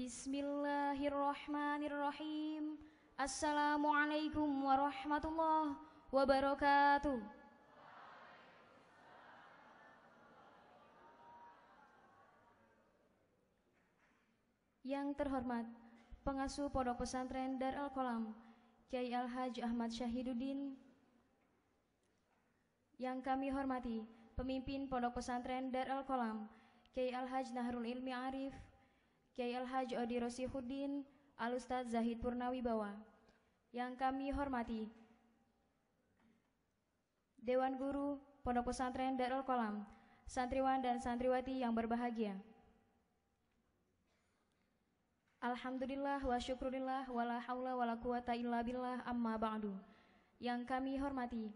Bismillahirrahmanirrahim. Assalamualaikum warahmatullahi wabarakatuh. Yang terhormat, pengasuh Pondok Pesantren Dar Al Kolam, Kiai Al Haj Ahmad Syahiduddin. Yang kami hormati, pemimpin Pondok Pesantren Dar Al Kolam, Kiai Al Haj Nahrul Ilmi Arif. Kiai Al-Haj Odi Rosihuddin, Al-Ustaz Zahid Purnawibawa. Yang kami hormati, Dewan Guru Pondok Pesantren Darul Kolam, santriwan dan santriwati yang berbahagia. Alhamdulillah wa syukrulillah wa la hawla wa la quwata illa billah amma ba'du Yang kami hormati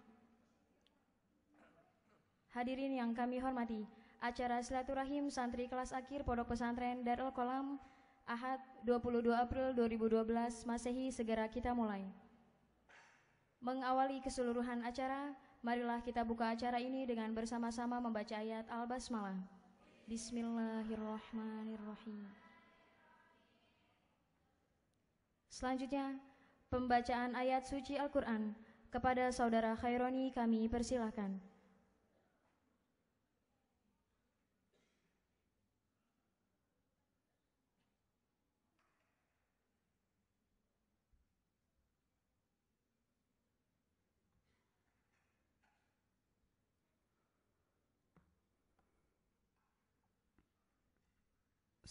Hadirin yang kami hormati acara silaturahim santri kelas akhir Pondok Pesantren Darul Kolam Ahad 22 April 2012 Masehi segera kita mulai. Mengawali keseluruhan acara, marilah kita buka acara ini dengan bersama-sama membaca ayat Al-Basmalah. Bismillahirrahmanirrahim. Selanjutnya, pembacaan ayat suci Al-Quran. Kepada Saudara Khaironi kami persilahkan.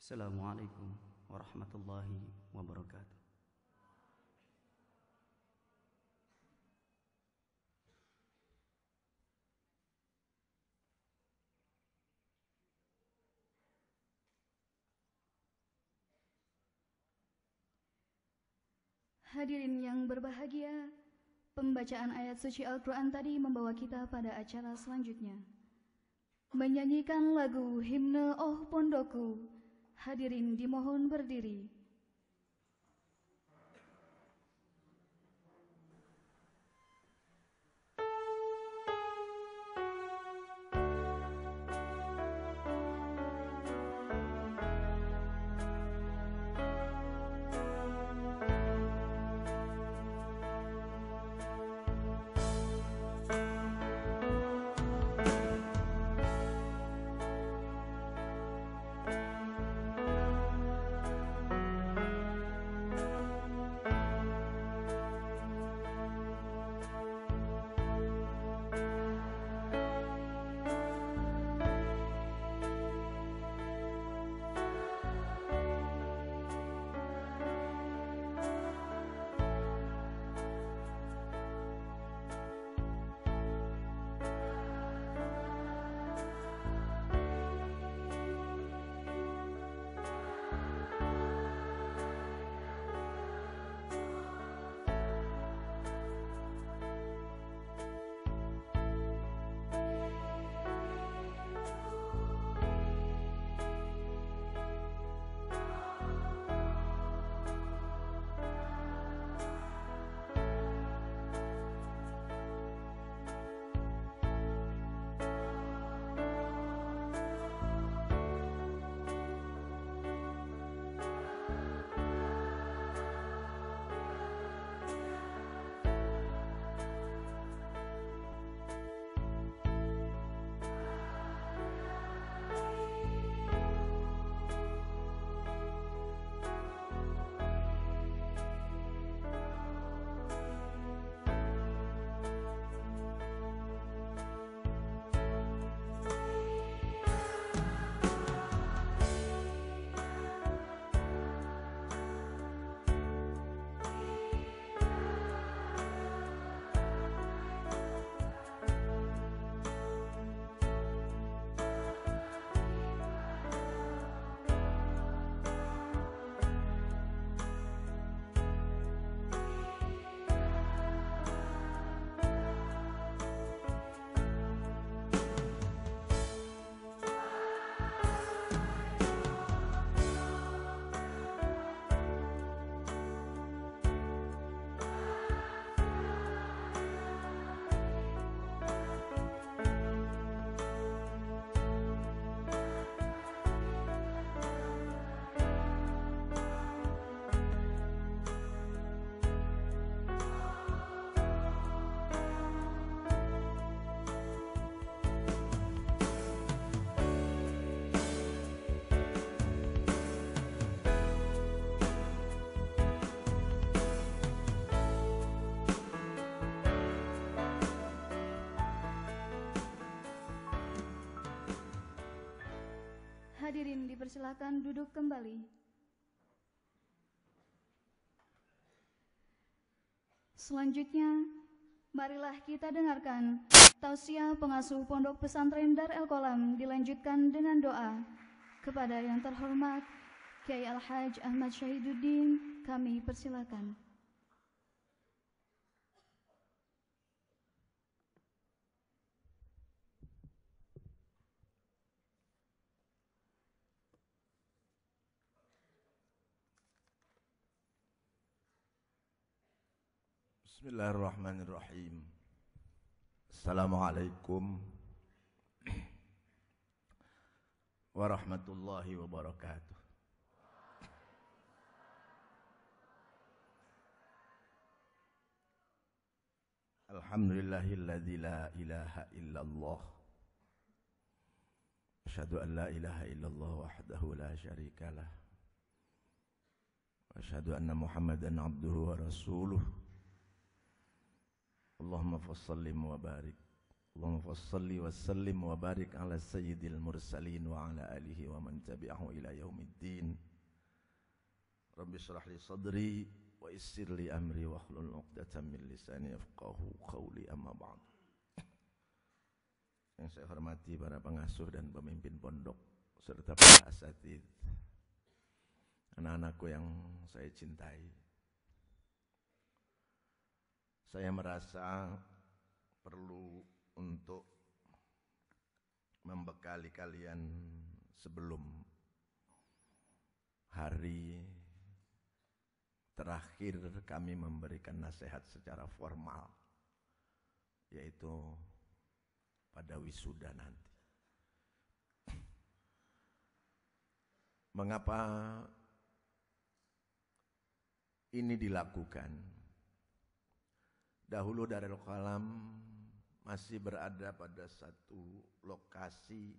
Assalamualaikum warahmatullahi wabarakatuh. Hadirin yang berbahagia, Pembacaan ayat suci Al-Quran tadi membawa kita pada acara selanjutnya. Menyanyikan lagu Himne Oh Pondoku, hadirin dimohon berdiri. dipersilakan duduk kembali. Selanjutnya, marilah kita dengarkan tausiah pengasuh Pondok Pesantren Dar El Kolam dilanjutkan dengan doa kepada yang terhormat Kiai Al-Haj Ahmad Syahiduddin, kami persilakan. Bismillahirrahmanirrahim. Assalamualaikum warahmatullahi wabarakatuh. Alhamdulillahilladzi la ilaha illallah. Asyhadu an la ilaha illallah wahdahu la syarikalah. Wa asyhadu anna Muhammadan abduhu wa rasuluh. Allahumma fassallim wa barik Allahumma fassalli wa sallim wa barik ala sayyidil mursalin wa ala alihi wa man tabi'ahu ila yaumiddin Rabbi syrah li sadri wa issir li amri wa hlul uqdatan min lisani yafqahu qawli amma ba'd Yang saya hormati para pengasuh dan pemimpin pondok serta para asatid anak-anakku yang saya cintai saya merasa perlu untuk membekali kalian sebelum hari terakhir kami memberikan nasihat secara formal yaitu pada wisuda nanti. Mengapa ini dilakukan? Dahulu dari Kalam masih berada pada satu lokasi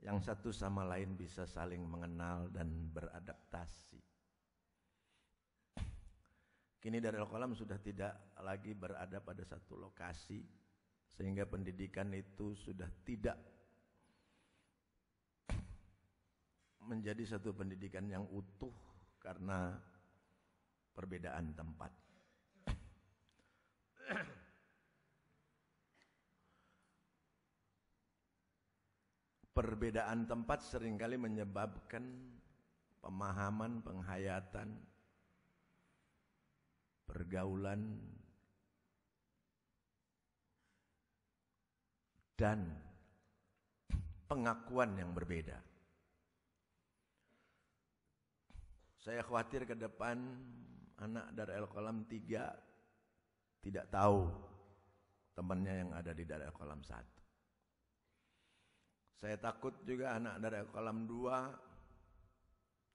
yang satu sama lain bisa saling mengenal dan beradaptasi. Kini dari Kalam sudah tidak lagi berada pada satu lokasi sehingga pendidikan itu sudah tidak menjadi satu pendidikan yang utuh karena perbedaan tempat. Perbedaan tempat seringkali menyebabkan pemahaman, penghayatan, pergaulan, dan pengakuan yang berbeda. Saya khawatir ke depan anak dari Al-Qalam 3 tidak tahu temannya yang ada di daerah kolam satu. Saya takut juga anak dari kolam dua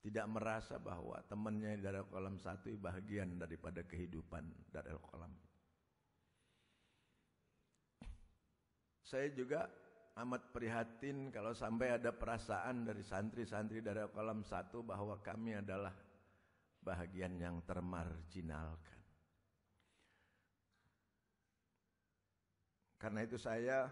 tidak merasa bahwa temannya di daerah kolam satu bagian daripada kehidupan daerah kolam. Saya juga amat prihatin kalau sampai ada perasaan dari santri-santri dari kolam satu bahwa kami adalah bahagian yang termarginalkan. Karena itu saya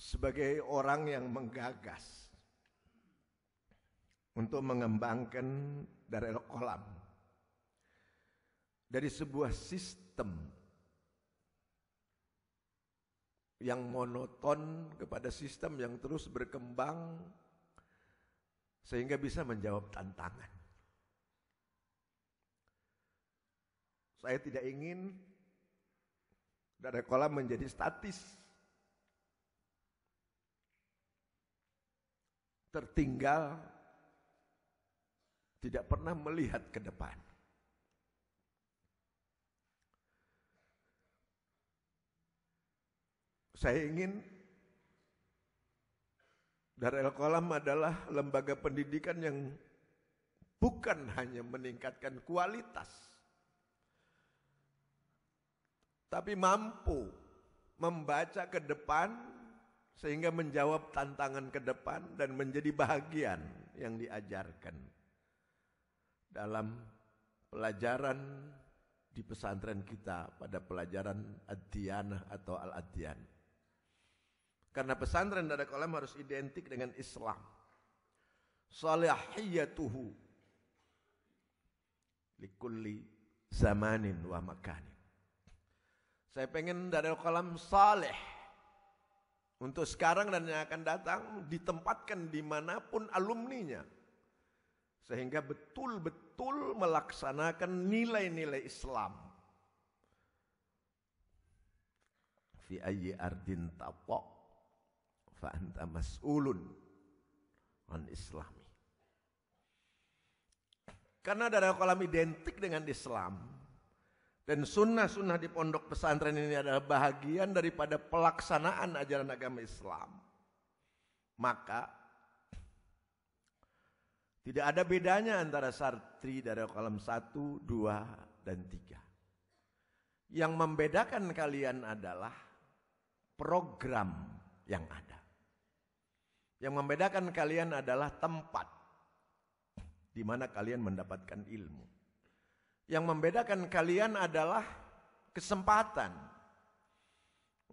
sebagai orang yang menggagas untuk mengembangkan dari kolam dari sebuah sistem yang monoton kepada sistem yang terus berkembang sehingga bisa menjawab tantangan. Saya tidak ingin dari kolam menjadi statis. Tertinggal tidak pernah melihat ke depan. Saya ingin Darul Kolam adalah lembaga pendidikan yang bukan hanya meningkatkan kualitas, tapi mampu membaca ke depan sehingga menjawab tantangan ke depan dan menjadi bahagian yang diajarkan dalam pelajaran di pesantren kita pada pelajaran ad atau al-adian. Karena pesantren Darul Kolam harus identik dengan Islam. Salahiyatuhu likulli zamanin wa makanin. Saya pengen Darul Kolam saleh untuk sekarang dan yang akan datang ditempatkan dimanapun alumninya. Sehingga betul-betul melaksanakan nilai-nilai Islam. Fi ayyi ardin tapok fa anta mas'ulun an islami. Karena darah kolam identik dengan Islam dan sunnah-sunnah di pondok pesantren ini adalah bahagian daripada pelaksanaan ajaran agama Islam. Maka tidak ada bedanya antara Sartri dari kolam 1, 2, dan 3. Yang membedakan kalian adalah program yang ada. Yang membedakan kalian adalah tempat di mana kalian mendapatkan ilmu. Yang membedakan kalian adalah kesempatan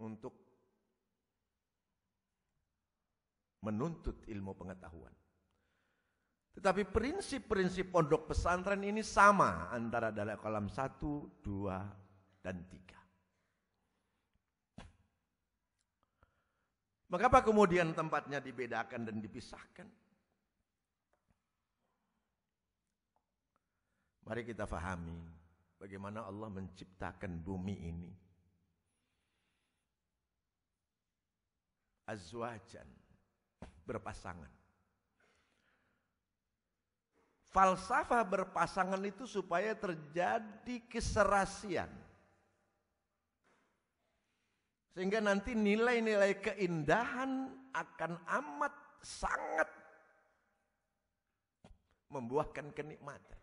untuk menuntut ilmu pengetahuan. Tetapi prinsip-prinsip pondok pesantren ini sama antara dalam kolam satu, dua, dan tiga. Mengapa kemudian tempatnya dibedakan dan dipisahkan? Mari kita fahami bagaimana Allah menciptakan bumi ini. Azwajan, berpasangan. Falsafah berpasangan itu supaya terjadi keserasian sehingga nanti nilai-nilai keindahan akan amat sangat membuahkan kenikmatan.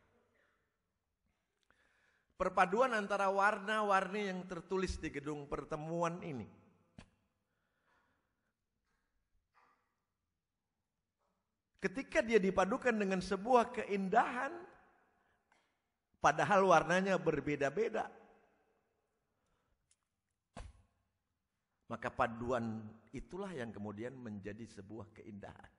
Perpaduan antara warna-warni yang tertulis di gedung pertemuan ini. Ketika dia dipadukan dengan sebuah keindahan, padahal warnanya berbeda-beda, Maka paduan itulah yang kemudian menjadi sebuah keindahan.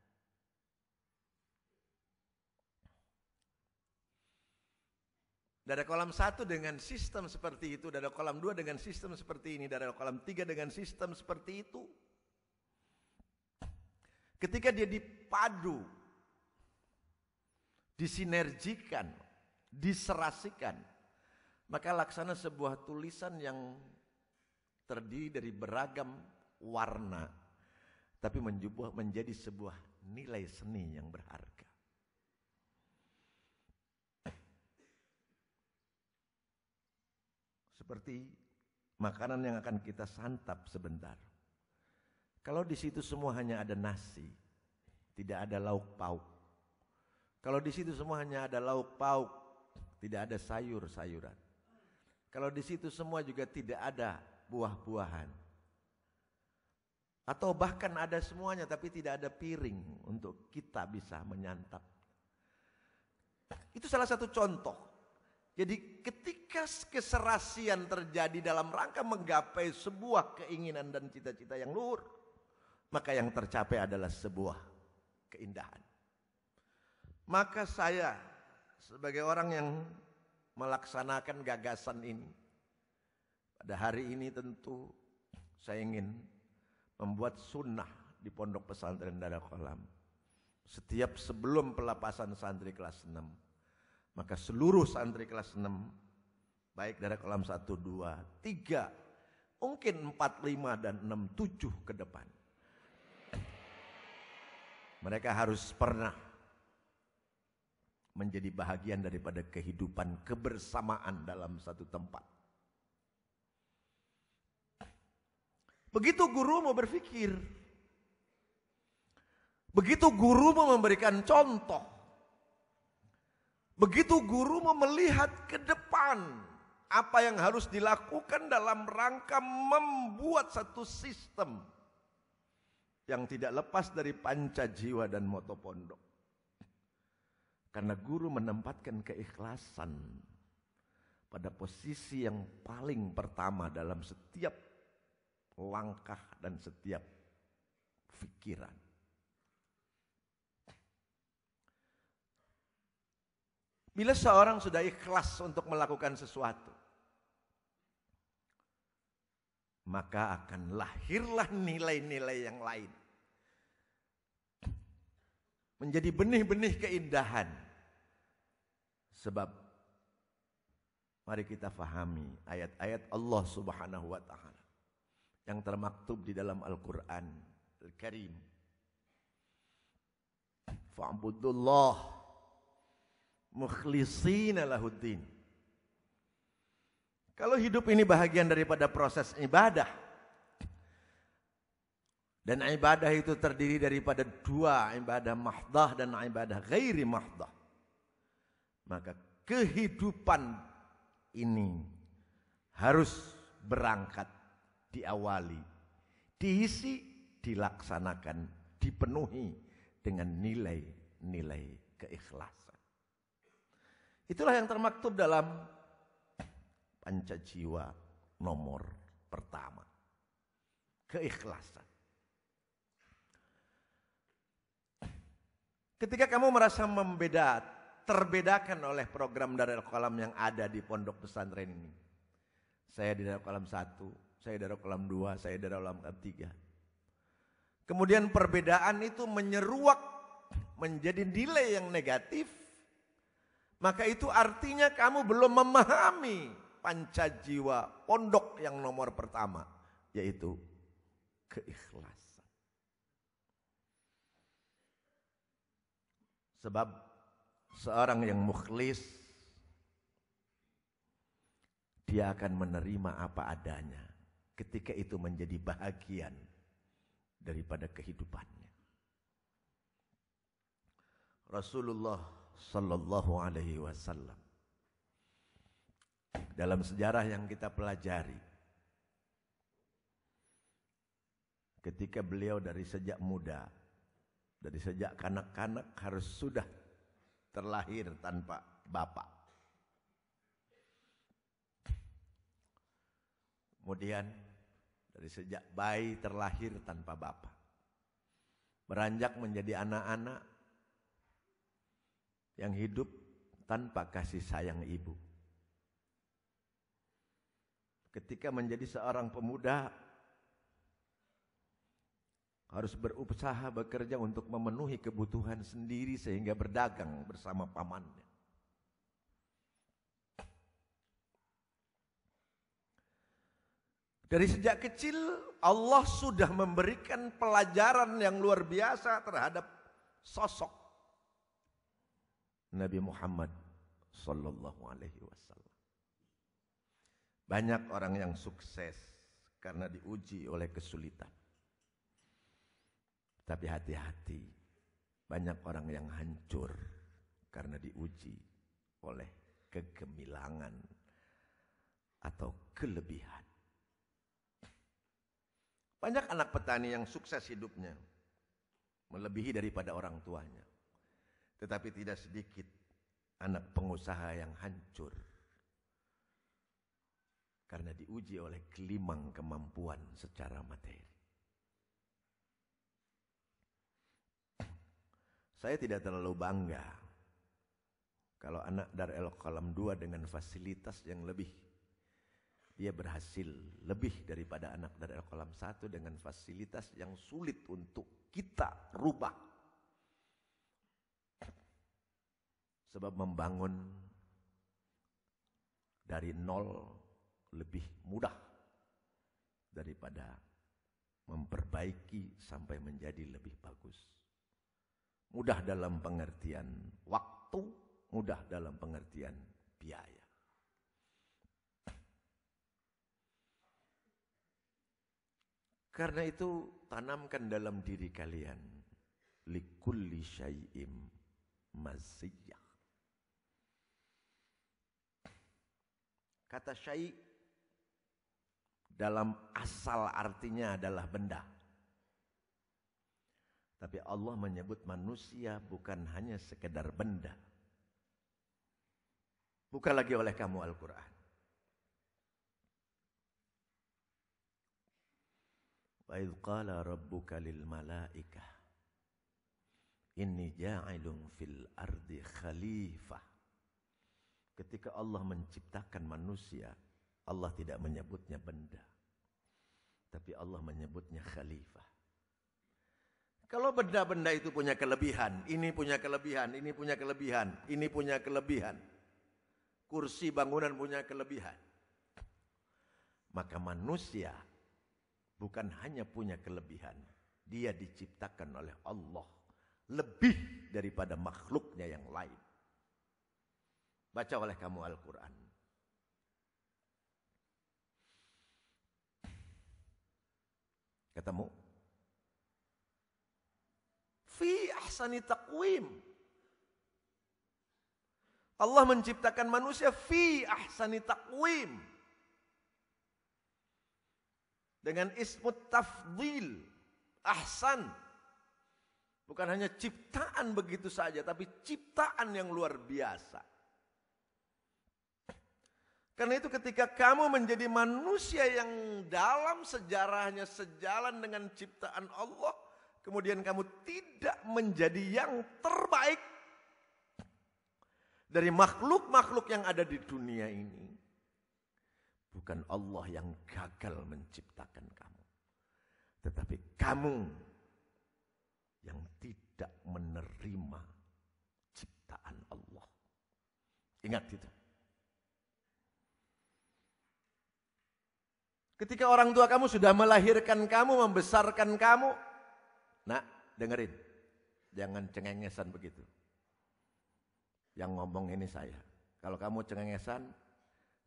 Dari kolam satu dengan sistem seperti itu, dari kolam dua dengan sistem seperti ini, dari kolam tiga dengan sistem seperti itu. Ketika dia dipadu, disinergikan, diserasikan, maka laksana sebuah tulisan yang terdiri dari beragam warna tapi menjadi sebuah nilai seni yang berharga. Seperti makanan yang akan kita santap sebentar. Kalau di situ semua hanya ada nasi, tidak ada lauk pauk. Kalau di situ semua hanya ada lauk pauk, tidak ada sayur-sayuran. Kalau di situ semua juga tidak ada buah-buahan. Atau bahkan ada semuanya tapi tidak ada piring untuk kita bisa menyantap. Itu salah satu contoh. Jadi ketika keserasian terjadi dalam rangka menggapai sebuah keinginan dan cita-cita yang luhur, maka yang tercapai adalah sebuah keindahan. Maka saya sebagai orang yang melaksanakan gagasan ini, pada hari ini tentu saya ingin membuat sunnah di pondok pesantren Darah Kolam. Setiap sebelum pelepasan santri kelas 6, maka seluruh santri kelas 6, baik Darah kolam 1, 2, 3, mungkin 4, 5, dan 6, 7 ke depan. Mereka harus pernah menjadi bahagian daripada kehidupan kebersamaan dalam satu tempat Begitu guru mau berpikir. Begitu guru mau memberikan contoh. Begitu guru mau melihat ke depan apa yang harus dilakukan dalam rangka membuat satu sistem yang tidak lepas dari panca jiwa dan moto pondok. Karena guru menempatkan keikhlasan pada posisi yang paling pertama dalam setiap langkah dan setiap pikiran. Bila seorang sudah ikhlas untuk melakukan sesuatu, maka akan lahirlah nilai-nilai yang lain. Menjadi benih-benih keindahan. Sebab mari kita fahami ayat-ayat Allah Subhanahu wa taala yang termaktub di dalam Al-Quran Al-Karim. Fa'budullah mukhlisina lahuddin. Kalau hidup ini bahagian daripada proses ibadah, dan ibadah itu terdiri daripada dua, ibadah mahdah dan ibadah ghairi mahdah. Maka kehidupan ini harus berangkat diawali, diisi, dilaksanakan, dipenuhi dengan nilai-nilai keikhlasan. Itulah yang termaktub dalam Pancajiwa nomor pertama. Keikhlasan. Ketika kamu merasa membeda, terbedakan oleh program dari kolam yang ada di pondok pesantren ini. Saya di dalam kolam satu saya darah kolam dua, saya darah kolam ketiga. Kemudian perbedaan itu menyeruak menjadi nilai yang negatif. Maka itu artinya kamu belum memahami pancajiwa pondok yang nomor pertama. Yaitu keikhlasan. Sebab seorang yang mukhlis dia akan menerima apa adanya ketika itu menjadi bahagian daripada kehidupannya. Rasulullah sallallahu alaihi wasallam dalam sejarah yang kita pelajari ketika beliau dari sejak muda dari sejak kanak-kanak harus sudah terlahir tanpa bapak kemudian dari sejak bayi terlahir tanpa bapak. Beranjak menjadi anak-anak yang hidup tanpa kasih sayang ibu. Ketika menjadi seorang pemuda, harus berusaha bekerja untuk memenuhi kebutuhan sendiri sehingga berdagang bersama pamannya. Dari sejak kecil Allah sudah memberikan pelajaran yang luar biasa terhadap sosok Nabi Muhammad Sallallahu Alaihi Wasallam. Banyak orang yang sukses karena diuji oleh kesulitan. Tapi hati-hati, banyak orang yang hancur karena diuji oleh kegemilangan atau kelebihan. Banyak anak petani yang sukses hidupnya, melebihi daripada orang tuanya. Tetapi tidak sedikit anak pengusaha yang hancur. Karena diuji oleh kelimang kemampuan secara materi. Saya tidak terlalu bangga kalau anak Dar el Qalam 2 dengan fasilitas yang lebih dia berhasil lebih daripada anak dari kolam satu dengan fasilitas yang sulit untuk kita rubah. Sebab membangun dari nol lebih mudah daripada memperbaiki sampai menjadi lebih bagus. Mudah dalam pengertian waktu, mudah dalam pengertian biaya. Karena itu tanamkan dalam diri kalian likulli syai'im maziyah. Kata syai' dalam asal artinya adalah benda. Tapi Allah menyebut manusia bukan hanya sekedar benda. Buka lagi oleh kamu Al-Quran. Wa idh qala malaikah Inni ja'ilun fil khalifah Ketika Allah menciptakan manusia Allah tidak menyebutnya benda Tapi Allah menyebutnya khalifah kalau benda-benda itu punya kelebihan, ini punya kelebihan, ini punya kelebihan, ini punya kelebihan. Kursi bangunan punya kelebihan. Maka manusia bukan hanya punya kelebihan. Dia diciptakan oleh Allah lebih daripada makhluknya yang lain. Baca oleh kamu Al-Quran. Ketemu? Fi ahsani taqwim. Allah menciptakan manusia fi ahsani taqwim dengan ismut tafdil, ahsan. Bukan hanya ciptaan begitu saja, tapi ciptaan yang luar biasa. Karena itu ketika kamu menjadi manusia yang dalam sejarahnya sejalan dengan ciptaan Allah, kemudian kamu tidak menjadi yang terbaik dari makhluk-makhluk yang ada di dunia ini, Bukan Allah yang gagal menciptakan kamu. Tetapi kamu yang tidak menerima ciptaan Allah. Ingat itu. Ketika orang tua kamu sudah melahirkan kamu, membesarkan kamu. Nak, dengerin. Jangan cengengesan begitu. Yang ngomong ini saya. Kalau kamu cengengesan,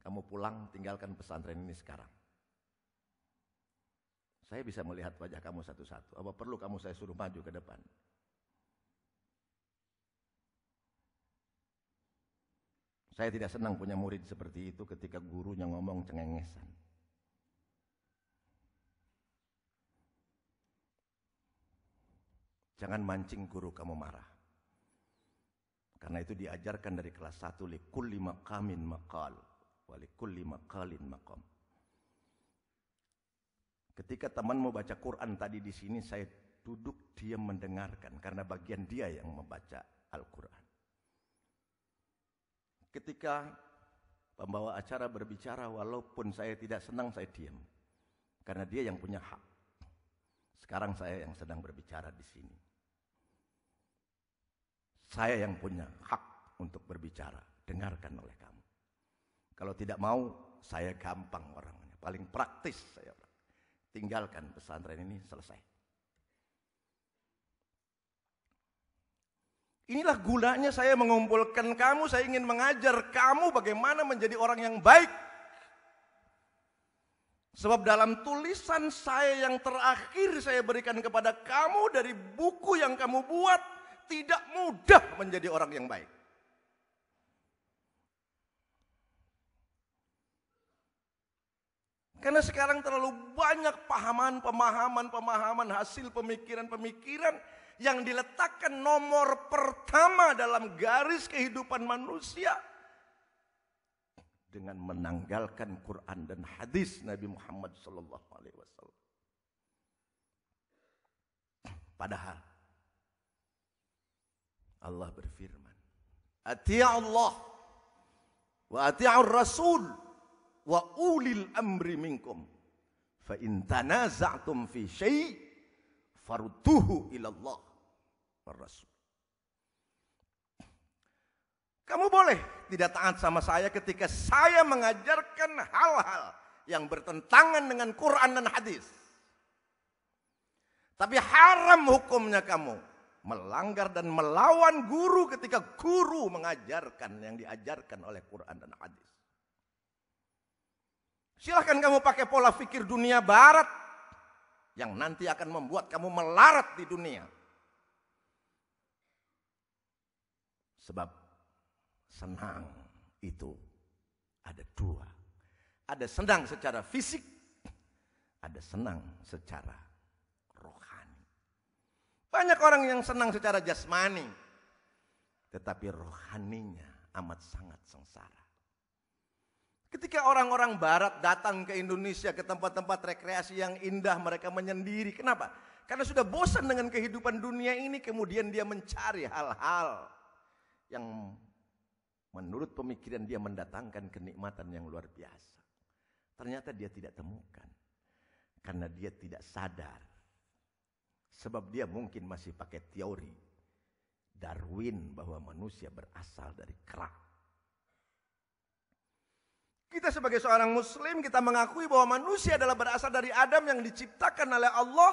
kamu pulang tinggalkan pesantren ini sekarang. Saya bisa melihat wajah kamu satu-satu. Apa perlu kamu saya suruh maju ke depan? Saya tidak senang punya murid seperti itu ketika gurunya ngomong cengengesan. Jangan mancing guru kamu marah. Karena itu diajarkan dari kelas 1 kulli maqamin maqal. Walikulli makalin makom. Ketika teman mau baca Quran tadi di sini saya duduk diam mendengarkan karena bagian dia yang membaca Al-Quran. Ketika pembawa acara berbicara walaupun saya tidak senang saya diam karena dia yang punya hak. Sekarang saya yang sedang berbicara di sini. Saya yang punya hak untuk berbicara, dengarkan oleh kamu. Kalau tidak mau, saya gampang orangnya. Paling praktis saya. Tinggalkan pesantren ini selesai. Inilah gulanya saya mengumpulkan kamu, saya ingin mengajar kamu bagaimana menjadi orang yang baik. Sebab dalam tulisan saya yang terakhir saya berikan kepada kamu dari buku yang kamu buat, tidak mudah menjadi orang yang baik. Karena sekarang terlalu banyak pahaman, pemahaman, pemahaman, hasil pemikiran-pemikiran yang diletakkan nomor pertama dalam garis kehidupan manusia dengan menanggalkan Quran dan hadis Nabi Muhammad sallallahu alaihi wasallam. Padahal Allah berfirman, "Ati'a Allah wa ati'ur Rasul" wa ulil amri minkum fa in tanaza'tum fi syai' farudduhu ila Allah Rasul. Kamu boleh tidak taat sama saya ketika saya mengajarkan hal-hal yang bertentangan dengan Quran dan hadis. Tapi haram hukumnya kamu melanggar dan melawan guru ketika guru mengajarkan yang diajarkan oleh Quran dan hadis. Silahkan kamu pakai pola pikir dunia barat yang nanti akan membuat kamu melarat di dunia. Sebab senang itu ada dua. Ada senang secara fisik, ada senang secara rohani. Banyak orang yang senang secara jasmani, tetapi rohaninya amat sangat sengsara. Ketika orang-orang barat datang ke Indonesia ke tempat-tempat rekreasi yang indah, mereka menyendiri. Kenapa? Karena sudah bosan dengan kehidupan dunia ini, kemudian dia mencari hal-hal yang menurut pemikiran dia mendatangkan kenikmatan yang luar biasa. Ternyata dia tidak temukan. Karena dia tidak sadar. Sebab dia mungkin masih pakai teori Darwin bahwa manusia berasal dari kerak. Kita sebagai seorang muslim kita mengakui bahwa manusia adalah berasal dari Adam yang diciptakan oleh Allah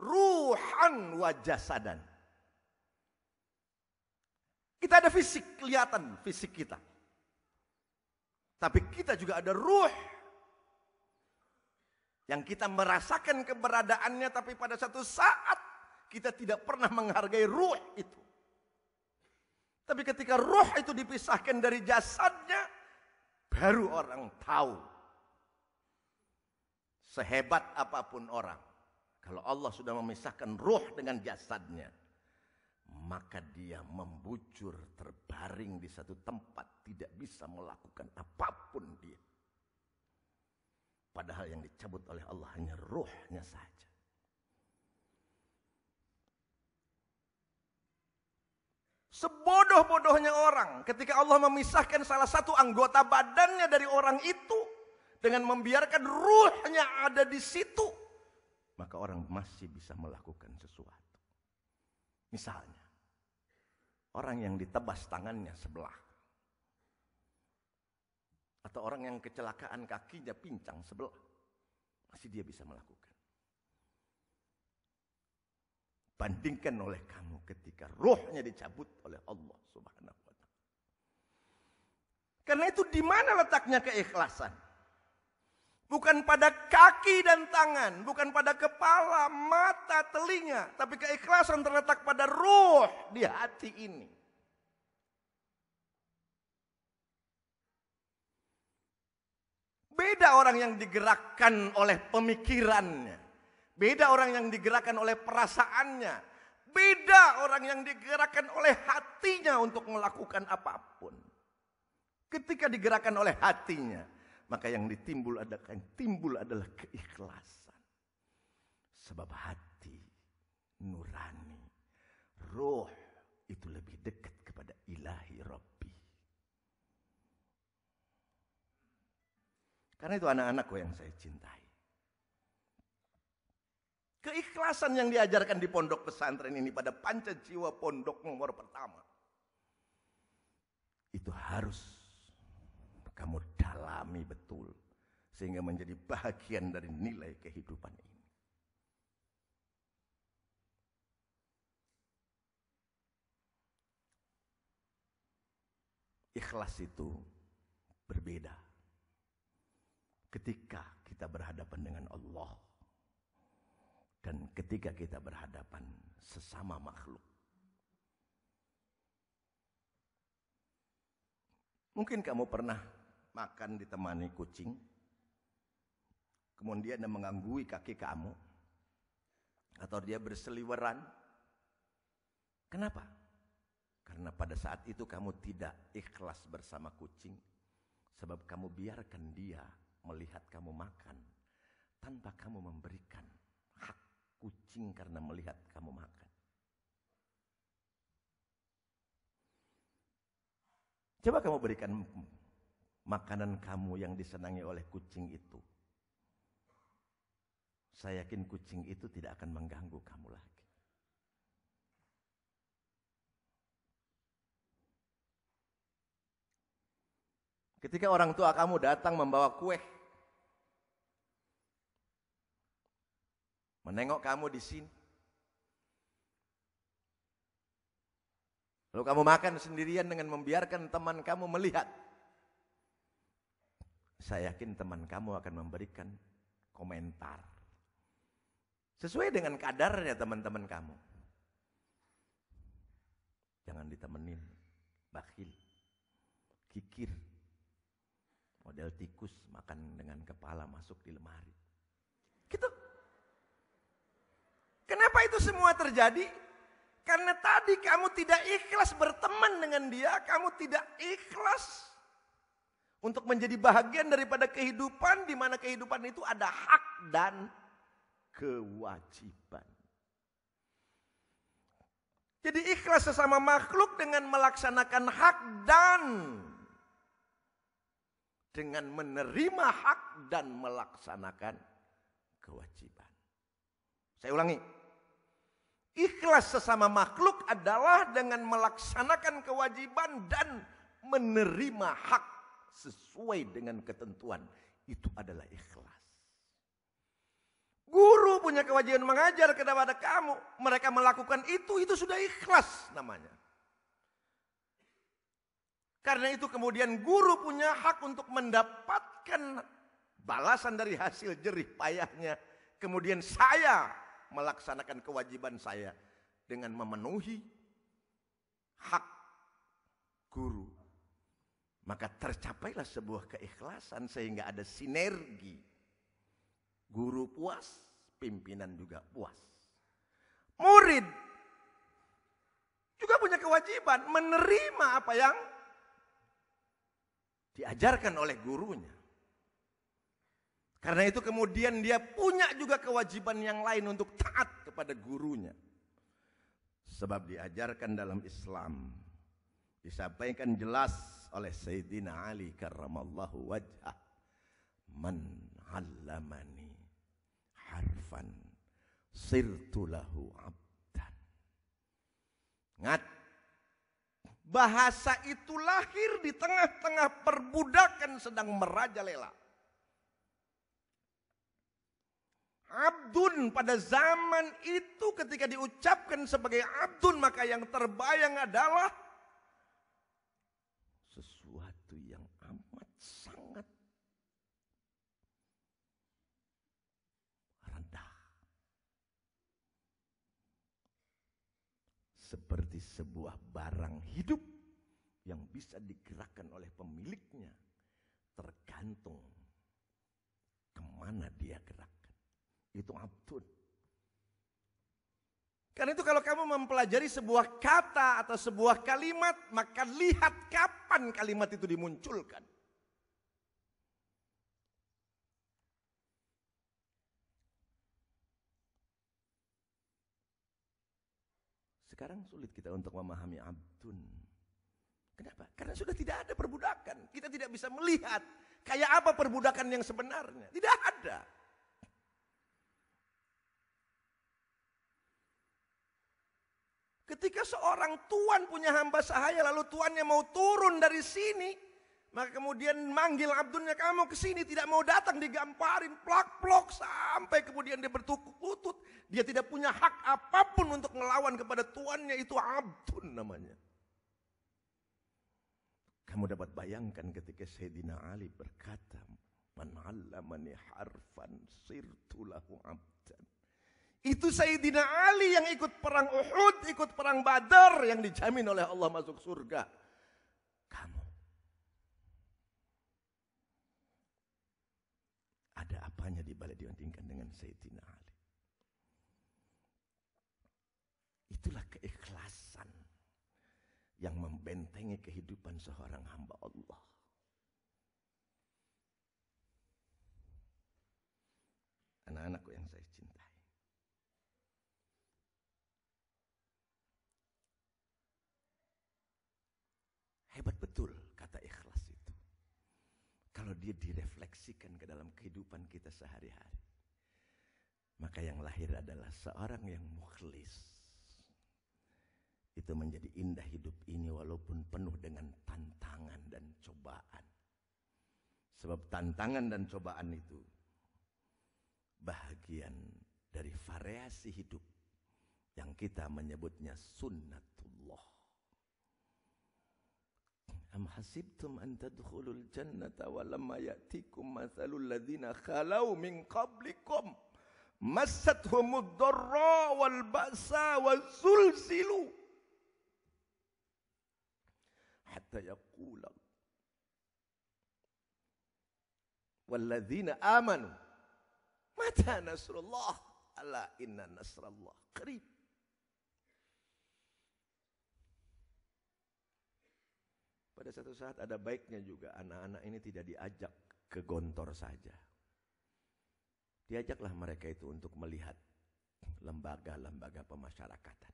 ruhan wa jasadan. Kita ada fisik kelihatan fisik kita. Tapi kita juga ada ruh yang kita merasakan keberadaannya tapi pada satu saat kita tidak pernah menghargai ruh itu. Tapi ketika ruh itu dipisahkan dari jasadnya, baru orang tahu sehebat apapun orang kalau Allah sudah memisahkan ruh dengan jasadnya maka dia membujur terbaring di satu tempat tidak bisa melakukan apapun dia padahal yang dicabut oleh Allah hanya ruhnya saja Sebodoh-bodohnya orang ketika Allah memisahkan salah satu anggota badannya dari orang itu dengan membiarkan ruhnya ada di situ, maka orang masih bisa melakukan sesuatu. Misalnya, orang yang ditebas tangannya sebelah atau orang yang kecelakaan kakinya pincang sebelah, masih dia bisa melakukan. Bandingkan oleh kamu ketika rohnya dicabut oleh Allah Subhanahu wa taala. Karena itu di mana letaknya keikhlasan? Bukan pada kaki dan tangan, bukan pada kepala, mata, telinga, tapi keikhlasan terletak pada ruh di hati ini. Beda orang yang digerakkan oleh pemikirannya. Beda orang yang digerakkan oleh perasaannya. Beda orang yang digerakkan oleh hatinya untuk melakukan apapun. Ketika digerakkan oleh hatinya, maka yang ditimbul adalah yang timbul adalah keikhlasan. Sebab hati nurani, roh itu lebih dekat kepada ilahi Rabbi. Karena itu anak-anakku yang saya cintai. Keikhlasan yang diajarkan di pondok pesantren ini pada panca jiwa pondok nomor pertama. Itu harus kamu dalami betul. Sehingga menjadi bagian dari nilai kehidupan ini. Ikhlas itu berbeda ketika kita berhadapan dengan Allah dan ketika kita berhadapan sesama makhluk. Mungkin kamu pernah makan ditemani kucing, kemudian dia menganggui kaki kamu, atau dia berseliweran. Kenapa? Karena pada saat itu kamu tidak ikhlas bersama kucing, sebab kamu biarkan dia melihat kamu makan tanpa kamu memberikan kucing karena melihat kamu makan. Coba kamu berikan makanan kamu yang disenangi oleh kucing itu. Saya yakin kucing itu tidak akan mengganggu kamu lagi. Ketika orang tua kamu datang membawa kue, Menengok kamu di sini. Lalu kamu makan sendirian dengan membiarkan teman kamu melihat. Saya yakin teman kamu akan memberikan komentar. Sesuai dengan kadarnya teman-teman kamu. Jangan ditemenin. bakil, Kikir. Model tikus makan dengan kepala masuk di lemari. Gitu. Kenapa itu semua terjadi? Karena tadi kamu tidak ikhlas berteman dengan dia, kamu tidak ikhlas untuk menjadi bahagian daripada kehidupan di mana kehidupan itu ada hak dan kewajiban. Jadi ikhlas sesama makhluk dengan melaksanakan hak dan dengan menerima hak dan melaksanakan kewajiban. Saya ulangi. Ikhlas sesama makhluk adalah dengan melaksanakan kewajiban dan menerima hak sesuai dengan ketentuan. Itu adalah ikhlas. Guru punya kewajiban mengajar kepada kamu. Mereka melakukan itu, itu sudah ikhlas namanya. Karena itu kemudian guru punya hak untuk mendapatkan balasan dari hasil jerih payahnya. Kemudian saya melaksanakan kewajiban saya dengan memenuhi hak guru. Maka tercapailah sebuah keikhlasan sehingga ada sinergi. Guru puas, pimpinan juga puas. Murid juga punya kewajiban menerima apa yang diajarkan oleh gurunya. Karena itu kemudian dia punya juga kewajiban yang lain untuk taat kepada gurunya. Sebab diajarkan dalam Islam. Disampaikan jelas oleh Sayyidina Ali karramallahu wajah. Man allamani harfan sirtulahu abdan. Ngat. Bahasa itu lahir di tengah-tengah perbudakan sedang merajalela. Abdun pada zaman itu ketika diucapkan sebagai abdun maka yang terbayang adalah sesuatu yang amat sangat rendah. Seperti sebuah barang hidup yang bisa digerakkan oleh pemiliknya tergantung kemana dia gerak. Itu abdun. Karena itu kalau kamu mempelajari sebuah kata atau sebuah kalimat, maka lihat kapan kalimat itu dimunculkan. Sekarang sulit kita untuk memahami abdun. Kenapa? Karena sudah tidak ada perbudakan. Kita tidak bisa melihat kayak apa perbudakan yang sebenarnya. Tidak ada. Ketika seorang tuan punya hamba sahaya lalu tuannya mau turun dari sini, maka kemudian manggil abdunya kamu ke sini tidak mau datang digamparin plak-plok sampai kemudian dia bertukuk lutut. Dia tidak punya hak apapun untuk melawan kepada tuannya itu abdun namanya. Kamu dapat bayangkan ketika Sayyidina Ali berkata, "Man harfan sirtu lahu abdan." Itu Sayyidina Ali yang ikut perang Uhud, ikut perang Badar yang dijamin oleh Allah masuk surga. Kamu. Ada apanya dibalik dibandingkan dengan Sayyidina Ali. Itulah keikhlasan yang membentengi kehidupan seorang hamba Allah. Anak-anakku yang kalau dia direfleksikan ke dalam kehidupan kita sehari-hari. Maka yang lahir adalah seorang yang mukhlis. Itu menjadi indah hidup ini walaupun penuh dengan tantangan dan cobaan. Sebab tantangan dan cobaan itu bahagian dari variasi hidup yang kita menyebutnya sunnatullah. أم حسبتم أن تدخلوا الجنة ولما يأتيكم مثل الذين خلوا من قبلكم مستهم الضراء والبأساء والزلزلوا حتى يقول والذين آمنوا متى نصر الله ألا إن نصر الله قريب Pada satu saat ada baiknya juga anak-anak ini tidak diajak ke gontor saja. Diajaklah mereka itu untuk melihat lembaga-lembaga pemasyarakatan.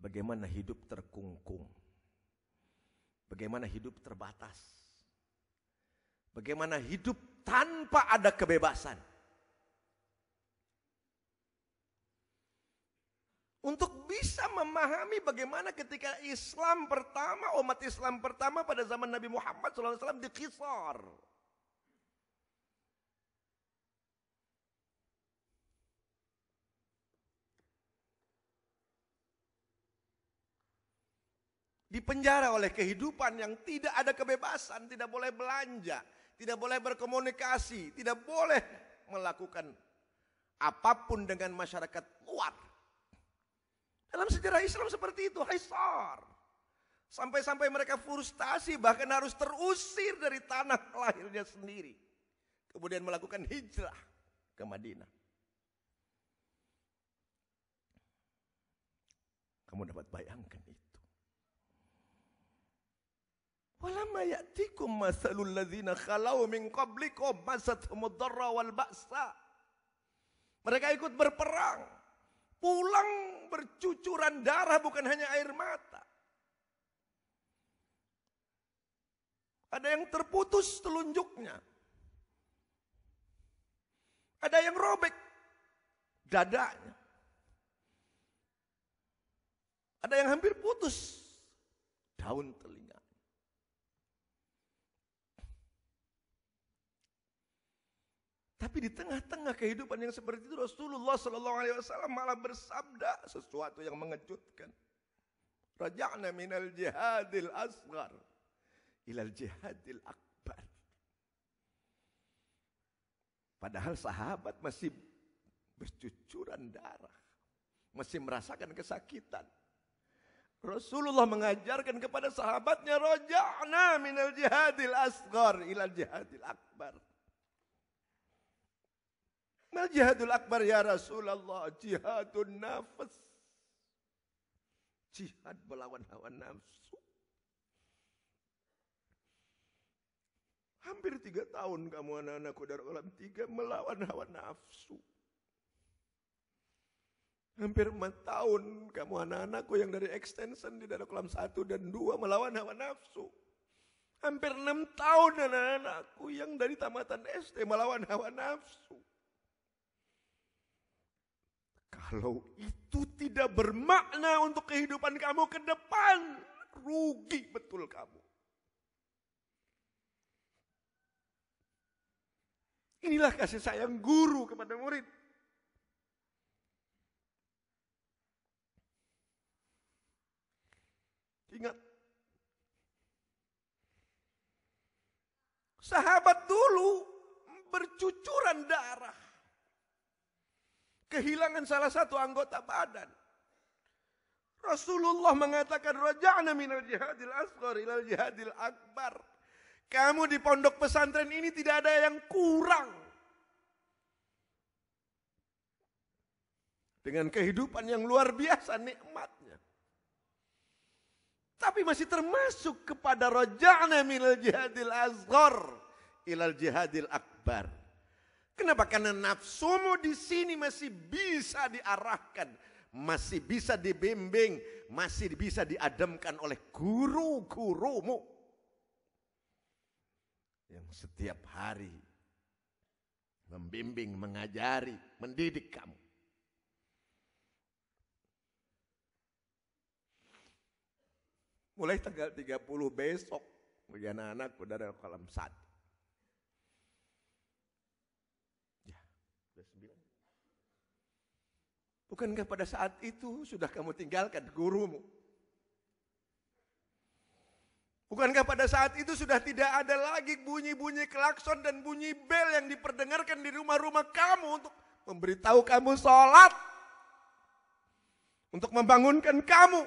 Bagaimana hidup terkungkung. Bagaimana hidup terbatas. Bagaimana hidup tanpa ada kebebasan. untuk bisa memahami bagaimana ketika Islam pertama, umat Islam pertama pada zaman Nabi Muhammad SAW di Kisar. Dipenjara oleh kehidupan yang tidak ada kebebasan, tidak boleh belanja, tidak boleh berkomunikasi, tidak boleh melakukan apapun dengan masyarakat luar. Dalam sejarah Islam seperti itu, Haisar. Sampai-sampai mereka frustasi, bahkan harus terusir dari tanah lahirnya sendiri. Kemudian melakukan hijrah ke Madinah. Kamu dapat bayangkan itu. Walamma ya'tikum masalul ladzina khalau min qablikum masat wal ba'sa. Mereka ikut berperang. Pulang bercucuran darah bukan hanya air mata. Ada yang terputus telunjuknya. Ada yang robek dadanya. Ada yang hampir putus daun telinga. Tapi di tengah-tengah kehidupan yang seperti itu Rasulullah Shallallahu Alaihi Wasallam malah bersabda sesuatu yang mengejutkan. Raja'na minal jihadil asgar ilal jihadil akbar. Padahal sahabat masih bercucuran darah. Masih merasakan kesakitan. Rasulullah mengajarkan kepada sahabatnya Raja'na minal jihadil asgar ilal jihadil akbar. Mal jihadul akbar ya Rasulullah, jihadun nafas. Jihad melawan hawa nafsu. Hampir tiga tahun kamu anak-anakku dari ulam tiga melawan hawa nafsu. Hampir empat tahun kamu anak-anakku yang dari extension di dalam kolam satu dan dua melawan hawa nafsu. Hampir enam tahun anak-anakku yang dari tamatan SD melawan hawa nafsu. Kalau itu tidak bermakna untuk kehidupan kamu ke depan, rugi betul kamu. Inilah kasih sayang guru kepada murid. Ingat. Sahabat dulu bercucuran darah kehilangan salah satu anggota badan. Rasulullah mengatakan raja'na minal jihadil asghar ilal jihadil akbar. Kamu di pondok pesantren ini tidak ada yang kurang. Dengan kehidupan yang luar biasa nikmatnya. Tapi masih termasuk kepada raja'na minal jihadil asghar ilal jihadil akbar. Kenapa? Karena nafsumu di sini masih bisa diarahkan, masih bisa dibimbing, masih bisa diademkan oleh guru-gurumu yang setiap hari membimbing, mengajari, mendidik kamu. Mulai tanggal 30 besok, bagi anak-anak, saudara kolam satu. Bukankah pada saat itu sudah kamu tinggalkan gurumu? Bukankah pada saat itu sudah tidak ada lagi bunyi-bunyi klakson dan bunyi bel yang diperdengarkan di rumah-rumah kamu untuk memberitahu kamu sholat? Untuk membangunkan kamu?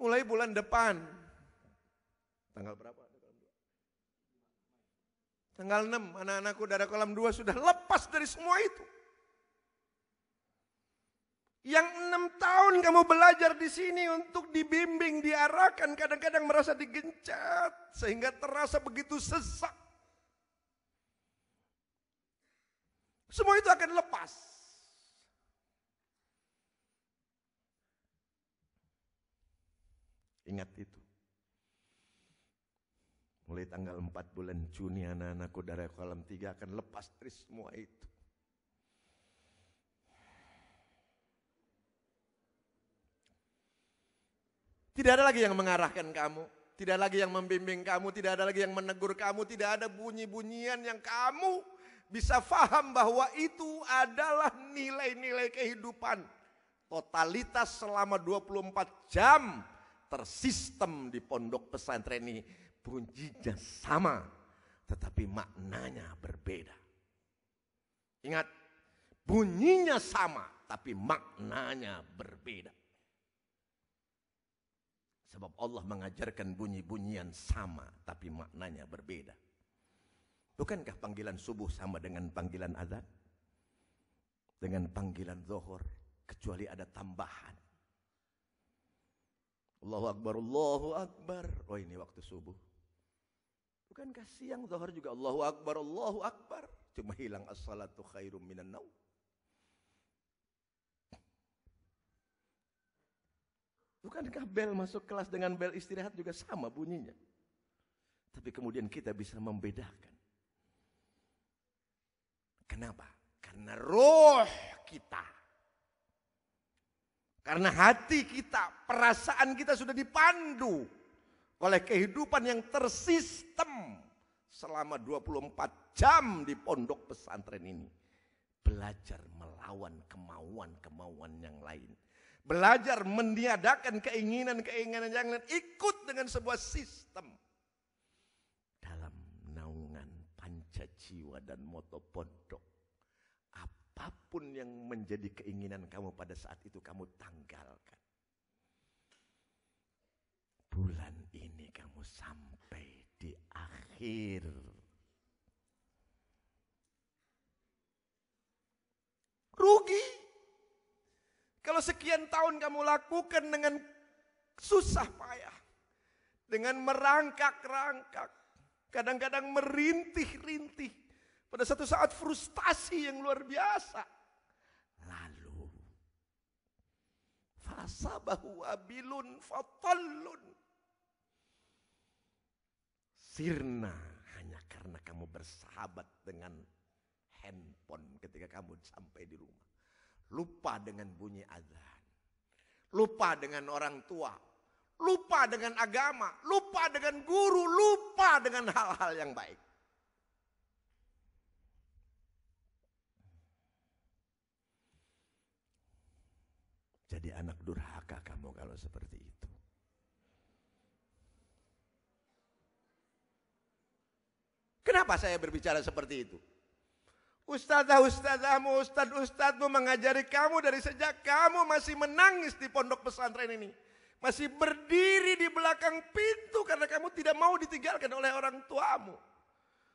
Mulai bulan depan, tanggal berapa? Tanggal 6, anak-anakku darah kolam 2 sudah lepas dari semua itu. Yang enam tahun kamu belajar di sini untuk dibimbing, diarahkan, kadang-kadang merasa digencet Sehingga terasa begitu sesak. Semua itu akan lepas. Ingat itu. Mulai tanggal 4 bulan Juni anak-anakku dari kolam 3 akan lepas dari semua itu. Tidak ada lagi yang mengarahkan kamu. Tidak ada lagi yang membimbing kamu, tidak ada lagi yang menegur kamu, tidak ada bunyi-bunyian yang kamu bisa faham bahwa itu adalah nilai-nilai kehidupan. Totalitas selama 24 jam tersistem di pondok pesantren ini Bunyinya sama, tetapi maknanya berbeda. Ingat, bunyinya sama, tapi maknanya berbeda. Sebab Allah mengajarkan bunyi-bunyian sama, tapi maknanya berbeda. Bukankah panggilan subuh sama dengan panggilan azan? Dengan panggilan zuhur, kecuali ada tambahan. Allahu Akbar, Allahu Akbar. Oh ini waktu subuh. Bukankah siang zuhur juga Allahu Akbar, Allahu Akbar. Cuma hilang as-salatu khairum minan naw. Bukankah bel masuk kelas dengan bel istirahat juga sama bunyinya? Tapi kemudian kita bisa membedakan. Kenapa? Karena roh kita. Karena hati kita, perasaan kita sudah dipandu oleh kehidupan yang tersistem selama 24 jam di pondok pesantren ini. Belajar melawan kemauan-kemauan yang lain. Belajar meniadakan keinginan-keinginan yang lain. Ikut dengan sebuah sistem. Dalam naungan jiwa dan moto pondok. Apapun yang menjadi keinginan kamu pada saat itu kamu tanggalkan bulan ini kamu sampai di akhir. Rugi. Kalau sekian tahun kamu lakukan dengan susah payah. Dengan merangkak-rangkak. Kadang-kadang merintih-rintih. Pada satu saat frustasi yang luar biasa. Lalu. Fasabahu abilun fatallun sirna hanya karena kamu bersahabat dengan handphone ketika kamu sampai di rumah. Lupa dengan bunyi azan. Lupa dengan orang tua. Lupa dengan agama. Lupa dengan guru. Lupa dengan hal-hal yang baik. Jadi anak durhaka kamu kalau seperti Kenapa saya berbicara seperti itu? Ustazah, ustazahmu, ustaz, ustadmu mengajari kamu dari sejak kamu masih menangis di pondok pesantren ini. Masih berdiri di belakang pintu karena kamu tidak mau ditinggalkan oleh orang tuamu.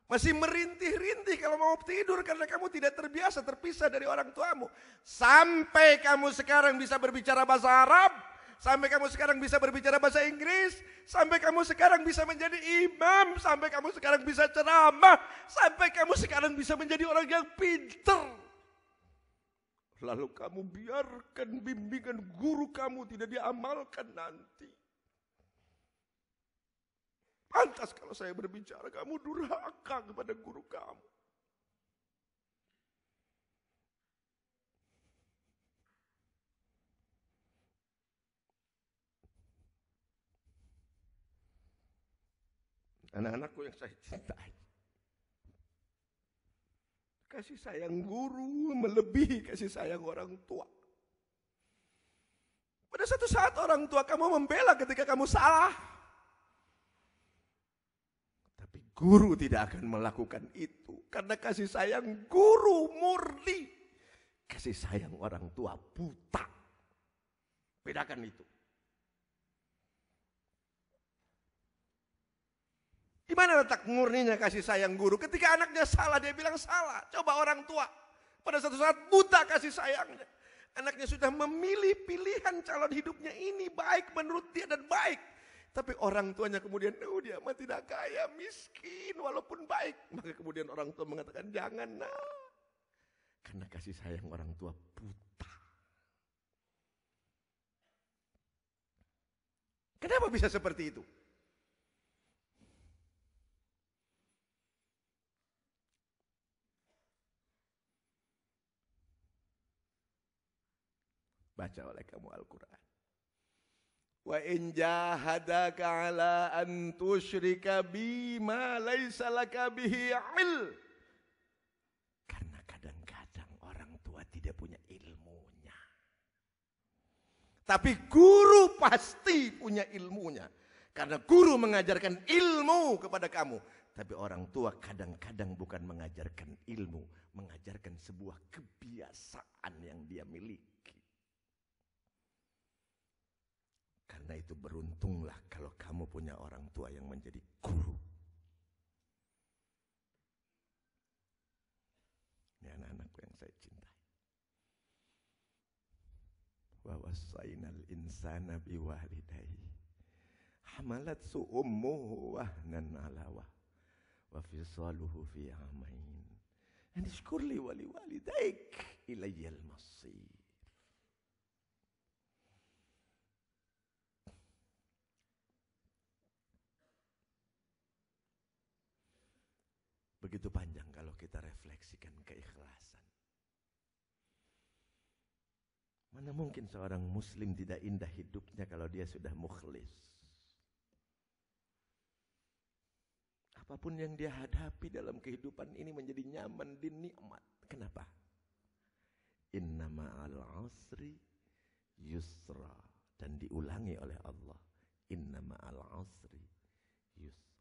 Masih merintih-rintih kalau mau tidur karena kamu tidak terbiasa terpisah dari orang tuamu. Sampai kamu sekarang bisa berbicara bahasa Arab, Sampai kamu sekarang bisa berbicara bahasa Inggris. Sampai kamu sekarang bisa menjadi imam. Sampai kamu sekarang bisa ceramah. Sampai kamu sekarang bisa menjadi orang yang pinter. Lalu kamu biarkan bimbingan guru kamu tidak diamalkan nanti. Pantas kalau saya berbicara kamu durhaka kepada guru kamu. Anak-anakku yang saya cintai. Kasih sayang guru melebihi kasih sayang orang tua. Pada satu saat orang tua kamu membela ketika kamu salah. Tapi guru tidak akan melakukan itu. Karena kasih sayang guru murni. Kasih sayang orang tua buta. Bedakan itu. Di mana letak murninya kasih sayang guru? Ketika anaknya salah, dia bilang salah. Coba orang tua. Pada suatu saat buta kasih sayangnya. Anaknya sudah memilih pilihan calon hidupnya ini baik menurut dia dan baik. Tapi orang tuanya kemudian, oh dia mah tidak kaya, miskin, walaupun baik. Maka kemudian orang tua mengatakan, jangan nah. Karena kasih sayang orang tua buta. Kenapa bisa seperti itu? Baca oleh kamu Al-Quran. Wa in jahadaka ala an tusyrika bima laysa laka bihi il. Karena kadang-kadang orang tua tidak punya ilmunya. Tapi guru pasti punya ilmunya. Karena guru mengajarkan ilmu kepada kamu. Tapi orang tua kadang-kadang bukan mengajarkan ilmu. Mengajarkan sebuah kebiasaan yang dia miliki. Karena itu beruntunglah kalau kamu punya orang tua yang menjadi guru. Ini anak-anakku yang saya cintai. Wa wasainal insana biwalidayhi. Hamalat su'ummu wahnan ala wah. Wa fisaluhu fi amain. Anishkurli wali walidaik ilayyal masih. begitu panjang kalau kita refleksikan keikhlasan. Mana mungkin seorang muslim tidak indah hidupnya kalau dia sudah mukhlis. Apapun yang dia hadapi dalam kehidupan ini menjadi nyaman di nikmat. Kenapa? Inna al asri yusra. Dan diulangi oleh Allah. Inna al asri yusra.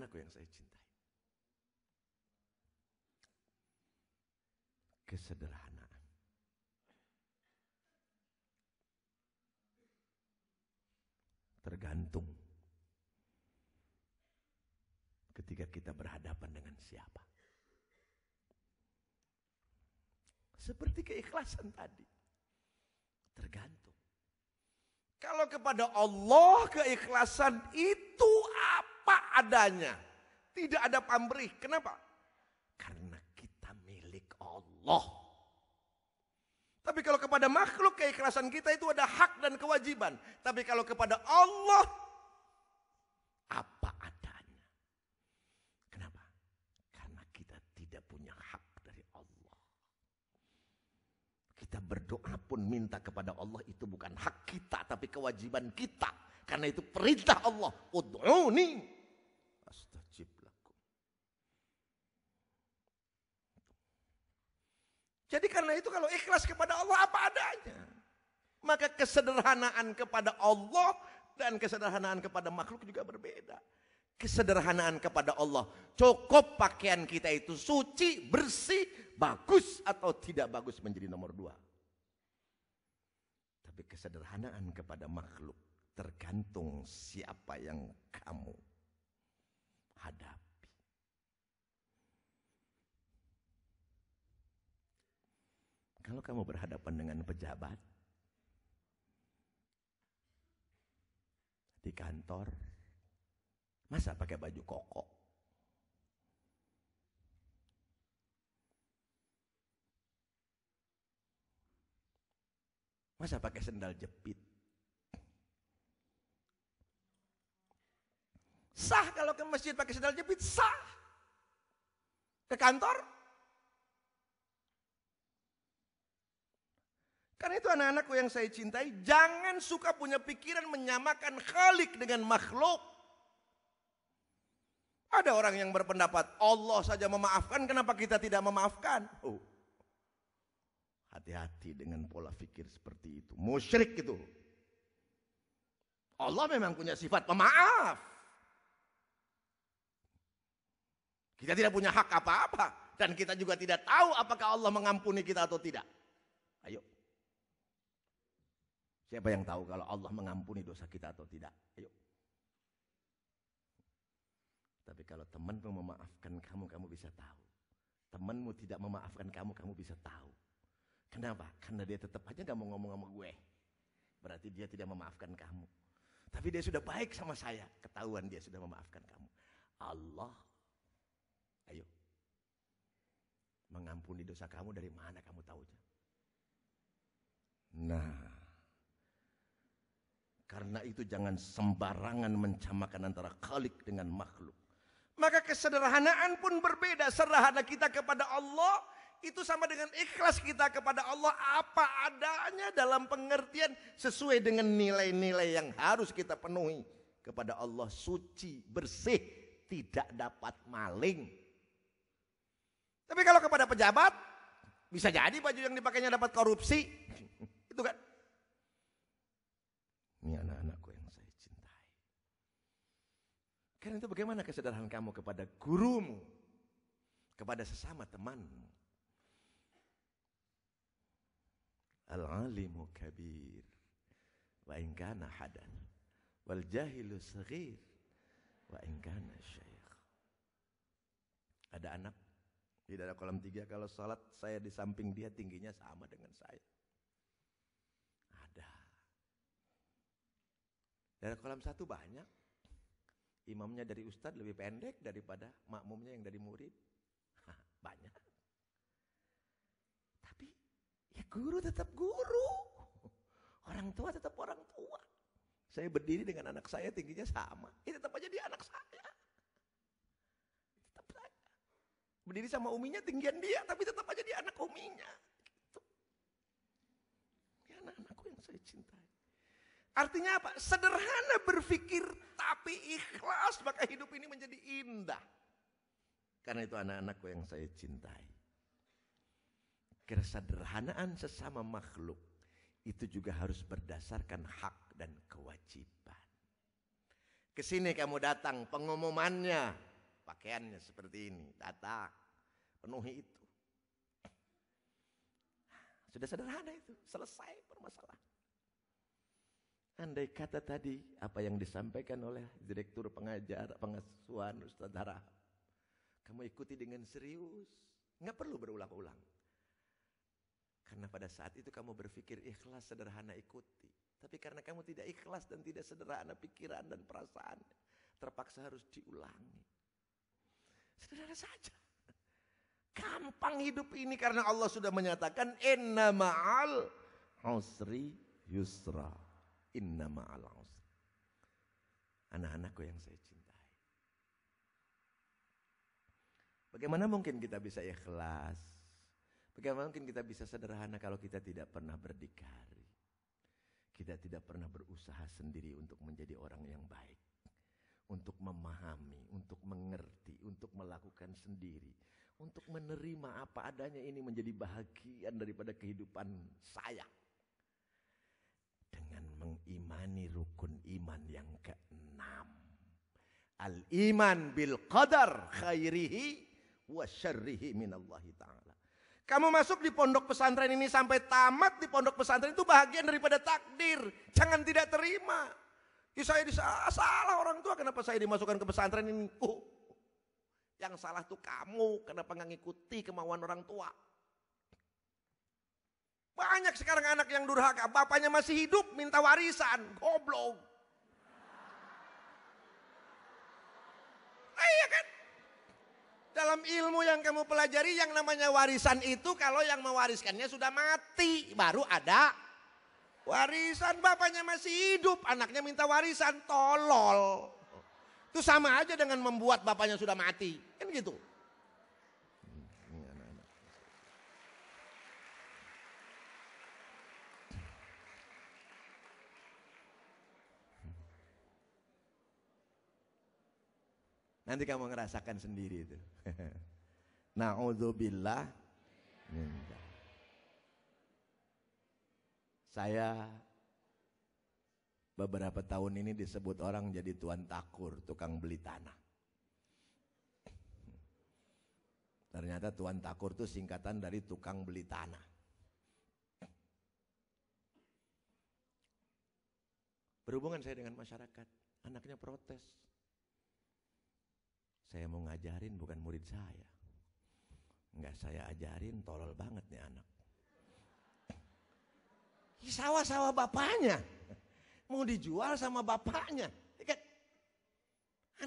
anakku yang saya cintai. Kesederhanaan. Tergantung ketika kita berhadapan dengan siapa. Seperti keikhlasan tadi. Tergantung. Kalau kepada Allah keikhlasan itu adanya. Tidak ada pamrih. Kenapa? Karena kita milik Allah. Tapi kalau kepada makhluk keikhlasan kita itu ada hak dan kewajiban. Tapi kalau kepada Allah, apa adanya. Kenapa? Karena kita tidak punya hak dari Allah. Kita berdoa pun minta kepada Allah itu bukan hak kita, tapi kewajiban kita. Karena itu perintah Allah. Udu'uni Jadi karena itu kalau ikhlas kepada Allah apa adanya. Maka kesederhanaan kepada Allah dan kesederhanaan kepada makhluk juga berbeda. Kesederhanaan kepada Allah. Cukup pakaian kita itu suci, bersih, bagus atau tidak bagus menjadi nomor dua. Tapi kesederhanaan kepada makhluk tergantung siapa yang kamu hadapi. Kalau kamu berhadapan dengan pejabat di kantor, masa pakai baju koko? Masa pakai sendal jepit? Sah kalau ke masjid pakai sendal jepit, sah. Ke kantor, Karena itu anak-anakku yang saya cintai, jangan suka punya pikiran menyamakan khalik dengan makhluk. Ada orang yang berpendapat, Allah saja memaafkan, kenapa kita tidak memaafkan? hati oh. Hati-hati dengan pola pikir seperti itu. Musyrik itu. Allah memang punya sifat memaaf Kita tidak punya hak apa-apa. Dan kita juga tidak tahu apakah Allah mengampuni kita atau tidak. Ayo. Siapa yang tahu kalau Allah mengampuni dosa kita atau tidak? Ayo. Tapi kalau temanmu memaafkan kamu, kamu bisa tahu. Temanmu tidak memaafkan kamu, kamu bisa tahu. Kenapa? Karena dia tetap aja gak mau ngomong sama gue. Berarti dia tidak memaafkan kamu. Tapi dia sudah baik sama saya. Ketahuan dia sudah memaafkan kamu. Allah, ayo. Mengampuni dosa kamu dari mana kamu tahunya? Nah, karena itu jangan sembarangan mencamakan antara khalik dengan makhluk. Maka kesederhanaan pun berbeda. Sederhana kita kepada Allah itu sama dengan ikhlas kita kepada Allah apa adanya dalam pengertian sesuai dengan nilai-nilai yang harus kita penuhi kepada Allah suci, bersih, tidak dapat maling. Tapi kalau kepada pejabat bisa jadi baju yang dipakainya dapat korupsi. Itu kan ini anak-anakku yang saya cintai. Karena itu bagaimana kesadaran kamu kepada gurumu, kepada sesama temanmu. Al-alimu kabir wa ingkana hadan wal jahilu sagir, wa ingkana kana Ada anak di dalam kolam tiga kalau sholat saya di samping dia tingginya sama dengan saya. Dari kolam satu banyak. Imamnya dari ustadz lebih pendek daripada makmumnya yang dari murid. banyak. Tapi ya guru tetap guru. Orang tua tetap orang tua. Saya berdiri dengan anak saya tingginya sama. itu ya tetap aja dia anak saya. Tetap saya. Berdiri sama uminya tinggian dia tapi tetap aja dia anak uminya. Gitu. Dia anak-anakku yang saya cintai. Artinya apa? Sederhana berpikir tapi ikhlas maka hidup ini menjadi indah. Karena itu anak-anakku yang saya cintai. Kesederhanaan sesama makhluk itu juga harus berdasarkan hak dan kewajiban. Kesini kamu datang, pengumumannya, pakaiannya seperti ini, datang, penuhi itu. Sudah sederhana itu, selesai permasalahan. Andai kata tadi apa yang disampaikan oleh direktur pengajar pengasuhan Ustaz kamu ikuti dengan serius, nggak perlu berulang-ulang. Karena pada saat itu kamu berpikir ikhlas sederhana ikuti. Tapi karena kamu tidak ikhlas dan tidak sederhana pikiran dan perasaan, terpaksa harus diulangi. Sederhana saja. Gampang hidup ini karena Allah sudah menyatakan inna ma'al usri yusra. Inna ma'al Anak-anakku yang saya cintai. Bagaimana mungkin kita bisa ikhlas? Bagaimana mungkin kita bisa sederhana kalau kita tidak pernah berdikari? Kita tidak pernah berusaha sendiri untuk menjadi orang yang baik. Untuk memahami, untuk mengerti, untuk melakukan sendiri. Untuk menerima apa adanya ini menjadi bahagian daripada kehidupan saya dengan mengimani rukun iman yang keenam. Al-iman bil qadar khairihi wa syarrihi minallahi ta'ala. Kamu masuk di pondok pesantren ini sampai tamat di pondok pesantren itu bahagian daripada takdir. Jangan tidak terima. Ya saya salah orang tua kenapa saya dimasukkan ke pesantren ini. Oh, yang salah tuh kamu kenapa nggak ngikuti kemauan orang tua. Banyak sekarang anak yang durhaka, bapaknya masih hidup minta warisan, goblok. Nah, iya kan? Dalam ilmu yang kamu pelajari yang namanya warisan itu kalau yang mewariskannya sudah mati, baru ada warisan. Bapaknya masih hidup, anaknya minta warisan, tolol. Itu sama aja dengan membuat bapaknya sudah mati. Kan gitu. Nanti kamu ngerasakan sendiri itu. Na'udzubillah Saya beberapa tahun ini disebut orang jadi tuan takur, tukang beli tanah. Ternyata tuan takur itu singkatan dari tukang beli tanah. Berhubungan saya dengan masyarakat, anaknya protes. Saya mau ngajarin bukan murid saya. Enggak saya ajarin, tolol banget nih anak. Sawah-sawah bapaknya. Mau dijual sama bapaknya. Ya kan?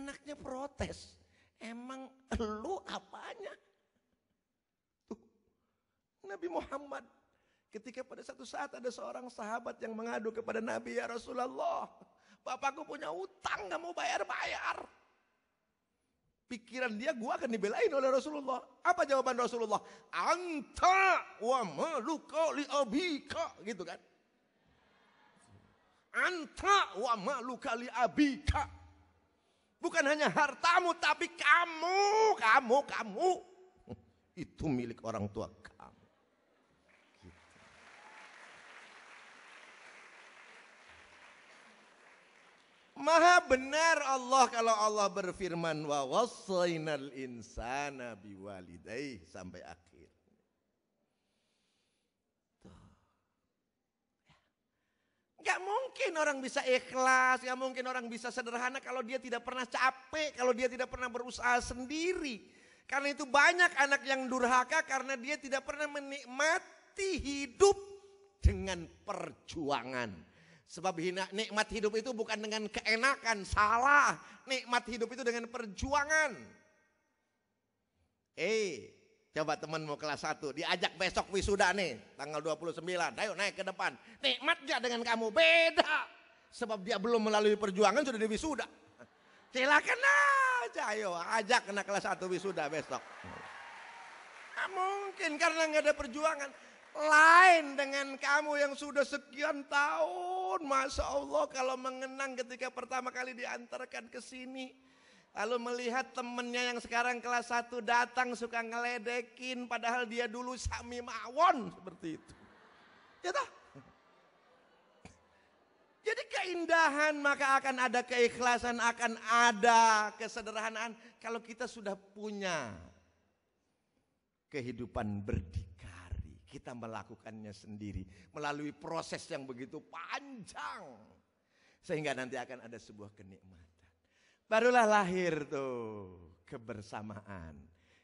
Anaknya protes. Emang lu apanya? Tuh. Nabi Muhammad ketika pada satu saat ada seorang sahabat yang mengadu kepada Nabi ya Rasulullah. Bapakku punya utang gak mau bayar-bayar pikiran dia gua akan dibelain oleh Rasulullah. Apa jawaban Rasulullah? Anta wa maluka li abika gitu kan. Anta wa maluka li abika. Bukan hanya hartamu tapi kamu, kamu, kamu. Itu milik orang tua kamu. Maha benar Allah kalau Allah berfirman wa wasainal insana biwalidai sampai akhir. Gak mungkin orang bisa ikhlas, gak mungkin orang bisa sederhana kalau dia tidak pernah capek, kalau dia tidak pernah berusaha sendiri. Karena itu banyak anak yang durhaka karena dia tidak pernah menikmati hidup dengan perjuangan. Sebab hina nikmat hidup itu bukan dengan keenakan, salah. Nikmat hidup itu dengan perjuangan. Eh, coba teman mau kelas 1, diajak besok wisuda nih, tanggal 29. Ayo naik ke depan. Nikmat gak dengan kamu? Beda. Sebab dia belum melalui perjuangan sudah di wisuda. Silakan aja, ayo ajak kena kelas 1 wisuda besok. Nah, mungkin karena nggak ada perjuangan lain dengan kamu yang sudah sekian tahun. Masya Allah kalau mengenang ketika pertama kali diantarkan ke sini. Lalu melihat temennya yang sekarang kelas 1 datang suka ngeledekin padahal dia dulu sami mawon seperti itu. Ya toh? Jadi keindahan maka akan ada keikhlasan, akan ada kesederhanaan kalau kita sudah punya kehidupan berdiri kita melakukannya sendiri melalui proses yang begitu panjang sehingga nanti akan ada sebuah kenikmatan. Barulah lahir tuh kebersamaan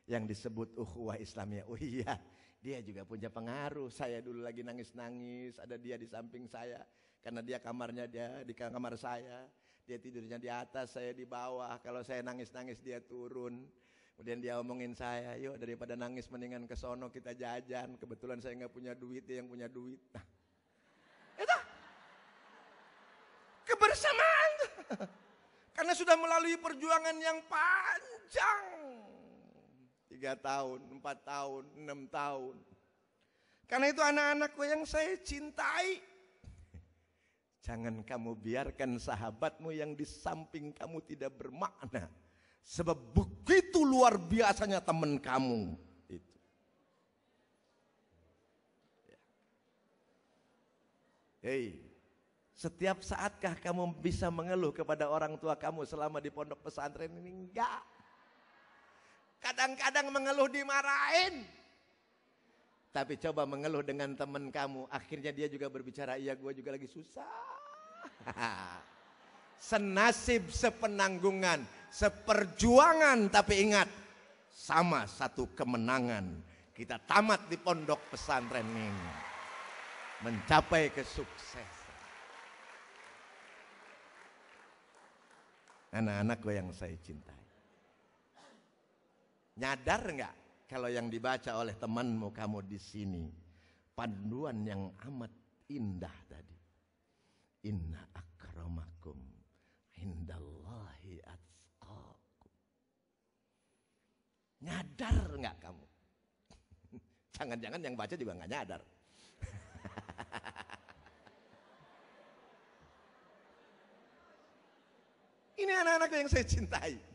yang disebut ukhuwah islamnya Oh iya, dia juga punya pengaruh. Saya dulu lagi nangis-nangis, ada dia di samping saya karena dia kamarnya dia di kamar saya. Dia tidurnya di atas, saya di bawah. Kalau saya nangis-nangis dia turun. Kemudian dia omongin saya, yuk daripada nangis mendingan ke sono kita jajan. Kebetulan saya nggak punya duit, dia yang punya duit. Nah, itu kebersamaan. Karena sudah melalui perjuangan yang panjang. Tiga tahun, empat tahun, enam tahun. Karena itu anak-anakku yang saya cintai. Jangan kamu biarkan sahabatmu yang di samping kamu tidak bermakna. Sebab bukti begitu luar biasanya teman kamu. Itu. Hei, setiap saatkah kamu bisa mengeluh kepada orang tua kamu selama di pondok pesantren ini? Enggak. Kadang-kadang mengeluh dimarahin. Tapi coba mengeluh dengan teman kamu. Akhirnya dia juga berbicara, iya gue juga lagi susah. senasib sepenanggungan, seperjuangan tapi ingat sama satu kemenangan. Kita tamat di pondok pesantren ini. Mencapai kesuksesan. Anak-anakku yang saya cintai. Nyadar nggak kalau yang dibaca oleh temanmu kamu di sini panduan yang amat indah tadi. Inna akramakum Indallahi atqakum. Nyadar nggak kamu? Jangan-jangan yang baca juga nggak nyadar. Ini anak-anak yang saya cintai.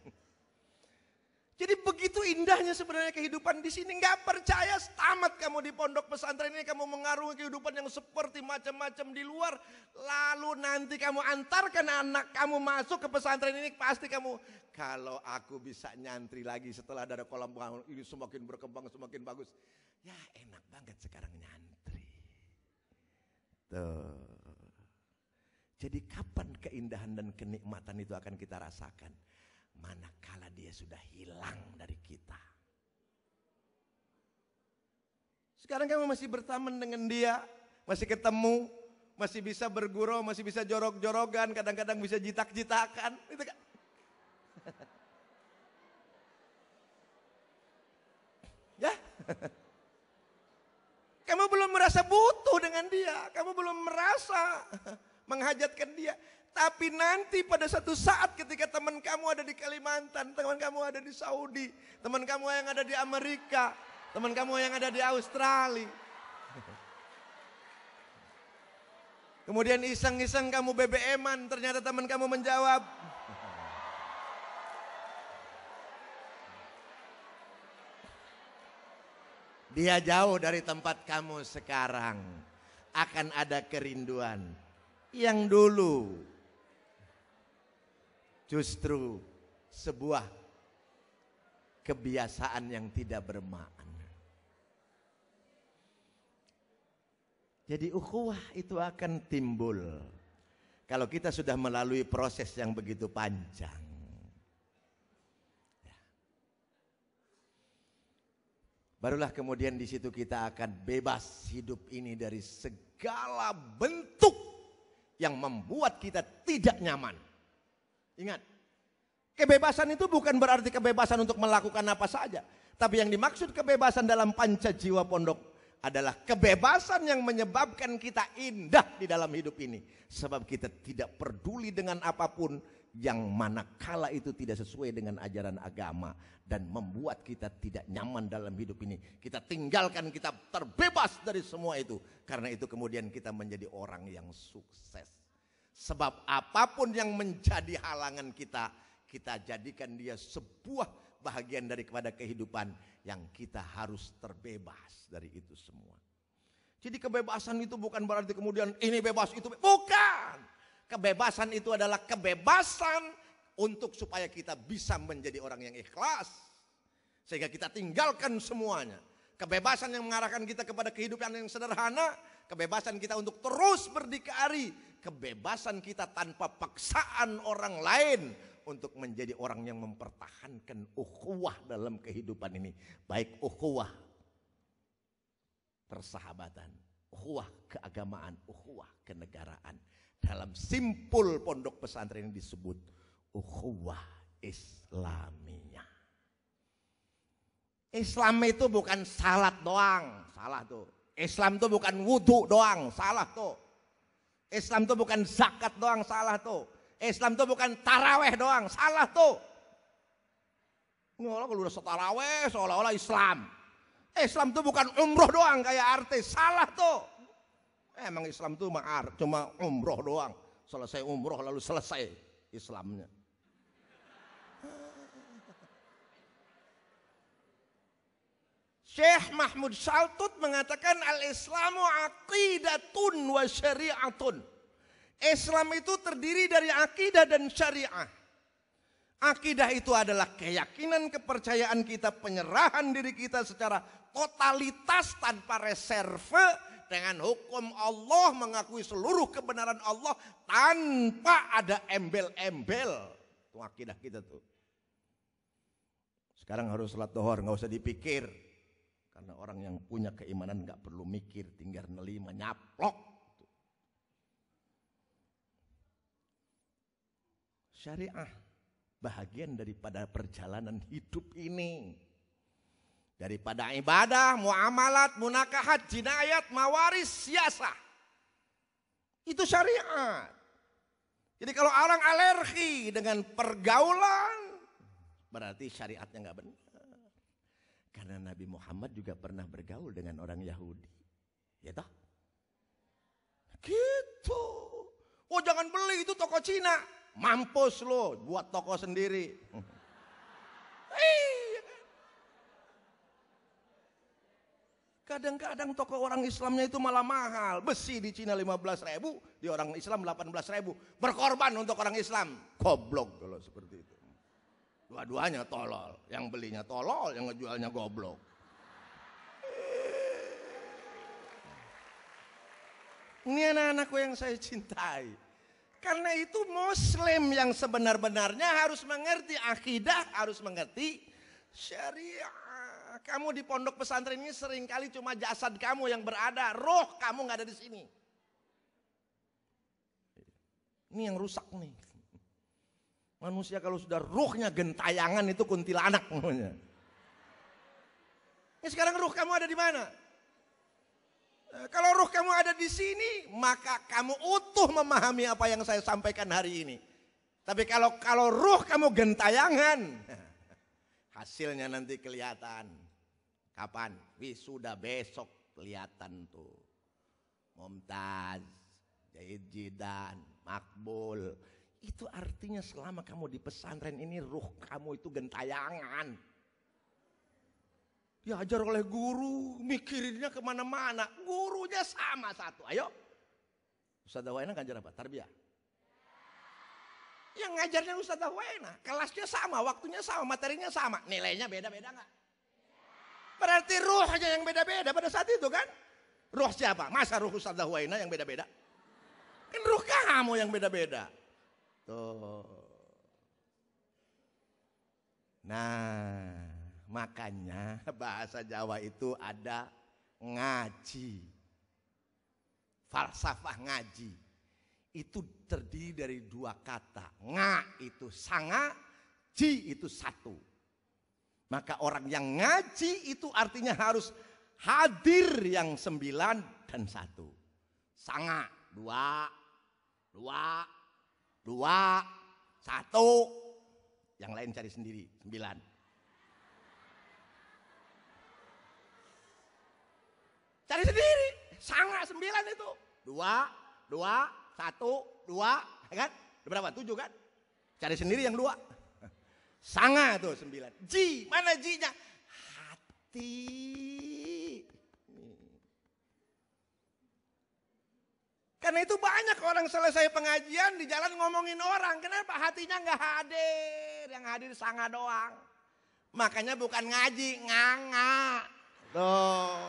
Jadi begitu indahnya sebenarnya kehidupan di sini. Nggak percaya tamat kamu di pondok pesantren ini kamu mengarungi kehidupan yang seperti macam-macam di luar. Lalu nanti kamu antarkan anak kamu masuk ke pesantren ini pasti kamu. Kalau aku bisa nyantri lagi setelah dari kolam bangun ini semakin berkembang semakin bagus. Ya enak banget sekarang nyantri. Tuh. Jadi kapan keindahan dan kenikmatan itu akan kita rasakan? manakala dia sudah hilang dari kita. Sekarang kamu masih berteman dengan dia, masih ketemu, masih bisa bergurau, masih bisa jorok jorogan kadang-kadang bisa jitak-jitakan. Gitu kan? ya? Kamu belum merasa butuh dengan dia, kamu belum merasa menghajatkan dia. Tapi nanti pada satu saat ketika teman kamu ada di Kalimantan, teman kamu ada di Saudi, teman kamu yang ada di Amerika, teman kamu yang ada di Australia. Kemudian iseng-iseng kamu BBM-an, ternyata teman kamu menjawab. Dia jauh dari tempat kamu sekarang. Akan ada kerinduan. Yang dulu justru sebuah kebiasaan yang tidak bermakna. Jadi ukhuwah itu akan timbul kalau kita sudah melalui proses yang begitu panjang. Ya. Barulah kemudian di situ kita akan bebas hidup ini dari segala bentuk yang membuat kita tidak nyaman. Ingat, kebebasan itu bukan berarti kebebasan untuk melakukan apa saja. Tapi yang dimaksud kebebasan dalam panca jiwa pondok adalah kebebasan yang menyebabkan kita indah di dalam hidup ini. Sebab kita tidak peduli dengan apapun yang manakala itu tidak sesuai dengan ajaran agama dan membuat kita tidak nyaman dalam hidup ini. Kita tinggalkan, kita terbebas dari semua itu. Karena itu kemudian kita menjadi orang yang sukses. Sebab apapun yang menjadi halangan kita, kita jadikan dia sebuah bahagian dari kehidupan yang kita harus terbebas dari itu semua. Jadi kebebasan itu bukan berarti kemudian ini bebas itu bebas. bukan. Kebebasan itu adalah kebebasan untuk supaya kita bisa menjadi orang yang ikhlas sehingga kita tinggalkan semuanya. Kebebasan yang mengarahkan kita kepada kehidupan yang sederhana kebebasan kita untuk terus berdikari, kebebasan kita tanpa paksaan orang lain untuk menjadi orang yang mempertahankan ukhuwah dalam kehidupan ini, baik ukhuwah persahabatan, ukhuwah keagamaan, ukhuwah kenegaraan. Dalam simpul pondok pesantren ini disebut ukhuwah Islamiyah. Islam itu bukan salat doang, salah tuh. Islam tuh bukan wudhu doang, salah tuh. Islam tuh bukan zakat doang, salah tuh. Islam tuh bukan taraweh doang, salah tuh. Ini kalau udah setaraweh, seolah-olah Islam. Islam tuh bukan umroh doang kayak artis, salah tuh. Eh, emang Islam tuh cuma umroh doang. Selesai umroh lalu selesai Islamnya. Syekh Mahmud Saltut mengatakan al-Islamu aqidatun wa syari'atun. Islam itu terdiri dari akidah dan syariah. Akidah itu adalah keyakinan, kepercayaan kita, penyerahan diri kita secara totalitas tanpa reserve dengan hukum Allah mengakui seluruh kebenaran Allah tanpa ada embel-embel. Itu akidah kita tuh. Sekarang harus sholat dohor, nggak usah dipikir. Karena orang yang punya keimanan nggak perlu mikir, tinggal nelima, nyaplok. Syariah bahagian daripada perjalanan hidup ini. Daripada ibadah, muamalat, munakahat, jinayat, mawaris, siasa. Itu syariat. Jadi kalau orang alergi dengan pergaulan, berarti syariatnya nggak benar. Karena Nabi Muhammad juga pernah bergaul dengan orang Yahudi. Ya toh? Gitu. Oh jangan beli itu toko Cina. Mampus lo buat toko sendiri. Iya. Kadang-kadang toko orang Islamnya itu malah mahal. Besi di Cina 15 ribu, di orang Islam 18 ribu. Berkorban untuk orang Islam. Koblok kalau seperti itu. Dua-duanya tolol, yang belinya tolol, yang ngejualnya goblok. Ini anak-anakku yang saya cintai. Karena itu muslim yang sebenar-benarnya harus mengerti akidah, harus mengerti syariah. Kamu di pondok pesantren ini seringkali cuma jasad kamu yang berada, roh kamu nggak ada di sini. Ini yang rusak nih. Manusia kalau sudah ruhnya gentayangan itu kuntilanak pokoknya. Ini ya sekarang ruh kamu ada di mana? E, kalau ruh kamu ada di sini, maka kamu utuh memahami apa yang saya sampaikan hari ini. Tapi kalau kalau ruh kamu gentayangan, hasilnya nanti kelihatan. Kapan? Sudah besok kelihatan tuh. Mumtaz, Jaid Jidan, Makbul, itu artinya selama kamu di pesantren ini ruh kamu itu gentayangan. Diajar oleh guru, mikirinnya kemana-mana. Gurunya sama satu, ayo. Ustadz Waena ngajar apa? Tarbiyah. Yang ngajarnya Ustadz Waena, kelasnya sama, waktunya sama, materinya sama. Nilainya beda-beda nggak? Berarti ruhnya yang beda-beda pada saat itu kan? Ruh siapa? Masa ruh Ustadz Waena yang beda-beda? Kan ruh kamu yang beda-beda. Tuh. Nah, makanya bahasa Jawa itu ada ngaji. Falsafah ngaji. Itu terdiri dari dua kata. Nga itu sanga, ji itu satu. Maka orang yang ngaji itu artinya harus hadir yang sembilan dan satu. Sanga, dua, dua, dua, satu. Yang lain cari sendiri, sembilan. Cari sendiri, sangat sembilan itu. Dua, dua, satu, dua, ya kan? Berapa? Tujuh kan? Cari sendiri yang dua. sangat tuh sembilan. Ji, mana jinya? Hati. Karena itu banyak orang selesai pengajian di jalan ngomongin orang. Kenapa hatinya nggak hadir? Yang hadir sangat doang. Makanya bukan ngaji, nganga. Tuh.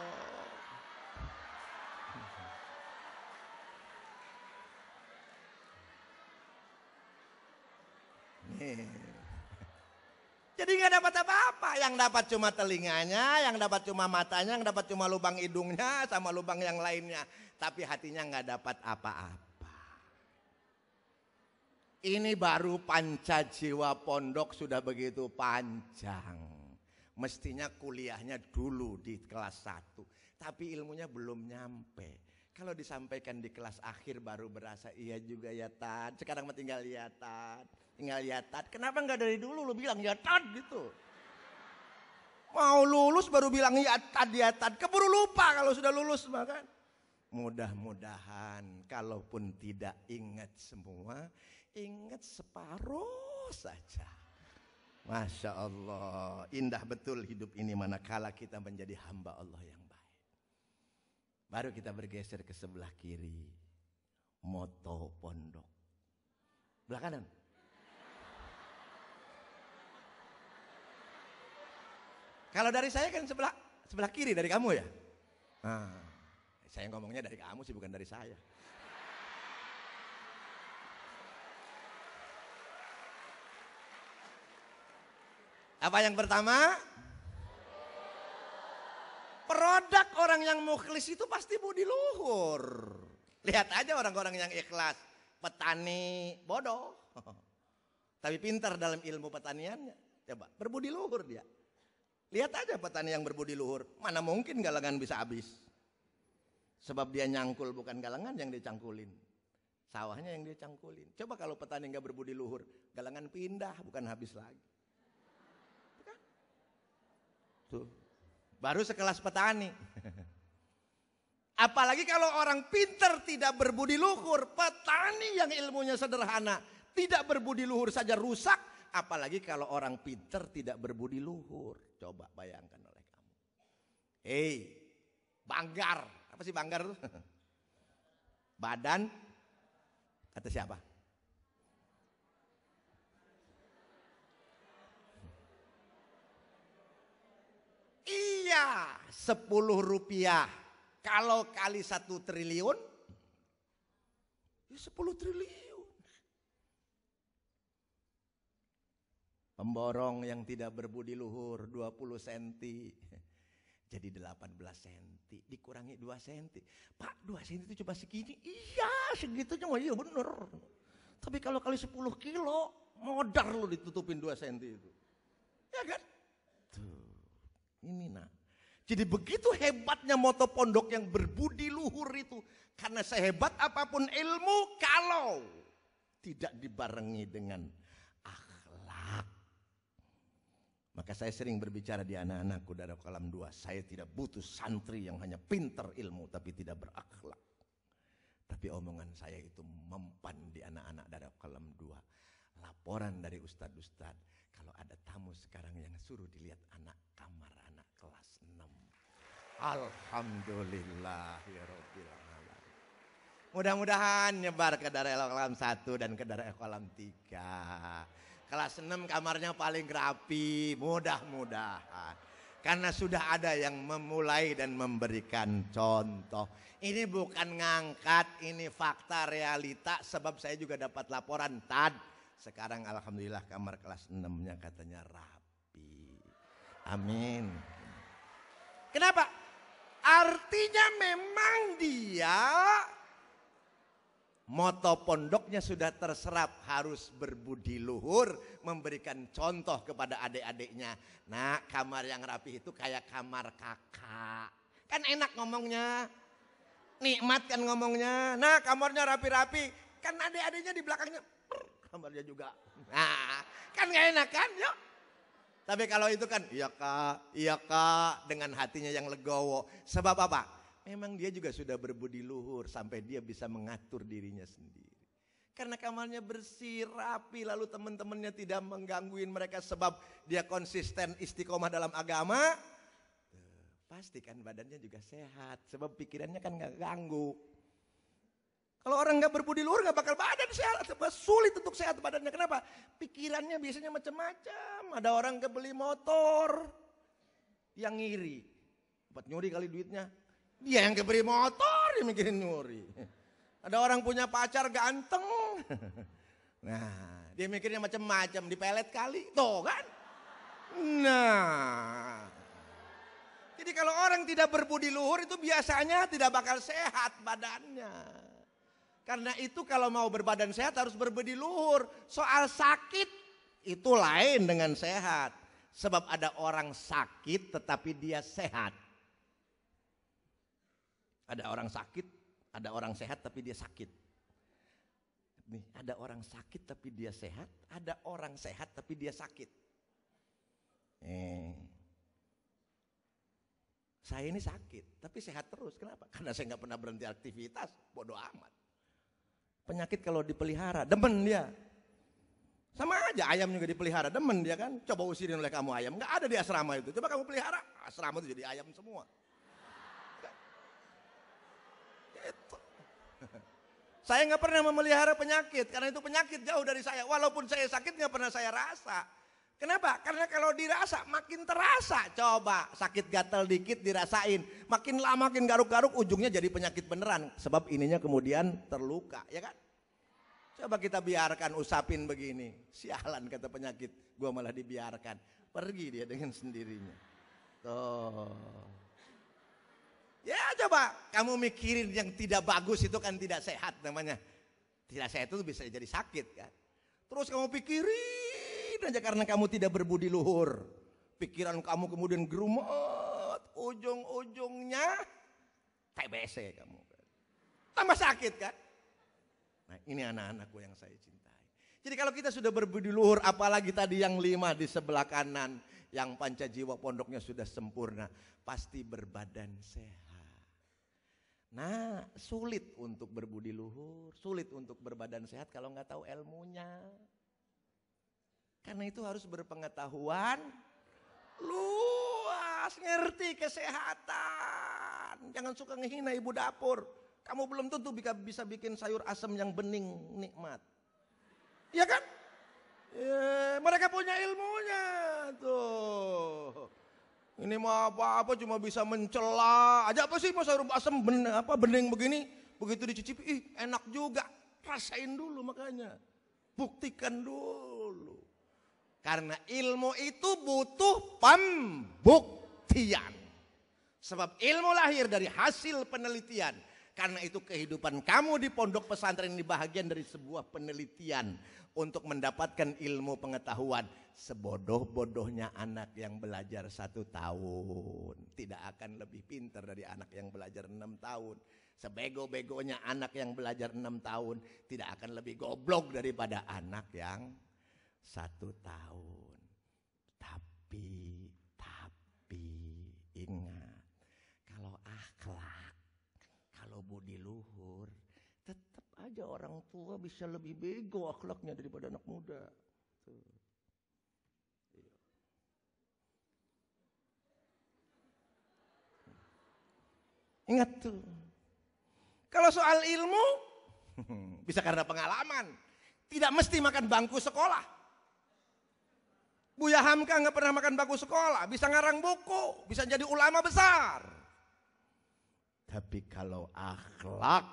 Jadi nggak dapat apa-apa. Yang dapat cuma telinganya, yang dapat cuma matanya, yang dapat cuma lubang hidungnya, sama lubang yang lainnya tapi hatinya nggak dapat apa-apa. Ini baru panca jiwa pondok sudah begitu panjang. Mestinya kuliahnya dulu di kelas 1. Tapi ilmunya belum nyampe. Kalau disampaikan di kelas akhir baru berasa iya juga ya Tad. Sekarang mah tinggal ya Tad. Tinggal ya Tad. Kenapa nggak dari dulu lu bilang ya Tad gitu. Mau lulus baru bilang ya Tad ya Tad. Keburu lupa kalau sudah lulus mah kan? Mudah-mudahan kalaupun tidak ingat semua, ingat separuh saja. Masya Allah, indah betul hidup ini manakala kita menjadi hamba Allah yang baik. Baru kita bergeser ke sebelah kiri, moto pondok. belakangan Kalau dari saya kan sebelah sebelah kiri dari kamu ya. Nah. Saya ngomongnya dari kamu sih bukan dari saya. Apa yang pertama? Produk orang yang mukhlis itu pasti budi luhur. Lihat aja orang-orang yang ikhlas. Petani bodoh. Tapi pintar dalam ilmu petaniannya. Coba, berbudi luhur dia. Lihat aja petani yang berbudi luhur. Mana mungkin galangan bisa habis. Sebab dia nyangkul bukan galangan yang dicangkulin. Sawahnya yang dicangkulin. Coba kalau petani nggak berbudi luhur, galangan pindah bukan habis lagi. Kan? Tuh. Baru sekelas petani. Apalagi kalau orang pinter tidak berbudi luhur, petani yang ilmunya sederhana, tidak berbudi luhur saja rusak, apalagi kalau orang pinter tidak berbudi luhur. Coba bayangkan oleh kamu. Hei, banggar. Apa sih banggar tuh? Badan kata siapa? Iya, 10 rupiah. Kalau kali satu triliun, ya 10 triliun. Pemborong yang tidak berbudi luhur 20 senti jadi 18 cm, dikurangi 2 cm. Pak, 2 cm itu cuma segini. Iya, segitu cuma iya bener. Tapi kalau kali 10 kilo, modar lo ditutupin 2 cm itu. Ya kan? Tuh. Ini nak. Jadi begitu hebatnya moto pondok yang berbudi luhur itu. Karena sehebat apapun ilmu, kalau tidak dibarengi dengan Maka saya sering berbicara di anak-anakku dari kolam dua. Saya tidak butuh santri yang hanya pinter ilmu tapi tidak berakhlak. Tapi omongan saya itu mempan di anak-anak dari kolam dua. Laporan dari ustad-ustad. Kalau ada tamu sekarang yang suruh dilihat anak kamar anak kelas 6. Alhamdulillah ya Alamin. Mudah-mudahan nyebar ke daerah kolam satu dan ke darah kolam tiga. Kelas 6 kamarnya paling rapi, mudah-mudahan. Karena sudah ada yang memulai dan memberikan contoh. Ini bukan ngangkat, ini fakta realita sebab saya juga dapat laporan tad. Sekarang alhamdulillah kamar kelas 6-nya katanya rapi. Amin. Kenapa? Artinya memang dia Moto pondoknya sudah terserap, harus berbudi luhur, memberikan contoh kepada adik-adiknya. Nah, kamar yang rapi itu kayak kamar kakak. Kan enak ngomongnya, nikmat kan ngomongnya. Nah, kamarnya rapi-rapi, kan adik-adiknya di belakangnya, kamarnya juga. Nah, kan gak enak kan, yuk. Tapi kalau itu kan, iya kak, iya kak, dengan hatinya yang legowo. Sebab apa? memang dia juga sudah berbudi luhur sampai dia bisa mengatur dirinya sendiri. Karena kamarnya bersih, rapi, lalu teman-temannya tidak menggangguin mereka sebab dia konsisten istiqomah dalam agama. Pasti kan badannya juga sehat, sebab pikirannya kan gak ganggu. Kalau orang gak berbudi luhur gak bakal badan sehat, sebab sulit untuk sehat badannya. Kenapa? Pikirannya biasanya macam-macam, ada orang kebeli motor yang ngiri. buat nyuri kali duitnya, dia yang keberi motor, dia mikirin nyuri. Ada orang punya pacar ganteng. Nah, dia mikirnya macam-macam, dipelet kali. Tuh kan? Nah. Jadi kalau orang tidak berbudi luhur itu biasanya tidak bakal sehat badannya. Karena itu kalau mau berbadan sehat harus berbudi luhur. Soal sakit itu lain dengan sehat. Sebab ada orang sakit tetapi dia sehat. Ada orang sakit, ada orang sehat tapi dia sakit. Nih, ada orang sakit tapi dia sehat, ada orang sehat tapi dia sakit. Eh. Saya ini sakit, tapi sehat terus. Kenapa? Karena saya nggak pernah berhenti aktivitas. Bodoh amat. Penyakit kalau dipelihara, demen dia. Sama aja ayam juga dipelihara, demen dia kan. Coba usirin oleh kamu ayam, nggak ada di asrama itu. Coba kamu pelihara, asrama itu jadi ayam semua. Saya nggak pernah memelihara penyakit karena itu penyakit jauh dari saya. Walaupun saya sakit nggak pernah saya rasa. Kenapa? Karena kalau dirasa makin terasa. Coba sakit gatal dikit dirasain. Makin lama makin garuk-garuk ujungnya jadi penyakit beneran. Sebab ininya kemudian terluka ya kan? Coba kita biarkan usapin begini. Sialan kata penyakit. Gue malah dibiarkan. Pergi dia dengan sendirinya. Tuh. Ya coba kamu mikirin yang tidak bagus itu kan tidak sehat namanya. Tidak sehat itu bisa jadi sakit kan. Terus kamu pikirin aja karena kamu tidak berbudi luhur. Pikiran kamu kemudian gerumot. Ujung-ujungnya TBC kamu. Kan? Tambah sakit kan. Nah ini anak-anakku yang saya cintai. Jadi kalau kita sudah berbudi luhur apalagi tadi yang lima di sebelah kanan. Yang panca jiwa pondoknya sudah sempurna. Pasti berbadan sehat. Nah, sulit untuk berbudi luhur, sulit untuk berbadan sehat kalau nggak tahu ilmunya. Karena itu harus berpengetahuan luas, ngerti kesehatan. Jangan suka ngehina ibu dapur. Kamu belum tentu bisa bikin sayur asem yang bening nikmat. Iya kan? Ya, mereka punya ilmunya tuh. Ini mah apa-apa cuma bisa mencela. Aja apa sih mas harum asam ben, apa bening begini? Begitu dicicipi, ih enak juga. Rasain dulu makanya. Buktikan dulu. Karena ilmu itu butuh pembuktian. Sebab ilmu lahir dari hasil penelitian. Karena itu kehidupan kamu di pondok pesantren ini bahagian dari sebuah penelitian untuk mendapatkan ilmu pengetahuan. Sebodoh-bodohnya anak yang belajar satu tahun tidak akan lebih pintar dari anak yang belajar enam tahun. Sebego-begonya anak yang belajar enam tahun tidak akan lebih goblok daripada anak yang satu tahun. Tapi, tapi ingat kalau akhlak, kalau budi luhur, tetap aja orang tua bisa lebih bego akhlaknya daripada anak muda. Tuh. Ingat tuh. Kalau soal ilmu, bisa karena pengalaman. Tidak mesti makan bangku sekolah. Buya Hamka nggak pernah makan bangku sekolah, bisa ngarang buku, bisa jadi ulama besar. Tapi kalau akhlak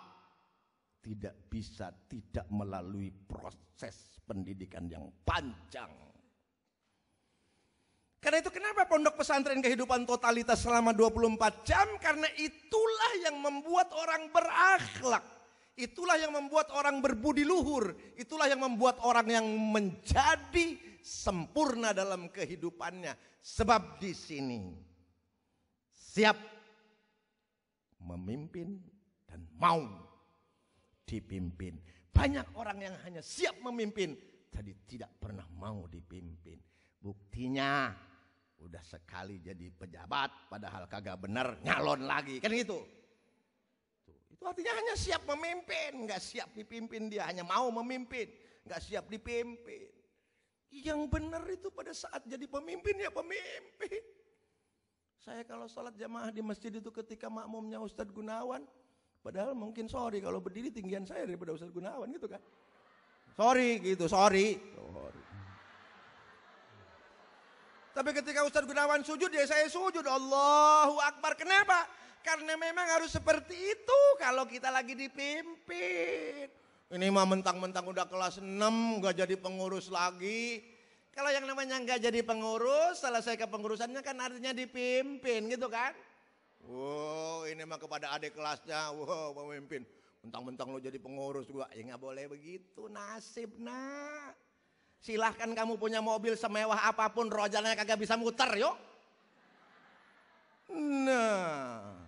tidak bisa tidak melalui proses pendidikan yang panjang. Karena itu kenapa pondok pesantren kehidupan totalitas selama 24 jam? Karena itulah yang membuat orang berakhlak. Itulah yang membuat orang berbudi luhur. Itulah yang membuat orang yang menjadi sempurna dalam kehidupannya. Sebab di sini siap memimpin dan mau dipimpin. Banyak orang yang hanya siap memimpin, jadi tidak pernah mau dipimpin. Buktinya udah sekali jadi pejabat padahal kagak benar, nyalon lagi kan gitu itu artinya hanya siap memimpin nggak siap dipimpin dia hanya mau memimpin nggak siap dipimpin yang benar itu pada saat jadi pemimpin ya pemimpin saya kalau sholat jamaah di masjid itu ketika makmumnya Ustadz Gunawan padahal mungkin sorry kalau berdiri tinggian saya daripada Ustadz Gunawan gitu kan sorry gitu sorry oh, tapi ketika Ustadz Gunawan sujud ya saya sujud. Allahu Akbar. Kenapa? Karena memang harus seperti itu kalau kita lagi dipimpin. Ini mah mentang-mentang udah kelas 6 gak jadi pengurus lagi. Kalau yang namanya gak jadi pengurus, selesai kepengurusannya kan artinya dipimpin gitu kan. Wow, ini mah kepada adik kelasnya, wow pemimpin. Mentang-mentang lo jadi pengurus gua, ya nggak boleh begitu, nasib nak silahkan kamu punya mobil semewah apapun rojalnya kagak bisa muter yuk. Nah,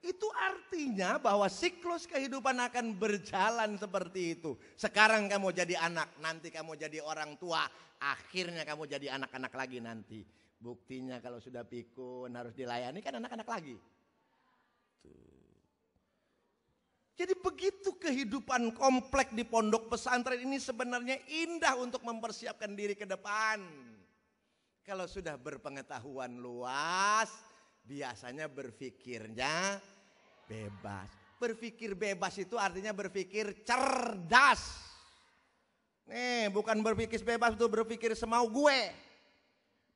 itu artinya bahwa siklus kehidupan akan berjalan seperti itu. Sekarang kamu jadi anak, nanti kamu jadi orang tua, akhirnya kamu jadi anak-anak lagi nanti. Buktinya kalau sudah pikun harus dilayani kan anak-anak lagi. Jadi begitu kehidupan komplek di pondok pesantren ini sebenarnya indah untuk mempersiapkan diri ke depan. Kalau sudah berpengetahuan luas, biasanya berpikirnya bebas. Berpikir bebas itu artinya berpikir cerdas. Nih, bukan berpikir bebas itu berpikir semau gue.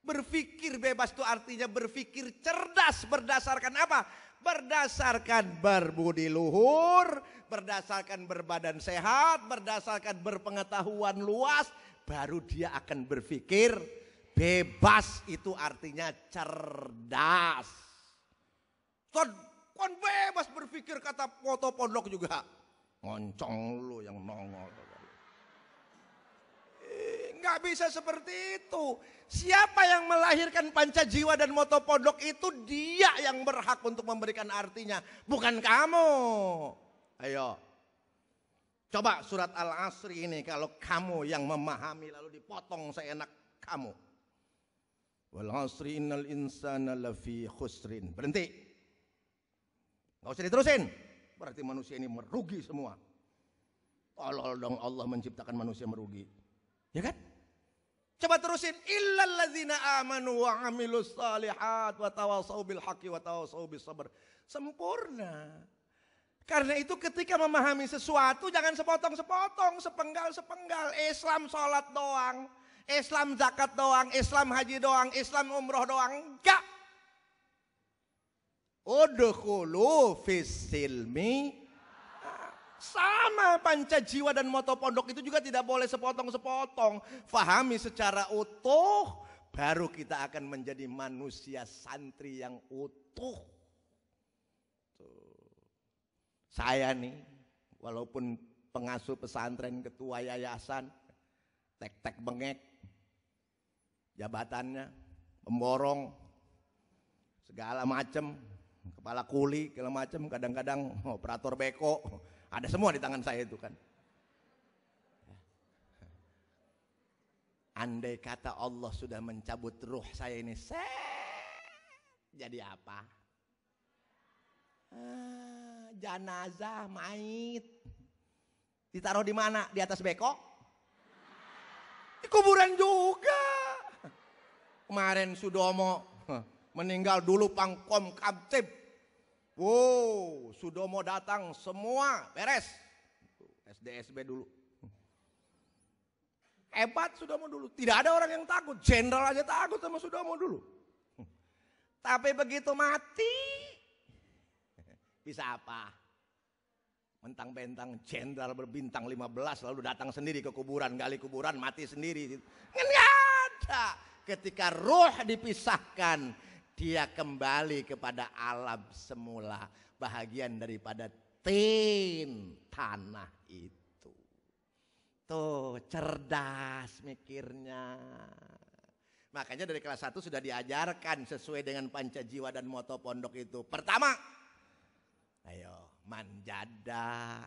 Berpikir bebas itu artinya berpikir cerdas berdasarkan apa? Berdasarkan berbudi luhur, berdasarkan berbadan sehat, berdasarkan berpengetahuan luas, baru dia akan berpikir bebas itu artinya cerdas. Kon bebas berpikir kata foto pondok juga. Ngoncong lu yang nongol. Nggak bisa seperti itu. Siapa yang melahirkan panca jiwa dan moto podok itu dia yang berhak untuk memberikan artinya. Bukan kamu. Ayo. Coba surat Al-Asri ini kalau kamu yang memahami lalu dipotong seenak kamu. Wal asri innal insana lafi khusrin. Berhenti. Gak usah diterusin. Berarti manusia ini merugi semua. Tolol dong Allah menciptakan manusia merugi. Ya kan? Coba terusin illallazina amanu wa amilus salihat wa tawasau bil haqqi wa tawasau bis Sempurna. Karena itu ketika memahami sesuatu jangan sepotong-sepotong, sepenggal-sepenggal. Islam sholat doang, Islam zakat doang, Islam haji doang, Islam umroh doang. Enggak. Udkhulu fis silmi sama panca jiwa dan moto pondok itu juga tidak boleh sepotong-sepotong. Fahami secara utuh, baru kita akan menjadi manusia santri yang utuh. Saya nih, walaupun pengasuh pesantren ketua yayasan, tek-tek bengek, jabatannya, pemborong, segala macam, kepala kuli, segala macam, kadang-kadang operator beko, ada semua di tangan saya itu kan. Andai kata Allah sudah mencabut ruh saya ini, jadi apa? Ah, janazah mait. Ditaruh di mana? Di atas bekok? Di kuburan juga. Kemarin Sudomo meninggal dulu pangkom kamtip. Wow, sudah mau datang semua beres. SDSB dulu. Hebat sudah mau dulu. Tidak ada orang yang takut. Jenderal aja takut sama sudah mau dulu. Tapi begitu mati, bisa apa? Mentang-bentang jenderal berbintang 15 lalu datang sendiri ke kuburan, gali kuburan, mati sendiri. Nggak ada. Ketika roh dipisahkan, dia kembali kepada alam semula bahagian daripada tin tanah itu tuh cerdas mikirnya makanya dari kelas 1 sudah diajarkan sesuai dengan jiwa dan moto pondok itu pertama ayo manjada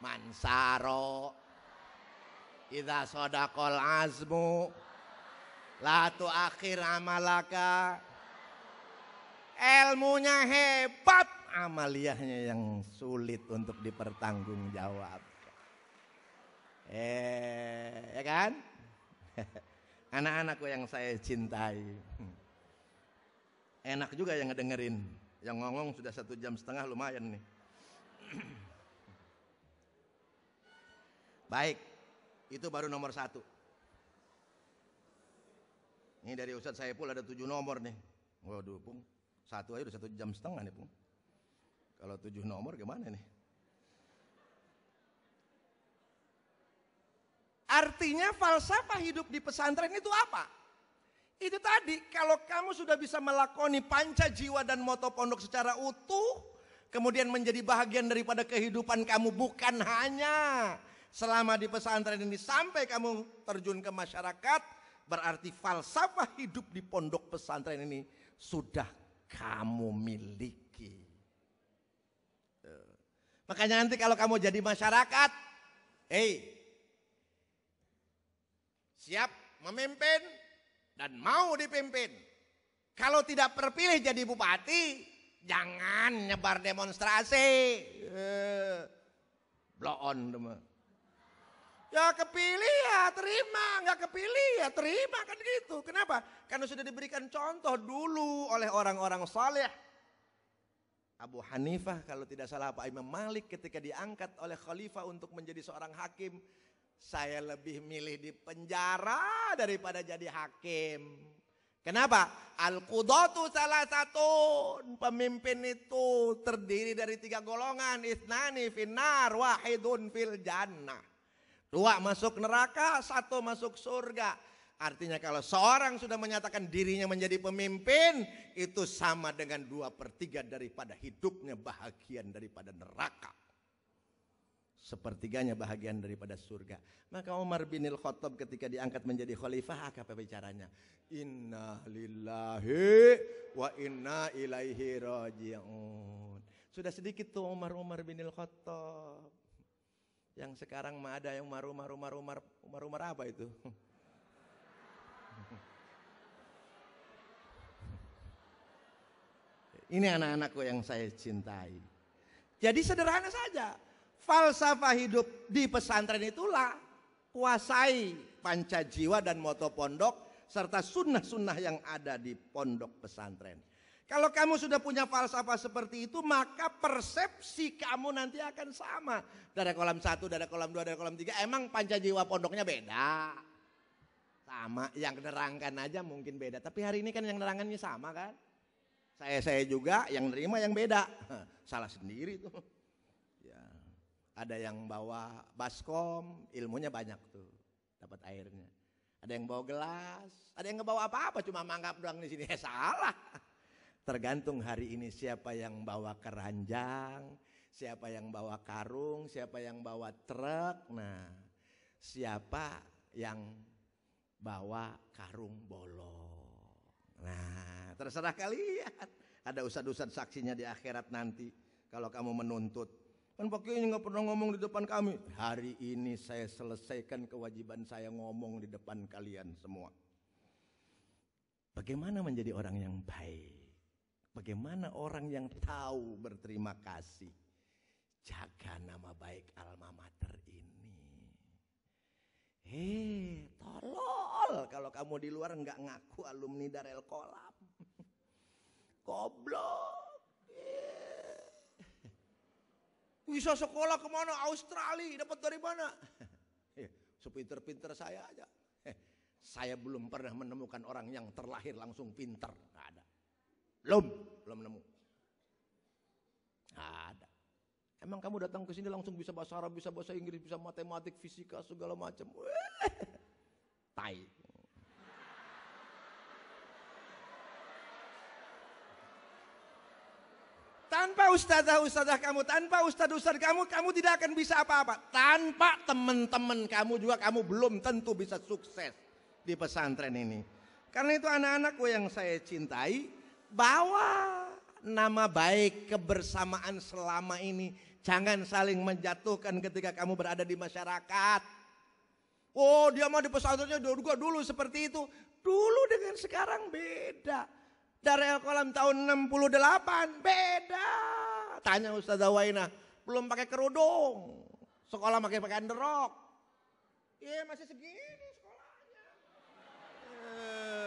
mansaro idza sodakol azmu Latu tu akhir amalaka. Ilmunya hebat, Amaliahnya yang sulit untuk dipertanggungjawabkan. Eh, ya kan? Anak-anakku yang saya cintai. Enak juga yang ngedengerin. Yang ngomong sudah satu jam setengah lumayan nih. Baik, itu baru nomor satu. Ini dari Ustadz Saiful ada tujuh nomor nih. Waduh, Pung. Satu aja udah satu jam setengah nih, Pung. Kalau tujuh nomor gimana nih? Artinya falsafah hidup di pesantren itu apa? Itu tadi, kalau kamu sudah bisa melakoni panca jiwa dan moto pondok secara utuh, kemudian menjadi bagian daripada kehidupan kamu bukan hanya selama di pesantren ini sampai kamu terjun ke masyarakat, Berarti falsafah hidup di pondok pesantren ini sudah kamu miliki. Eh, makanya nanti kalau kamu jadi masyarakat, eh siap memimpin dan mau dipimpin. Kalau tidak terpilih jadi bupati, jangan nyebar demonstrasi. Eh, blow on teman. Ya kepilih ya terima, nggak kepilih ya terima kan gitu. Kenapa? Karena sudah diberikan contoh dulu oleh orang-orang saleh. Abu Hanifah kalau tidak salah Pak Imam Malik ketika diangkat oleh khalifah untuk menjadi seorang hakim. Saya lebih milih di penjara daripada jadi hakim. Kenapa? Al-Qudatu salah satu pemimpin itu terdiri dari tiga golongan. Isnani finar, wahidun fil jannah. Dua masuk neraka, satu masuk surga. Artinya kalau seorang sudah menyatakan dirinya menjadi pemimpin, itu sama dengan dua per tiga daripada hidupnya bahagian daripada neraka. Sepertiganya bahagian daripada surga. Maka Umar bin Khattab ketika diangkat menjadi khalifah, apa bicaranya? Inna lillahi wa inna ilaihi raji'un. Sudah sedikit tuh Umar Umar bin Khattab. Yang sekarang mah ada yang maru maru maru maru maru maru apa itu? Ini anak-anakku yang saya cintai. Jadi sederhana saja. Falsafah hidup di pesantren itulah kuasai panca jiwa dan moto pondok serta sunnah-sunnah yang ada di pondok pesantren. Kalau kamu sudah punya falsafah seperti itu, maka persepsi kamu nanti akan sama. Dari kolam satu, dari kolam dua, dari kolam tiga. Emang panca jiwa pondoknya beda. Sama, yang nerangkan aja mungkin beda. Tapi hari ini kan yang nerangannya sama kan. Saya-saya juga yang nerima yang beda. Salah sendiri tuh. Ya. Ada yang bawa baskom, ilmunya banyak tuh. Dapat airnya. Ada yang bawa gelas, ada yang ngebawa bawa apa-apa, cuma mangkap doang di sini. Ya salah. Tergantung hari ini siapa yang bawa keranjang, siapa yang bawa karung, siapa yang bawa truk. Nah, siapa yang bawa karung bolong. Nah, terserah kalian. Ada usad-usad saksinya di akhirat nanti kalau kamu menuntut. Kan Pak nggak pernah ngomong di depan kami. Hari ini saya selesaikan kewajiban saya ngomong di depan kalian semua. Bagaimana menjadi orang yang baik? Bagaimana orang yang tahu berterima kasih? Jaga nama baik alma mater ini. Hei, tolol kalau kamu di luar nggak ngaku alumni El Kolam. Goblok. Bisa sekolah kemana? Australia. Dapat dari mana? Sepinter-pinter saya aja. Saya belum pernah menemukan orang yang terlahir langsung pinter. Nggak ada. Belum, belum nemu. Ada. Emang kamu datang ke sini langsung bisa bahasa Arab, bisa bahasa Inggris, bisa matematik, fisika, segala macam. Tai. Tanpa ustazah-ustazah kamu, tanpa ustaz-ustaz kamu, kamu tidak akan bisa apa-apa. Tanpa teman-teman kamu juga, kamu belum tentu bisa sukses di pesantren ini. Karena itu anak-anakku yang saya cintai, bawa nama baik kebersamaan selama ini. Jangan saling menjatuhkan ketika kamu berada di masyarakat. Oh dia mau di pesantrennya juga dulu seperti itu. Dulu dengan sekarang beda. Dari Al-Qalam tahun 68 beda. Tanya Ustaz Waina. Belum pakai kerudung. Sekolah pakai pakai underok. Iya masih segini sekolahnya. Eh,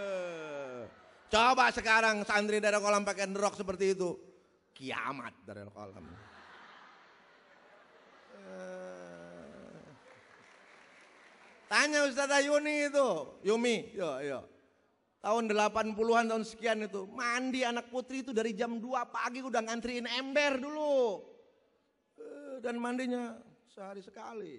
Coba sekarang santri dari kolam pakai rok seperti itu. Kiamat dari kolam. Eh. Tanya Ustaz Yuni itu, Yumi, yo, yo. Tahun 80-an tahun sekian itu, mandi anak putri itu dari jam 2 pagi udah ngantriin ember dulu. Eh, dan mandinya sehari sekali.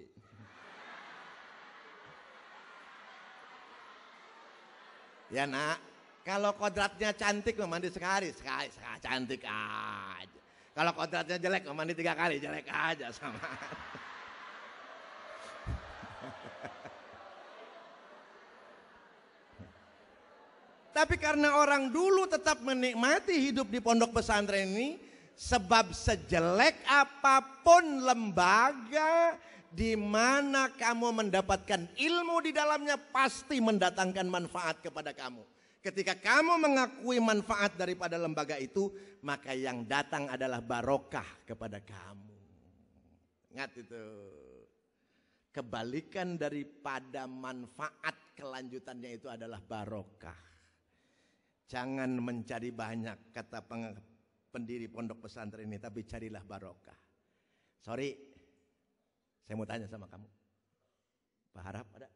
Ya nak, kalau kodratnya cantik mau mandi sekali, sekali, sekali cantik aja. Kalau kodratnya jelek mau mandi tiga kali, jelek aja sama. Tapi karena orang dulu tetap menikmati hidup di pondok pesantren ini, sebab sejelek apapun lembaga di mana kamu mendapatkan ilmu di dalamnya pasti mendatangkan manfaat kepada kamu. Ketika kamu mengakui manfaat daripada lembaga itu, maka yang datang adalah barokah kepada kamu. Ingat itu. Kebalikan daripada manfaat kelanjutannya itu adalah barokah. Jangan mencari banyak kata pendiri pondok pesantren ini, tapi carilah barokah. Sorry, saya mau tanya sama kamu. Berharap ada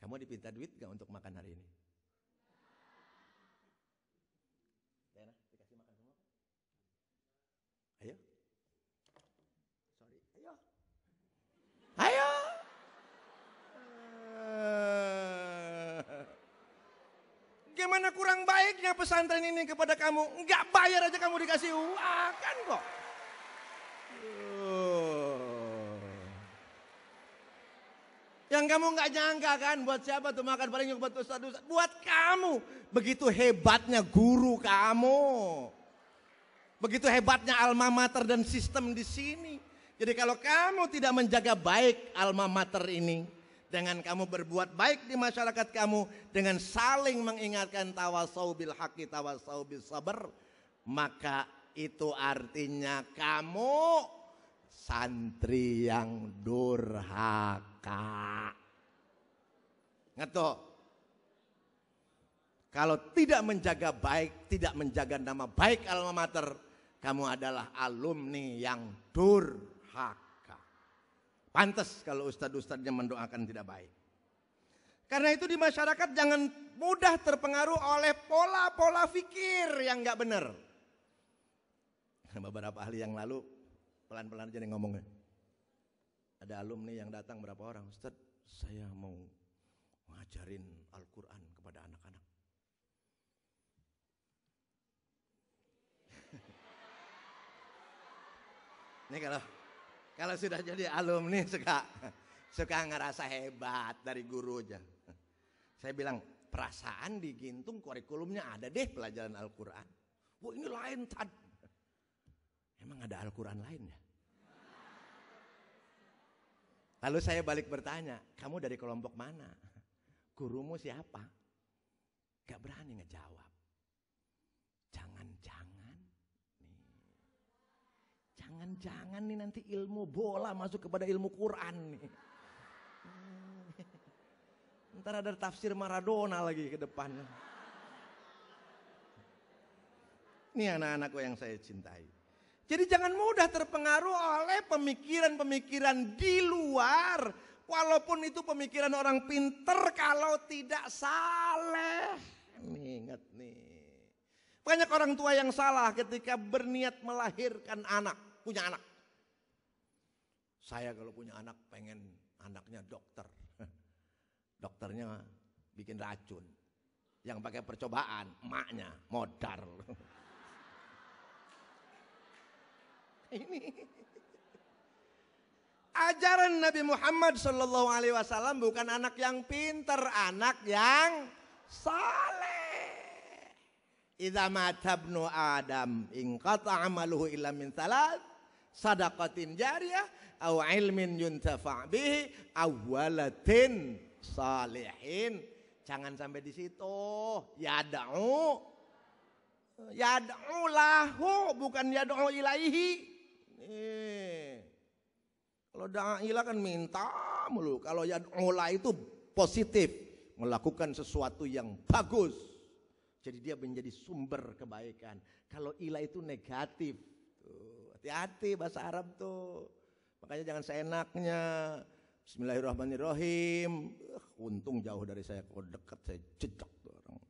Kamu dipinta duit gak untuk makan hari ini? Dena, dikasih makan semua? Ayo. Sorry, ayo. Ayo. Eh. Gimana kurang baiknya pesantren ini kepada kamu? Enggak bayar aja kamu dikasih uang, kan kok. Eh. Yang kamu nggak nyangka kan buat siapa tuh makan paling buat ustadz ustadz. buat kamu. Begitu hebatnya guru kamu. Begitu hebatnya alma mater dan sistem di sini. Jadi kalau kamu tidak menjaga baik alma mater ini, dengan kamu berbuat baik di masyarakat kamu, dengan saling mengingatkan tawasau bil haki tawasau bil sabar, maka itu artinya kamu santri yang durhaka. Ngetok. Kalau tidak menjaga baik, tidak menjaga nama baik alma mater, kamu adalah alumni yang durhaka. Pantas kalau ustad-ustadnya mendoakan tidak baik. Karena itu di masyarakat jangan mudah terpengaruh oleh pola-pola fikir yang nggak benar. Beberapa ahli yang lalu Pelan-pelan aja nih ngomongnya. Ada alumni yang datang berapa orang? Ustaz, saya mau ngajarin Al-Quran kepada anak-anak. Ini kalau kalau sudah jadi alumni suka suka ngerasa hebat dari guru aja. Saya bilang perasaan digintung kurikulumnya ada deh pelajaran Al-Quran. Wah ini lain tad. Emang ada Al-Quran lain ya? Lalu saya balik bertanya, kamu dari kelompok mana? Gurumu siapa? Gak berani ngejawab. Jangan-jangan nih. Jangan-jangan nih nanti ilmu bola masuk kepada ilmu Quran nih. Ntar ada tafsir Maradona lagi ke depan. Ini anak-anakku yang saya cintai. Jadi jangan mudah terpengaruh oleh pemikiran-pemikiran di luar. Walaupun itu pemikiran orang pinter kalau tidak saleh. ingat nih. Banyak orang tua yang salah ketika berniat melahirkan anak, punya anak. Saya kalau punya anak pengen anaknya dokter. Dokternya bikin racun. Yang pakai percobaan, emaknya, modal. ini. Ajaran Nabi Muhammad Shallallahu Alaihi Wasallam bukan anak yang pinter, anak yang saleh. Idza matabnu Adam ingqata amaluhu illa min salat sadaqatin jariyah au ilmin yuntafa bihi salehin. waladin salihin. Jangan sampai di situ. Ya da'u. Ya lahu bukan ya da'u ilaihi. Nih. Kalau da'ilah kan minta mulu. Kalau yang olah itu positif. Melakukan sesuatu yang bagus. Jadi dia menjadi sumber kebaikan. Kalau ilah itu negatif. Hati-hati bahasa Arab tuh. Makanya jangan seenaknya. Bismillahirrahmanirrahim. Uh, untung jauh dari saya. Kalau dekat saya jejak tuh orang.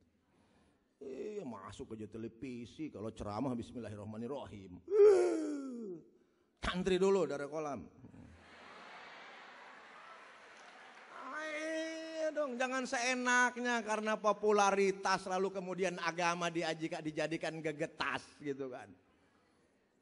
Iya masuk aja televisi. Kalau ceramah Bismillahirrahmanirrahim. Antri dulu dari kolam. Ayo dong, jangan seenaknya karena popularitas lalu kemudian agama diajikan dijadikan gegetas gitu kan.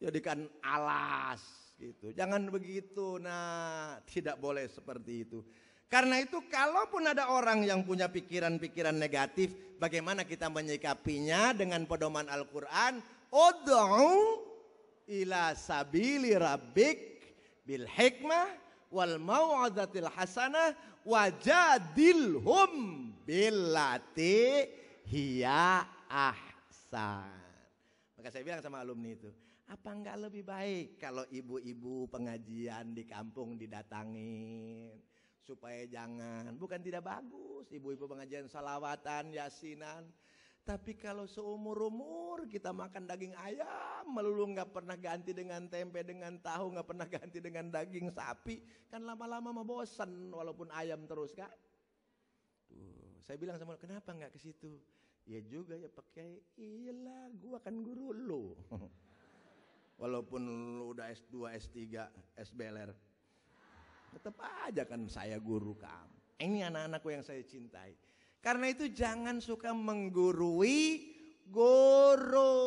Jadikan alas gitu. Jangan begitu. Nah, tidak boleh seperti itu. Karena itu kalaupun ada orang yang punya pikiran-pikiran negatif, bagaimana kita menyikapinya dengan pedoman Al-Qur'an? Ud'u ila sabili rabbik bil hikmah wal mau'azatil hasanah wajadilhum billati hiya ahsan. Maka saya bilang sama alumni itu, apa enggak lebih baik kalau ibu-ibu pengajian di kampung didatangin supaya jangan bukan tidak bagus ibu-ibu pengajian salawatan yasinan tapi kalau seumur-umur kita makan daging ayam, melulu nggak pernah ganti dengan tempe, dengan tahu, nggak pernah ganti dengan daging sapi, kan lama-lama mah bosan walaupun ayam terus kan. Tuh, saya bilang sama kenapa nggak ke situ? Ya juga ya pakai iyalah, gua kan guru lu. walaupun lu udah S2, S3, SBLR. Tetap aja kan saya guru kamu. Ini anak-anakku yang saya cintai. Karena itu jangan suka menggurui guru.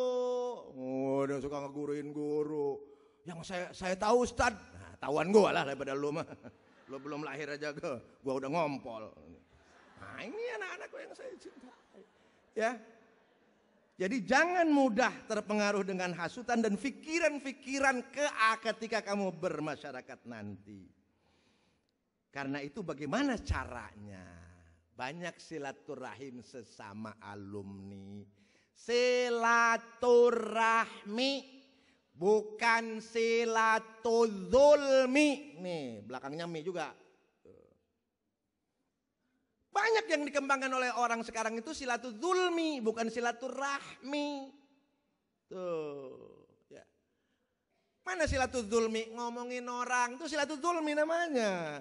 Oh, dia suka ngeguruin guru. Yang saya saya tahu Ustaz. Nah, tahuan gue lah daripada lu mah. Lu belum lahir aja gue, gue udah ngompol. Nah, ini anak-anak gue yang saya cintai. Ya. Jadi jangan mudah terpengaruh dengan hasutan dan pikiran-pikiran ke ketika kamu bermasyarakat nanti. Karena itu bagaimana caranya? Banyak silaturahim sesama alumni. Silaturahmi bukan silatuzulmi. Nih, belakangnya mi juga. Banyak yang dikembangkan oleh orang sekarang itu silatuzulmi, bukan silaturahmi. Tuh, ya. Mana silatuzulmi? Ngomongin orang itu silatuzulmi namanya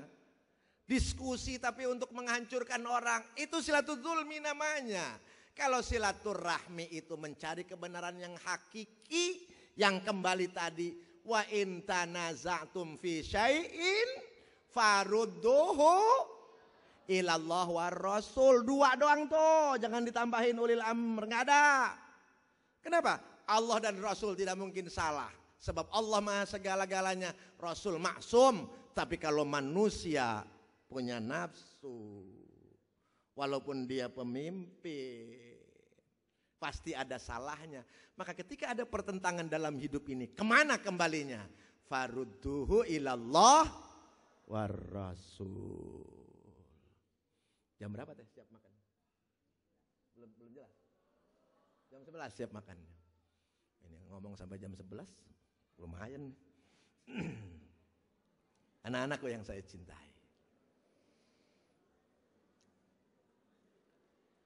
diskusi tapi untuk menghancurkan orang. Itu silaturahmi namanya. Kalau silaturahmi itu mencari kebenaran yang hakiki yang kembali tadi wa in tanaza'tum fi syai'in farudduhu ilallah war rasul. Dua doang tuh, jangan ditambahin ulil amr, enggak ada. Kenapa? Allah dan Rasul tidak mungkin salah. Sebab Allah maha segala-galanya, Rasul maksum. Tapi kalau manusia punya nafsu. Walaupun dia pemimpin, pasti ada salahnya. Maka ketika ada pertentangan dalam hidup ini, kemana kembalinya? Farudduhu ilallah warasul. Jam berapa teh siap makan? Belum belum jelas. Jam sebelas siap makan. Ini ngomong sampai jam sebelas, lumayan. Anak-anakku yang saya cintai.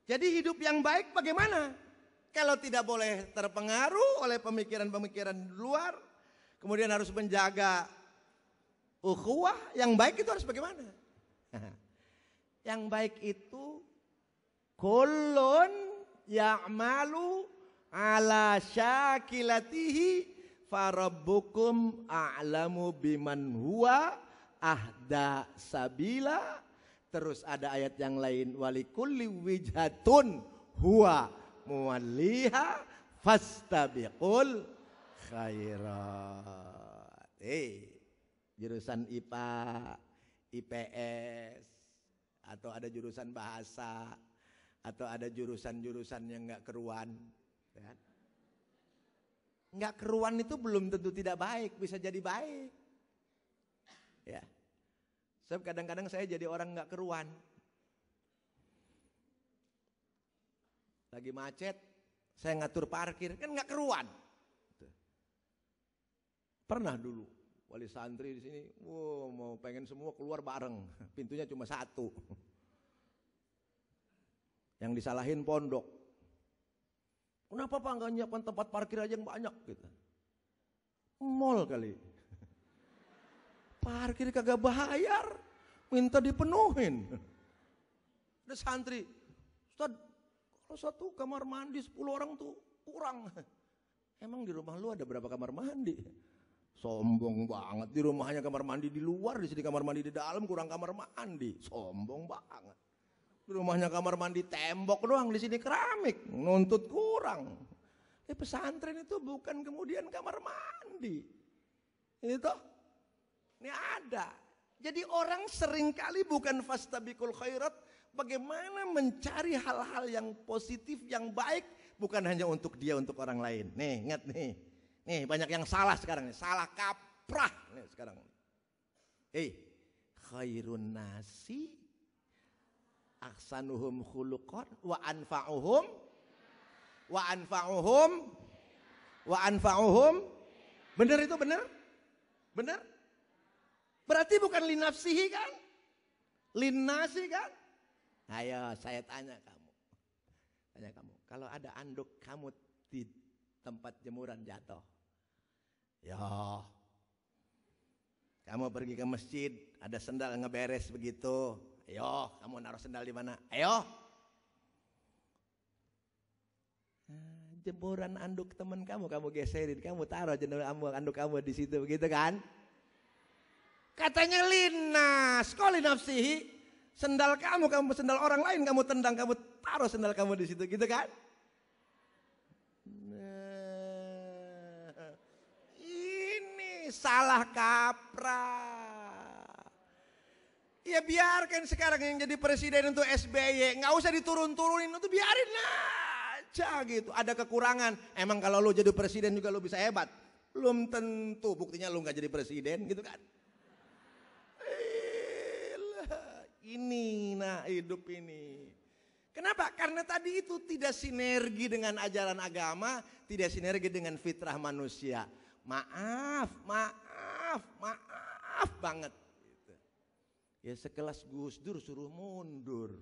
Jadi hidup yang baik bagaimana? Kalau tidak boleh terpengaruh oleh pemikiran-pemikiran luar, kemudian harus menjaga ukhuwah, yang baik itu harus bagaimana? Yang baik itu kulun ya'malu ala syakilatihi farabbukum a'lamu biman huwa ahda sabila Terus ada ayat yang lain wali kulli wijhatun huwa muwalliha fastabiqul khairat. Eh, jurusan IPA, IPS, atau ada jurusan bahasa, atau ada jurusan-jurusan yang nggak keruan. Ya kan? Nggak keruan itu belum tentu tidak baik, bisa jadi baik. Ya. Sebab kadang-kadang saya jadi orang nggak keruan. Lagi macet, saya ngatur parkir, kan nggak keruan. Pernah dulu wali santri di sini, wow, mau pengen semua keluar bareng, pintunya cuma satu. Yang disalahin pondok. Kenapa pak nggak nyiapkan tempat parkir aja yang banyak gitu? Mall kali. Parkir kagak bayar. Minta dipenuhin. Ada santri. Ustaz, kalau satu kamar mandi 10 orang tuh kurang. Emang di rumah lu ada berapa kamar mandi? Sombong banget. Di rumahnya kamar mandi di luar, di sini kamar mandi di dalam, kurang kamar mandi. Sombong banget. Di rumahnya kamar mandi tembok doang, di sini keramik. Nuntut kurang. Eh pesantren itu bukan kemudian kamar mandi. itu. Ini ada. Jadi orang seringkali bukan fastabikul khairat. Bagaimana mencari hal-hal yang positif, yang baik. Bukan hanya untuk dia, untuk orang lain. Nih, ingat nih. Nih, banyak yang salah sekarang. Nih. Salah kaprah nih sekarang. Hei, eh, khairun nasi aksanuhum khuluqan wa anfa'uhum wa anfa'uhum wa anfa'uhum benar itu benar benar Berarti bukan linafsihi kan? Linasi kan? Ayo saya tanya kamu. Tanya kamu. Kalau ada anduk kamu di tempat jemuran jatuh. Ya. Kamu pergi ke masjid, ada sendal ngeberes begitu. Ayo, kamu naruh sendal di mana? Ayo. Jemuran anduk teman kamu, kamu geserin, kamu taruh jemuran anduk kamu di situ begitu kan? Katanya Lina, sekolah nafsihi Sendal kamu, kamu sendal orang lain, kamu tendang, kamu taruh sendal kamu di situ, gitu kan? Nah, ini salah kaprah. Ya biarkan sekarang yang jadi presiden untuk SBY, nggak usah diturun-turunin, itu biarin aja gitu. Ada kekurangan, emang kalau lo jadi presiden juga lo bisa hebat. Belum tentu, buktinya lo nggak jadi presiden gitu kan. ini, nah hidup ini. Kenapa? Karena tadi itu tidak sinergi dengan ajaran agama, tidak sinergi dengan fitrah manusia. Maaf, maaf, maaf banget. Ya sekelas Gus Dur suruh mundur.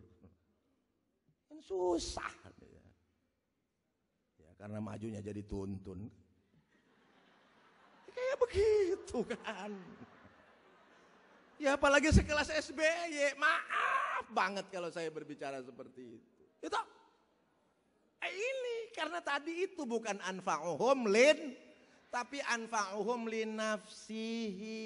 Kan susah. Ya, karena majunya jadi tuntun. Ya, kayak begitu kan. Ya apalagi sekelas SBY. Maaf banget kalau saya berbicara seperti itu. Itu ya eh, ini karena tadi itu bukan anfa'uhum lin tapi anfa'uhum nafsihi.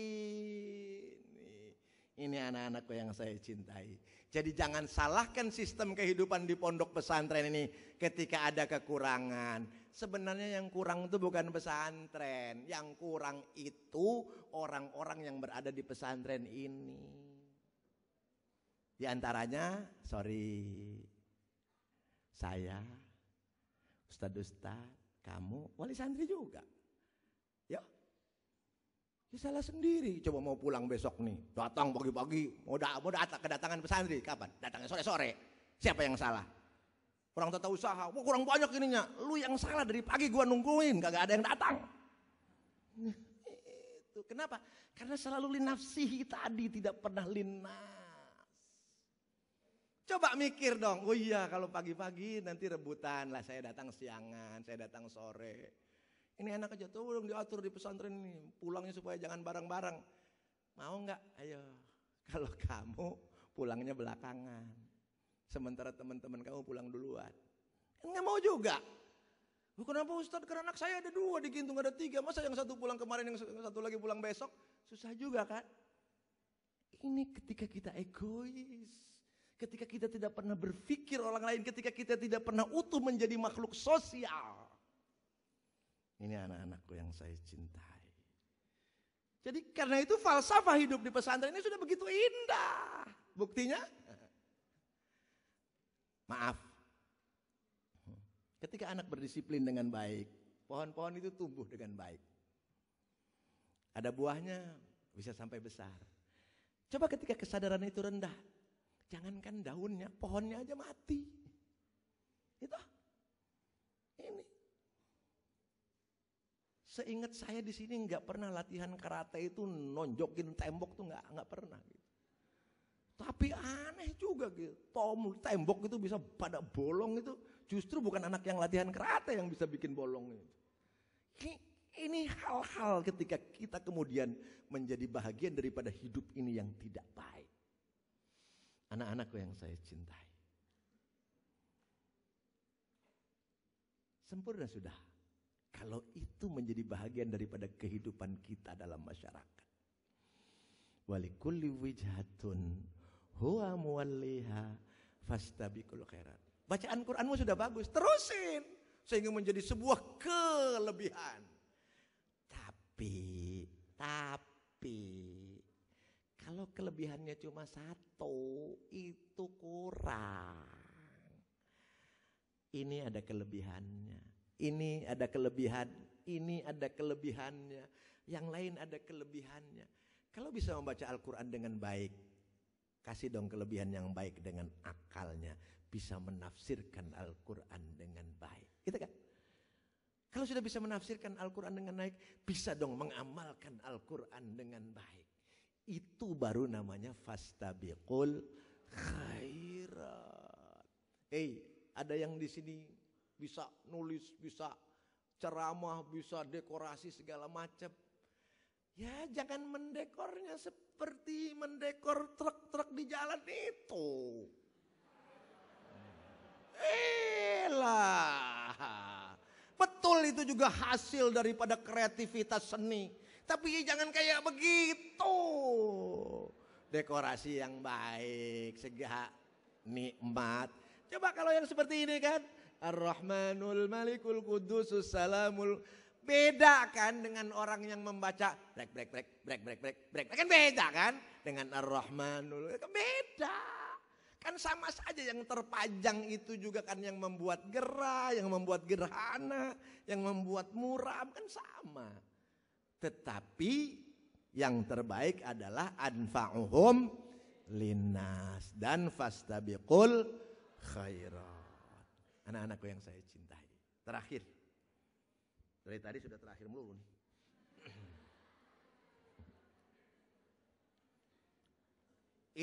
Ini anak-anakku yang saya cintai. Jadi jangan salahkan sistem kehidupan di pondok pesantren ini ketika ada kekurangan. Sebenarnya yang kurang itu bukan pesantren. Yang kurang itu orang-orang yang berada di pesantren ini. Di antaranya, sorry, saya, ustadz Ustad, kamu, wali santri juga. Ya, ya salah sendiri. Coba mau pulang besok nih, datang pagi-pagi, mau, da mau datang kedatangan pesantren, kapan? Datangnya sore-sore. Siapa yang salah? Orang tata usaha, wah kurang banyak ininya. Lu yang salah dari pagi gua nungguin, kagak ada yang datang. Itu kenapa? Karena selalu linafsihi tadi tidak pernah linas. Coba mikir dong. Oh iya, kalau pagi-pagi nanti rebutan lah saya datang siangan, saya datang sore. Ini enak aja tuh dong diatur di pesantren ini. Pulangnya supaya jangan bareng-bareng. Mau nggak? Ayo. Kalau kamu pulangnya belakangan. Sementara teman-teman kamu pulang duluan. Enggak mau juga. Kenapa Ustadz, Karena anak saya ada dua di Gintung, ada tiga. Masa yang satu pulang kemarin, yang satu lagi pulang besok? Susah juga kan? Ini ketika kita egois. Ketika kita tidak pernah berpikir orang lain. Ketika kita tidak pernah utuh menjadi makhluk sosial. Ini anak-anakku yang saya cintai. Jadi karena itu falsafah hidup di pesantren ini sudah begitu indah. Buktinya Maaf. Ketika anak berdisiplin dengan baik, pohon-pohon itu tumbuh dengan baik. Ada buahnya bisa sampai besar. Coba ketika kesadaran itu rendah, jangankan daunnya, pohonnya aja mati. Itu ini. Seingat saya di sini nggak pernah latihan karate itu nonjokin tembok tuh nggak nggak pernah. Gitu. Tapi aneh juga gitu. Tom tembok itu bisa pada bolong itu justru bukan anak yang latihan karate yang bisa bikin bolong itu. Ini ini hal-hal ketika kita kemudian menjadi bahagian daripada hidup ini yang tidak baik. Anak-anakku yang saya cintai. Sempurna sudah. Kalau itu menjadi bahagian daripada kehidupan kita dalam masyarakat. wali Walikulli wijhatun Huwa muwalliha fastabiqul khairat. Bacaan Qur'anmu sudah bagus, terusin sehingga menjadi sebuah kelebihan. Tapi, tapi kalau kelebihannya cuma satu, itu kurang. Ini ada kelebihannya. Ini ada kelebihan, ini ada kelebihannya, yang lain ada kelebihannya. Kalau bisa membaca Al-Quran dengan baik, Kasih dong kelebihan yang baik dengan akalnya. Bisa menafsirkan Al-Quran dengan baik. Gitu kan? Kalau sudah bisa menafsirkan Al-Quran dengan baik, bisa dong mengamalkan Al-Quran dengan baik. Itu baru namanya fastabiqul khairat. Eh, hey, ada yang di sini bisa nulis, bisa ceramah, bisa dekorasi segala macam. Ya jangan mendekornya sepi seperti mendekor truk-truk di jalan itu. Elah. Betul itu juga hasil daripada kreativitas seni. Tapi jangan kayak begitu. Dekorasi yang baik, segah nikmat. Coba kalau yang seperti ini kan. Ar-Rahmanul Malikul Kudus, Salamul Beda kan dengan orang yang membaca break break break break break break break Kan beda kan dengan Ar-Rahmanul. Kan beda. Kan sama saja yang terpanjang itu juga kan yang membuat gerah, yang membuat gerhana, yang membuat muram kan sama. Tetapi yang terbaik adalah anfa'uhum linas dan fastabiqul khairat. Anak-anakku yang saya cintai. Terakhir. Dari tadi sudah terakhir melulu nih.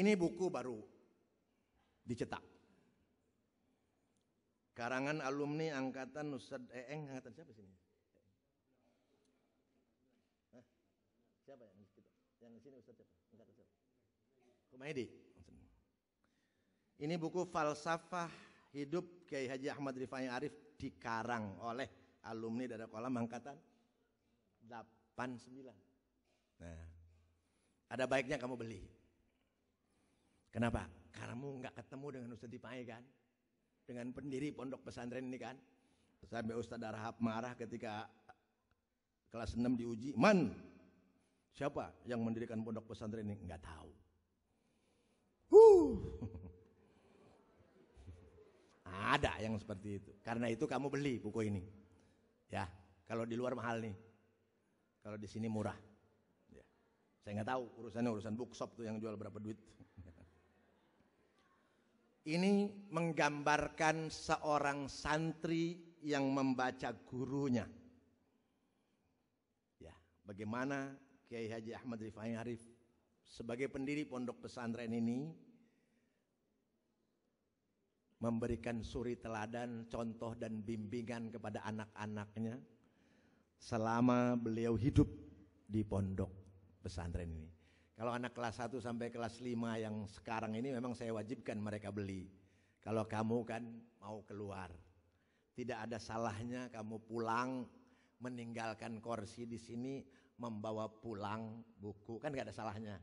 Ini buku baru dicetak. Karangan alumni angkatan Ustaz Eeng, eh, eh angkatan siapa sini? Hah? Siapa yang kita? Yang di sini Ustaz siapa? Angkatan siapa? Kumaidi. Ini buku falsafah hidup Kiai Haji Ahmad Rifai Arif dikarang oleh alumni dari kolam angkatan 89. Nah, ada baiknya kamu beli. Kenapa? Karena Kamu nggak ketemu dengan Ustadz Dipai kan? Dengan pendiri pondok pesantren ini kan? Sampai Ustadz Darahap marah ketika kelas 6 diuji. Man, siapa yang mendirikan pondok pesantren ini? Nggak tahu. Huh. Ada yang seperti itu. Karena itu kamu beli buku ini. Ya, kalau di luar mahal nih. Kalau di sini murah. Ya. Saya nggak tahu urusannya urusan bookshop tuh yang jual berapa duit. Ini menggambarkan seorang santri yang membaca gurunya. Ya, bagaimana Kiai Haji Ahmad Rifai Harif sebagai pendiri pondok pesantren ini memberikan suri teladan, contoh dan bimbingan kepada anak-anaknya selama beliau hidup di pondok pesantren ini. Kalau anak kelas 1 sampai kelas 5 yang sekarang ini memang saya wajibkan mereka beli. Kalau kamu kan mau keluar. Tidak ada salahnya kamu pulang meninggalkan kursi di sini membawa pulang buku kan gak ada salahnya.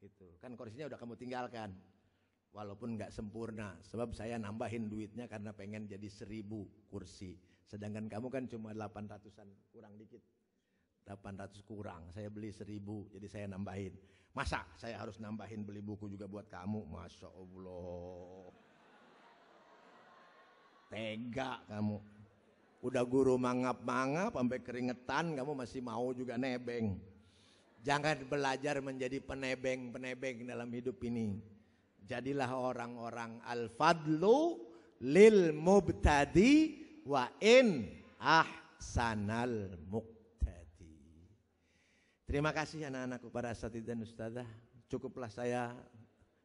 Itu Kan kursinya udah kamu tinggalkan walaupun nggak sempurna sebab saya nambahin duitnya karena pengen jadi seribu kursi sedangkan kamu kan cuma 800an kurang dikit 800 kurang saya beli seribu jadi saya nambahin masa saya harus nambahin beli buku juga buat kamu masya allah tega kamu udah guru mangap-mangap sampai keringetan kamu masih mau juga nebeng jangan belajar menjadi penebeng-penebeng dalam hidup ini Jadilah orang-orang al-fadlu lil mubtadi wa in ahsanal muqtadi. Terima kasih anak-anakku para asatid dan ustazah. Cukuplah saya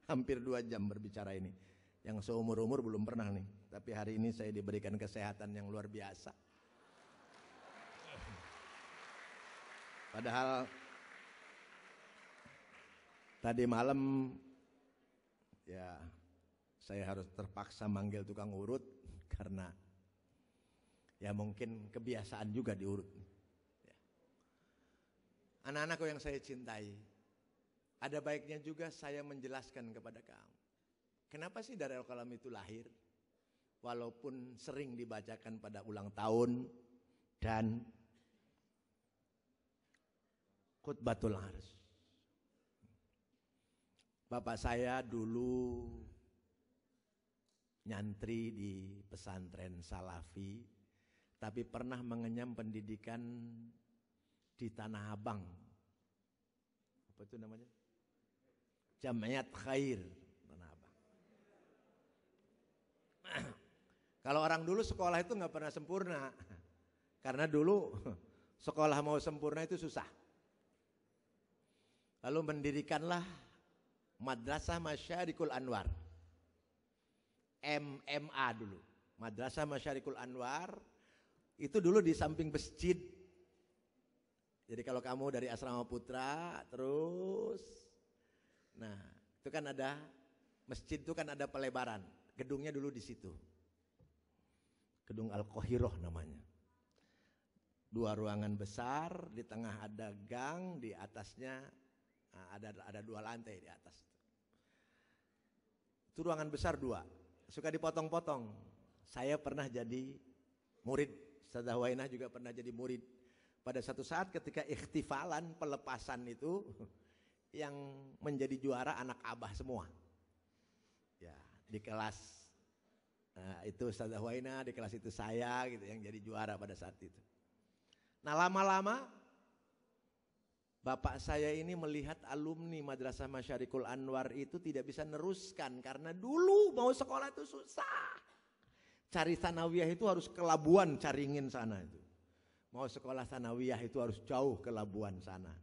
hampir dua jam berbicara ini. Yang seumur-umur belum pernah nih. Tapi hari ini saya diberikan kesehatan yang luar biasa. Padahal tadi malam ya saya harus terpaksa manggil tukang urut karena ya mungkin kebiasaan juga diurut. Ya. Anak-anakku yang saya cintai, ada baiknya juga saya menjelaskan kepada kamu. Kenapa sih dari al Kalam itu lahir? Walaupun sering dibacakan pada ulang tahun dan khutbatul harus. Bapak saya dulu nyantri di pesantren Salafi, tapi pernah mengenyam pendidikan di Tanah Abang. Apa itu namanya? Jamiat Khair, Tanah Abang. Kalau orang dulu sekolah itu nggak pernah sempurna, karena dulu sekolah mau sempurna itu susah. Lalu mendirikanlah Madrasah Masyarikul Anwar. MMA dulu. Madrasah Masyarikul Anwar itu dulu di samping masjid. Jadi kalau kamu dari asrama putra terus nah, itu kan ada masjid itu kan ada pelebaran. Gedungnya dulu di situ. Gedung Al-Qahiroh namanya dua ruangan besar, di tengah ada gang, di atasnya ah, ada ada dua lantai di atas. Itu ruangan besar dua. Suka dipotong-potong. Saya pernah jadi murid. Ustazah Wainah juga pernah jadi murid. Pada satu saat ketika ikhtifalan, pelepasan itu, yang menjadi juara anak abah semua. Ya, di kelas nah, itu Ustazah Wainah, di kelas itu saya gitu yang jadi juara pada saat itu. Nah lama-lama Bapak saya ini melihat alumni Madrasah Masyarikul Anwar itu tidak bisa neruskan karena dulu mau sekolah itu susah. Cari sanawiyah itu harus ke Labuan caringin sana itu. Mau sekolah sanawiyah itu harus jauh ke Labuan sana.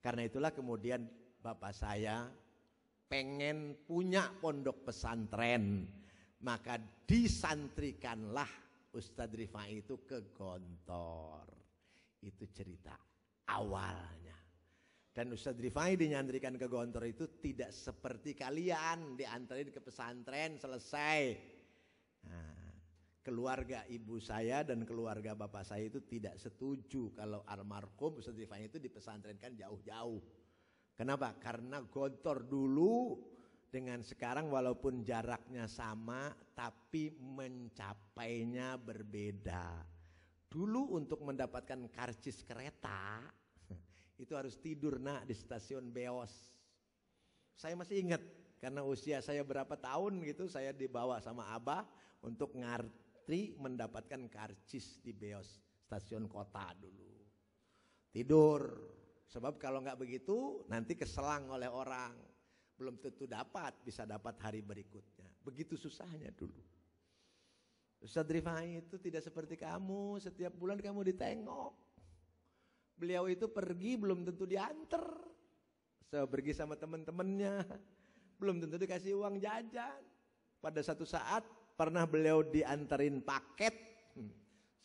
Karena itulah kemudian bapak saya pengen punya pondok pesantren. Maka disantrikanlah Ustadz Rifai itu ke Gontor. Itu cerita awalnya. Dan Ustadz Rifai dinyantrikan ke Gontor itu tidak seperti kalian diantarin ke pesantren selesai. Nah, keluarga ibu saya dan keluarga bapak saya itu tidak setuju kalau almarhum Ustadz Rifai itu dipesantrenkan jauh-jauh. Kenapa? Karena Gontor dulu dengan sekarang walaupun jaraknya sama tapi mencapainya berbeda. Dulu untuk mendapatkan karcis kereta itu harus tidur nak di stasiun Beos. Saya masih ingat karena usia saya berapa tahun gitu saya dibawa sama Abah untuk ngartri mendapatkan karcis di Beos stasiun kota dulu. Tidur sebab kalau nggak begitu nanti keselang oleh orang belum tentu dapat, bisa dapat hari berikutnya. Begitu susahnya dulu. Ustaz Rifai itu tidak seperti kamu, setiap bulan kamu ditengok. Beliau itu pergi belum tentu diantar. So, pergi sama teman-temannya. Belum tentu dikasih uang jajan. Pada satu saat pernah beliau diantarin paket.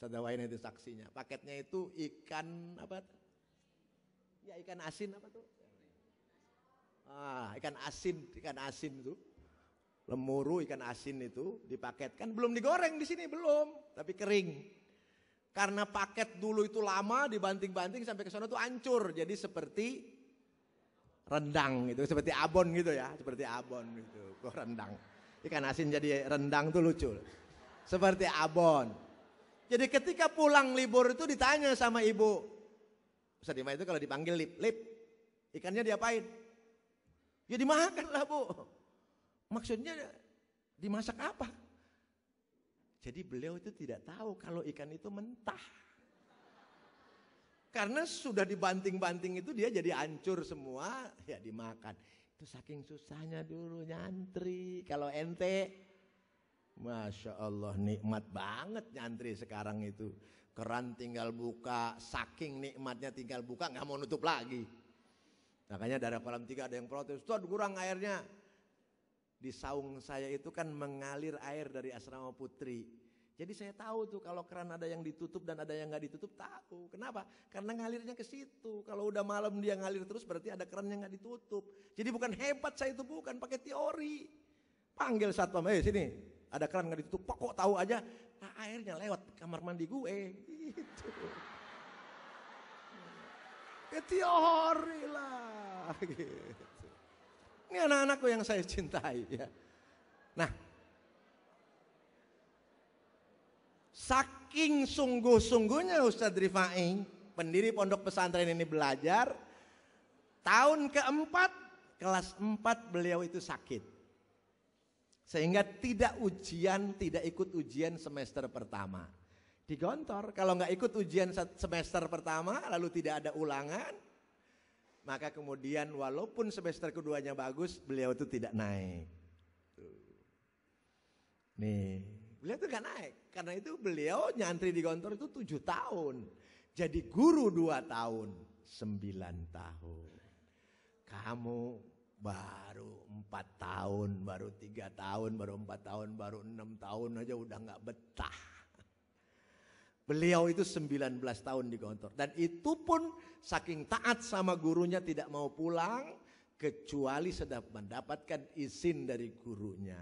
saudara hmm, Sadawain itu saksinya. Paketnya itu ikan apa? Ya ikan asin apa tuh? Ah, ikan asin, ikan asin itu, Lemuru ikan asin itu dipaketkan belum digoreng di sini belum, tapi kering. Karena paket dulu itu lama dibanting-banting sampai ke sana tuh hancur. Jadi seperti rendang gitu, seperti abon gitu ya, seperti abon gitu. Kok rendang. Ikan asin jadi rendang tuh lucu. Seperti abon. Jadi ketika pulang libur itu ditanya sama ibu. Ustaz Dima itu kalau dipanggil lip, lip. Ikannya diapain? Ya dimakan lah bu. Maksudnya dimasak apa? Jadi beliau itu tidak tahu kalau ikan itu mentah. Karena sudah dibanting-banting itu dia jadi hancur semua, ya dimakan. Itu saking susahnya dulu nyantri. Kalau ente, Masya Allah nikmat banget nyantri sekarang itu. Keran tinggal buka, saking nikmatnya tinggal buka, nggak mau nutup lagi. Makanya dari kolam tiga ada yang protes, tuh kurang airnya. Di saung saya itu kan mengalir air dari asrama putri. Jadi saya tahu tuh kalau keran ada yang ditutup dan ada yang nggak ditutup tahu. Kenapa? Karena ngalirnya ke situ. Kalau udah malam dia ngalir terus berarti ada keran yang nggak ditutup. Jadi bukan hebat saya itu bukan pakai teori. Panggil satpam, eh sini ada keran nggak ditutup. Pokok tahu aja nah, airnya lewat kamar mandi gue. Gitu. Ke teori lah. Gitu. Ini anak-anakku yang saya cintai. Ya. Nah, saking sungguh-sungguhnya Ustadz Rifa'i, pendiri pondok pesantren ini belajar, tahun keempat, kelas empat beliau itu sakit. Sehingga tidak ujian, tidak ikut ujian semester pertama digontor. Kalau nggak ikut ujian semester pertama, lalu tidak ada ulangan, maka kemudian walaupun semester keduanya bagus, beliau itu tidak naik. Nih, beliau itu gak naik. Karena itu beliau nyantri di kantor itu tujuh tahun. Jadi guru dua tahun, sembilan tahun. Kamu baru empat tahun, baru tiga tahun, baru empat tahun, baru enam tahun aja udah gak betah. Beliau itu 19 tahun di Gontor. Dan itu pun saking taat sama gurunya tidak mau pulang. Kecuali sudah mendapatkan izin dari gurunya.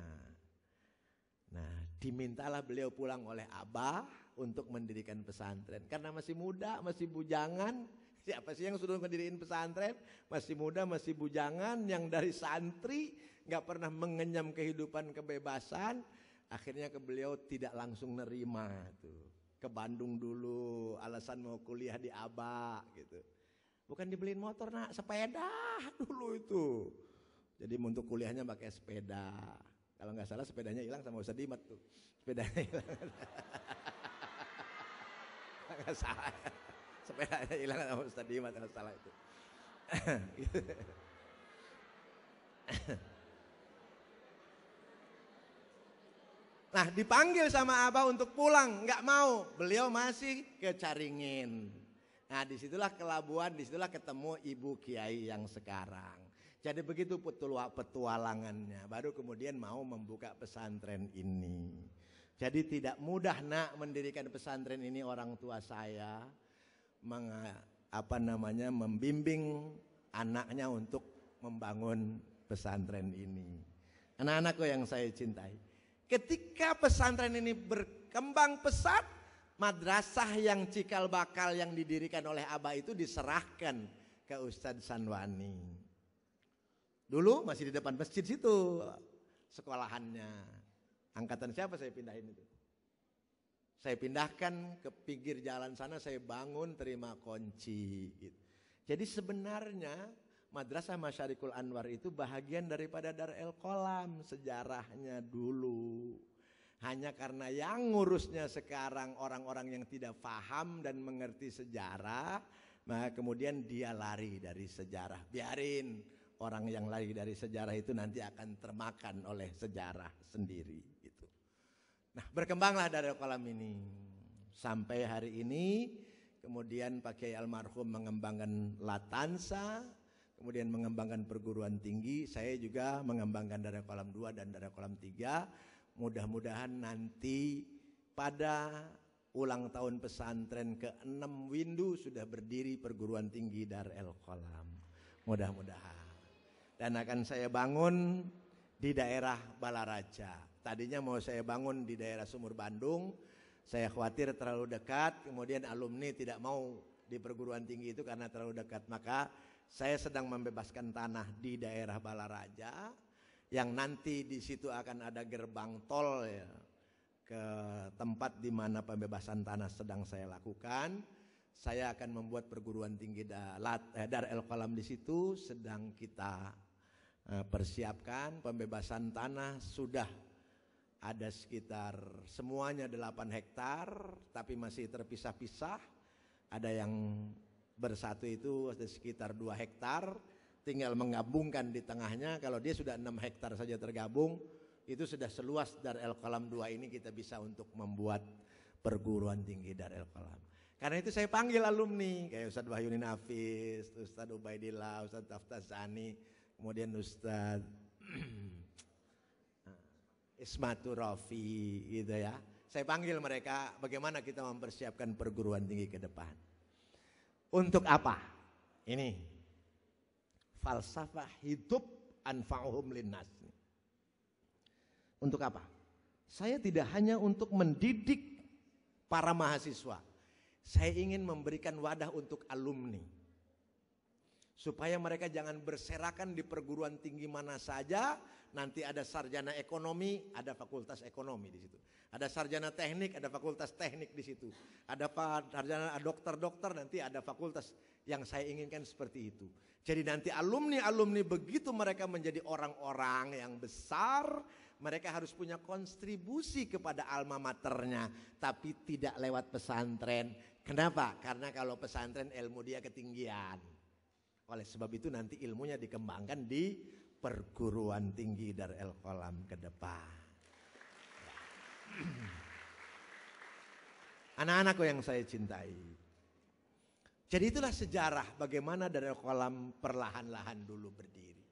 Nah dimintalah beliau pulang oleh Abah untuk mendirikan pesantren. Karena masih muda, masih bujangan. Siapa sih yang sudah mendirikan pesantren? Masih muda, masih bujangan, yang dari santri, nggak pernah mengenyam kehidupan kebebasan. Akhirnya ke beliau tidak langsung nerima tuh ke Bandung dulu, alasan mau kuliah di Aba gitu. Bukan dibeliin motor nak, sepeda dulu itu. Jadi untuk kuliahnya pakai sepeda. Kalau nggak salah sepedanya hilang sama Ustaz Dimat tuh. Sepedanya hilang. nggak salah. Sepedanya hilang sama Ustaz Dimat kalau salah itu. Gitu. Nah dipanggil sama Abah untuk pulang, nggak mau. Beliau masih ke Caringin. Nah disitulah kelabuan, disitulah ketemu Ibu Kiai yang sekarang. Jadi begitu petualangannya, baru kemudian mau membuka pesantren ini. Jadi tidak mudah nak mendirikan pesantren ini orang tua saya meng, apa namanya membimbing anaknya untuk membangun pesantren ini. Anak-anakku yang saya cintai. Ketika pesantren ini berkembang pesat, madrasah yang cikal bakal yang didirikan oleh Abah itu diserahkan ke Ustadz Sanwani. Dulu masih di depan masjid situ sekolahannya. Angkatan siapa saya pindahin itu? Saya pindahkan ke pinggir jalan sana, saya bangun terima kunci. Gitu. Jadi sebenarnya Madrasah Masyarikul Anwar itu bahagian daripada Dar el Kolam sejarahnya dulu. Hanya karena yang ngurusnya sekarang orang-orang yang tidak paham dan mengerti sejarah, maka kemudian dia lari dari sejarah. Biarin orang yang lari dari sejarah itu nanti akan termakan oleh sejarah sendiri gitu. Nah, berkembanglah dari kolam ini sampai hari ini kemudian Pak Kiai almarhum mengembangkan Latansa kemudian mengembangkan perguruan tinggi, saya juga mengembangkan darah kolam 2 dan darah kolam 3. Mudah-mudahan nanti pada ulang tahun pesantren ke-6 Windu sudah berdiri perguruan tinggi Dar El Kolam. Mudah-mudahan. Dan akan saya bangun di daerah Balaraja. Tadinya mau saya bangun di daerah Sumur Bandung, saya khawatir terlalu dekat, kemudian alumni tidak mau di perguruan tinggi itu karena terlalu dekat. Maka saya sedang membebaskan tanah di daerah Balaraja yang nanti di situ akan ada gerbang tol ya, ke tempat di mana pembebasan tanah sedang saya lakukan. Saya akan membuat perguruan tinggi eh, Dar el Kalam di situ sedang kita eh, persiapkan pembebasan tanah sudah ada sekitar semuanya 8 hektar tapi masih terpisah-pisah. Ada yang bersatu itu sekitar dua hektar tinggal menggabungkan di tengahnya kalau dia sudah enam hektar saja tergabung itu sudah seluas Dar El Kalam dua ini kita bisa untuk membuat perguruan tinggi Dar El Kalam. Karena itu saya panggil alumni kayak Ustadz Wahyuni Nafis, Ustadz Ubaidillah, Ustadz Taftazani, kemudian Ustadz Ismatu Rofi gitu ya. Saya panggil mereka bagaimana kita mempersiapkan perguruan tinggi ke depan. Untuk apa? Ini falsafah hidup anfa'uhum linnas. Untuk apa? Saya tidak hanya untuk mendidik para mahasiswa. Saya ingin memberikan wadah untuk alumni. Supaya mereka jangan berserakan di perguruan tinggi mana saja, nanti ada sarjana ekonomi, ada fakultas ekonomi di situ. Ada sarjana teknik, ada fakultas teknik di situ. Ada sarjana dokter-dokter, nanti ada fakultas yang saya inginkan seperti itu. Jadi nanti alumni-alumni begitu mereka menjadi orang-orang yang besar, mereka harus punya kontribusi kepada alma maternya, tapi tidak lewat pesantren. Kenapa? Karena kalau pesantren ilmu dia ketinggian. Oleh sebab itu nanti ilmunya dikembangkan di perguruan tinggi El Kolam ke depan. Anak-anakku yang saya cintai. Jadi itulah sejarah bagaimana dari kolam perlahan-lahan dulu berdiri.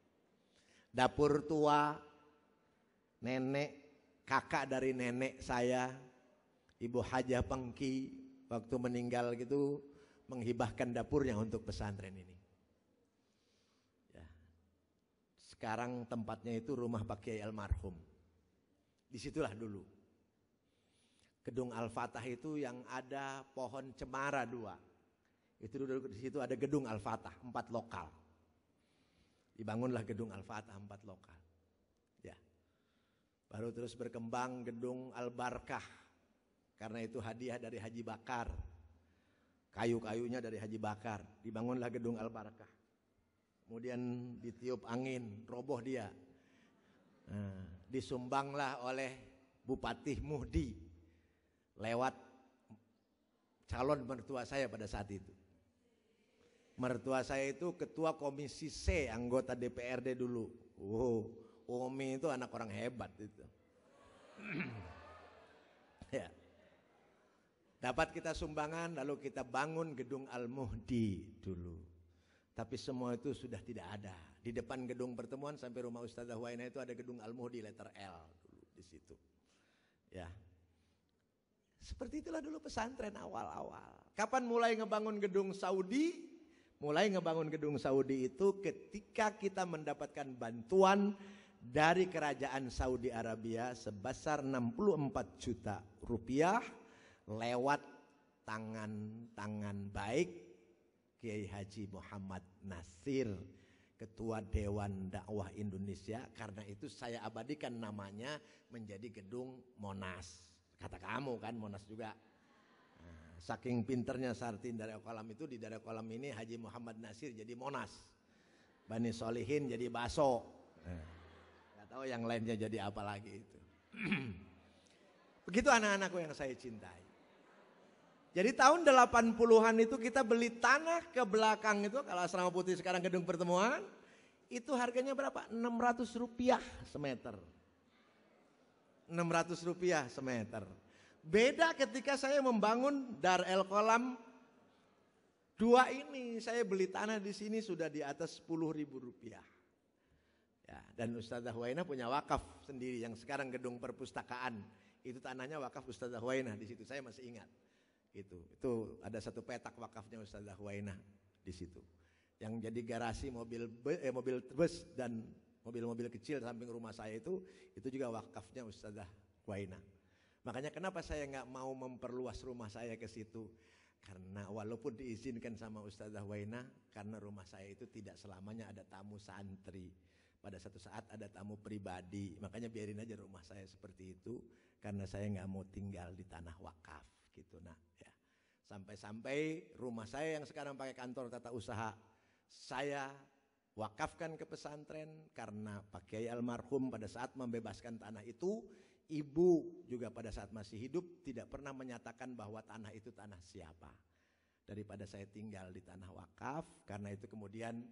Dapur tua, nenek, kakak dari nenek saya, Ibu Hajah Pengki waktu meninggal gitu menghibahkan dapurnya untuk pesantren ini. Ya. Sekarang tempatnya itu rumah Pak Kiai almarhum. Disitulah dulu gedung Al-Fatah itu yang ada pohon cemara dua. Itu dulu di situ ada gedung Al-Fatah, empat lokal. Dibangunlah gedung Al-Fatah empat lokal. Ya. Baru terus berkembang gedung Al-Barkah. Karena itu hadiah dari Haji Bakar. Kayu-kayunya dari Haji Bakar. Dibangunlah gedung Al-Barkah. Kemudian ditiup angin, roboh dia. Nah, disumbanglah oleh Bupati Muhdi lewat calon mertua saya pada saat itu. Mertua saya itu ketua komisi C anggota DPRD dulu. Wow, Umi itu anak orang hebat itu. ya. Dapat kita sumbangan lalu kita bangun gedung Al-Muhdi dulu. Tapi semua itu sudah tidak ada. Di depan gedung pertemuan sampai rumah Ustazah Waina itu ada gedung Al-Muhdi letter L dulu di situ. Ya. Seperti itulah dulu pesantren awal-awal. Kapan mulai ngebangun gedung Saudi? Mulai ngebangun gedung Saudi itu ketika kita mendapatkan bantuan dari kerajaan Saudi Arabia sebesar 64 juta rupiah lewat tangan-tangan baik Kiai Haji Muhammad Nasir Ketua Dewan Dakwah Indonesia karena itu saya abadikan namanya menjadi gedung Monas Kata kamu kan Monas juga. Nah, saking pinternya Sartin dari Kolam itu di dari Kolam ini Haji Muhammad Nasir jadi Monas. Bani Solihin jadi Baso. Eh. nggak tahu yang lainnya jadi apa lagi itu. Begitu anak-anakku yang saya cintai. Jadi tahun 80-an itu kita beli tanah ke belakang itu kalau asrama putih sekarang gedung pertemuan itu harganya berapa? 600 rupiah semeter. 600 rupiah semeter. Beda ketika saya membangun Dar El Kolam dua ini saya beli tanah di sini sudah di atas 10 ribu rupiah. Ya, dan Ustazah Huwaina punya wakaf sendiri yang sekarang gedung perpustakaan. Itu tanahnya wakaf Ustazah Huwaina di situ. Saya masih ingat. Itu, itu ada satu petak wakafnya Ustazah Huwaina di situ. Yang jadi garasi mobil eh, mobil bus dan mobil-mobil kecil samping rumah saya itu itu juga wakafnya Ustazah Waina. Makanya kenapa saya nggak mau memperluas rumah saya ke situ? Karena walaupun diizinkan sama Ustazah Waina, karena rumah saya itu tidak selamanya ada tamu santri. Pada satu saat ada tamu pribadi, makanya biarin aja rumah saya seperti itu, karena saya nggak mau tinggal di tanah wakaf gitu nah ya. Sampai-sampai rumah saya yang sekarang pakai kantor tata usaha, saya wakafkan ke pesantren karena Pak Kiai almarhum pada saat membebaskan tanah itu, ibu juga pada saat masih hidup tidak pernah menyatakan bahwa tanah itu tanah siapa. Daripada saya tinggal di tanah wakaf, karena itu kemudian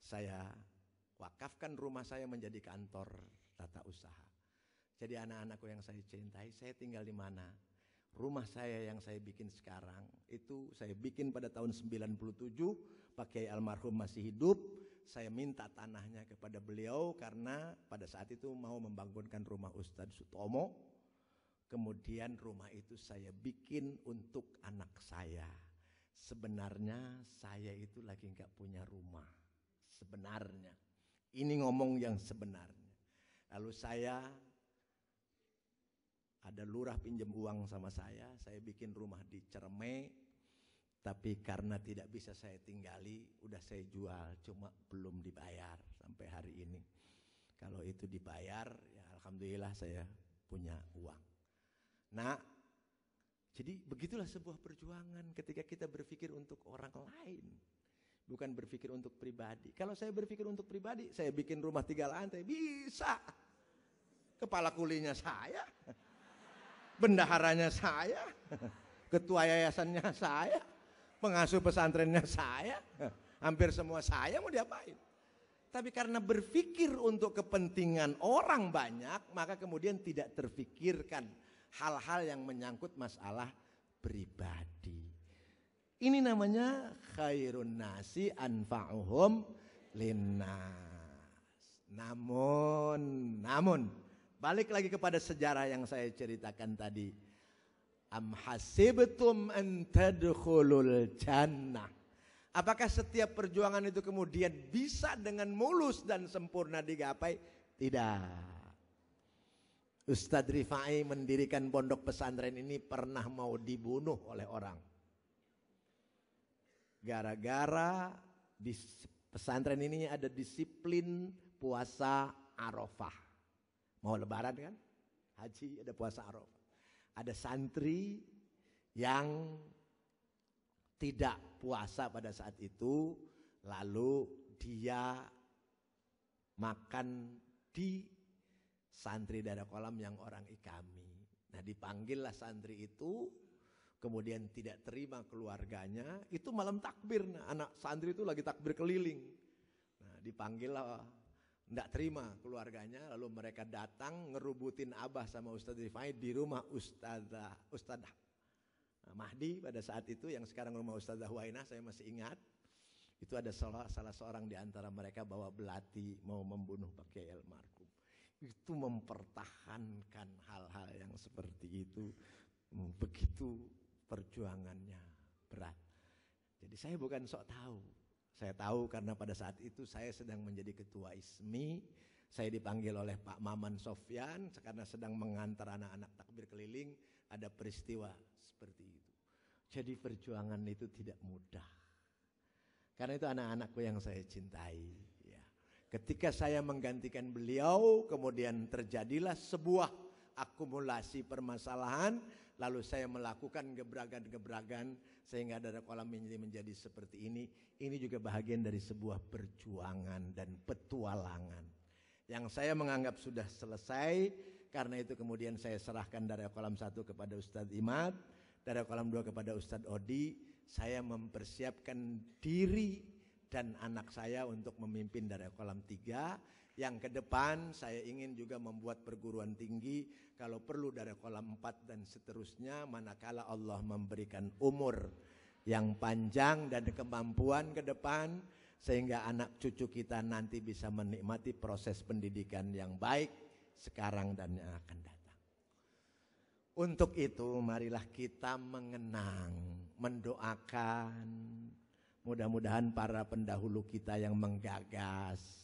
saya wakafkan rumah saya menjadi kantor tata usaha. Jadi anak-anakku yang saya cintai, saya tinggal di mana? Rumah saya yang saya bikin sekarang itu saya bikin pada tahun 97, pakai almarhum masih hidup, saya minta tanahnya kepada beliau karena pada saat itu mau membangunkan rumah Ustadz Sutomo. Kemudian rumah itu saya bikin untuk anak saya. Sebenarnya saya itu lagi nggak punya rumah. Sebenarnya. Ini ngomong yang sebenarnya. Lalu saya ada lurah pinjam uang sama saya, saya bikin rumah di Cerme, tapi karena tidak bisa saya tinggali, udah saya jual, cuma belum dibayar sampai hari ini. Kalau itu dibayar, ya alhamdulillah saya punya uang. Nah, jadi begitulah sebuah perjuangan ketika kita berpikir untuk orang lain. Bukan berpikir untuk pribadi. Kalau saya berpikir untuk pribadi, saya bikin rumah tiga lantai, bisa. Kepala kulinya saya, bendaharanya saya, ketua yayasannya saya, pengasuh pesantrennya saya, hampir semua saya mau diapain. Tapi karena berpikir untuk kepentingan orang banyak, maka kemudian tidak terfikirkan hal-hal yang menyangkut masalah pribadi. Ini namanya khairun nasi anfa'uhum linnas. Namun, namun balik lagi kepada sejarah yang saya ceritakan tadi. Am hasibtum an tadkhulul jannah. Apakah setiap perjuangan itu kemudian bisa dengan mulus dan sempurna digapai? Tidak. Ustadz Rifai mendirikan pondok pesantren ini pernah mau dibunuh oleh orang. Gara-gara di pesantren ini ada disiplin puasa Arafah. Mau lebaran kan? Haji ada puasa Arafah ada santri yang tidak puasa pada saat itu lalu dia makan di santri darah kolam yang orang ikami. Nah dipanggillah santri itu kemudian tidak terima keluarganya itu malam takbir nah anak santri itu lagi takbir keliling. Nah dipanggillah tidak terima keluarganya lalu mereka datang ngerubutin abah sama Ustadz Rifai di rumah Ustadzah Ustadzah nah, Mahdi pada saat itu yang sekarang rumah Ustadzah Wainah saya masih ingat itu ada salah, salah seorang di antara mereka bawa belati mau membunuh Pak Kiai almarhum itu mempertahankan hal-hal yang seperti itu begitu perjuangannya berat jadi saya bukan sok tahu saya tahu karena pada saat itu saya sedang menjadi ketua ISMI, saya dipanggil oleh Pak Maman Sofyan karena sedang mengantar anak-anak takbir keliling, ada peristiwa seperti itu. Jadi perjuangan itu tidak mudah. Karena itu anak-anakku yang saya cintai, ya. Ketika saya menggantikan beliau, kemudian terjadilah sebuah akumulasi permasalahan, lalu saya melakukan gebrakan-gebrakan sehingga ada kolam menjadi, menjadi seperti ini. Ini juga bahagian dari sebuah perjuangan dan petualangan. Yang saya menganggap sudah selesai, karena itu kemudian saya serahkan dari kolam satu kepada Ustadz Imad, dari kolam dua kepada Ustadz Odi, saya mempersiapkan diri dan anak saya untuk memimpin dari kolam tiga yang ke depan saya ingin juga membuat perguruan tinggi kalau perlu dari kolam 4 dan seterusnya manakala Allah memberikan umur yang panjang dan kemampuan ke depan sehingga anak cucu kita nanti bisa menikmati proses pendidikan yang baik sekarang dan yang akan datang. Untuk itu marilah kita mengenang, mendoakan mudah-mudahan para pendahulu kita yang menggagas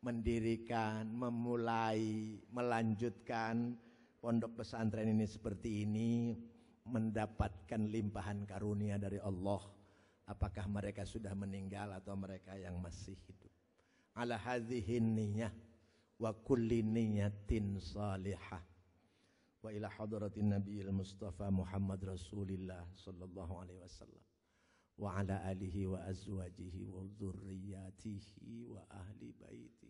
mendirikan, memulai, melanjutkan pondok pesantren ini seperti ini mendapatkan limpahan karunia dari Allah. Apakah mereka sudah meninggal atau mereka yang masih hidup? Ala hadhihin niyyah wa kulli niyyatin salihah. Wa ila hadratin Nabiyil Mustafa Muhammad Rasulillah sallallahu alaihi wasallam wa ala alihi wa azwajihi wa dhurriyyatihi wa ahli baitihi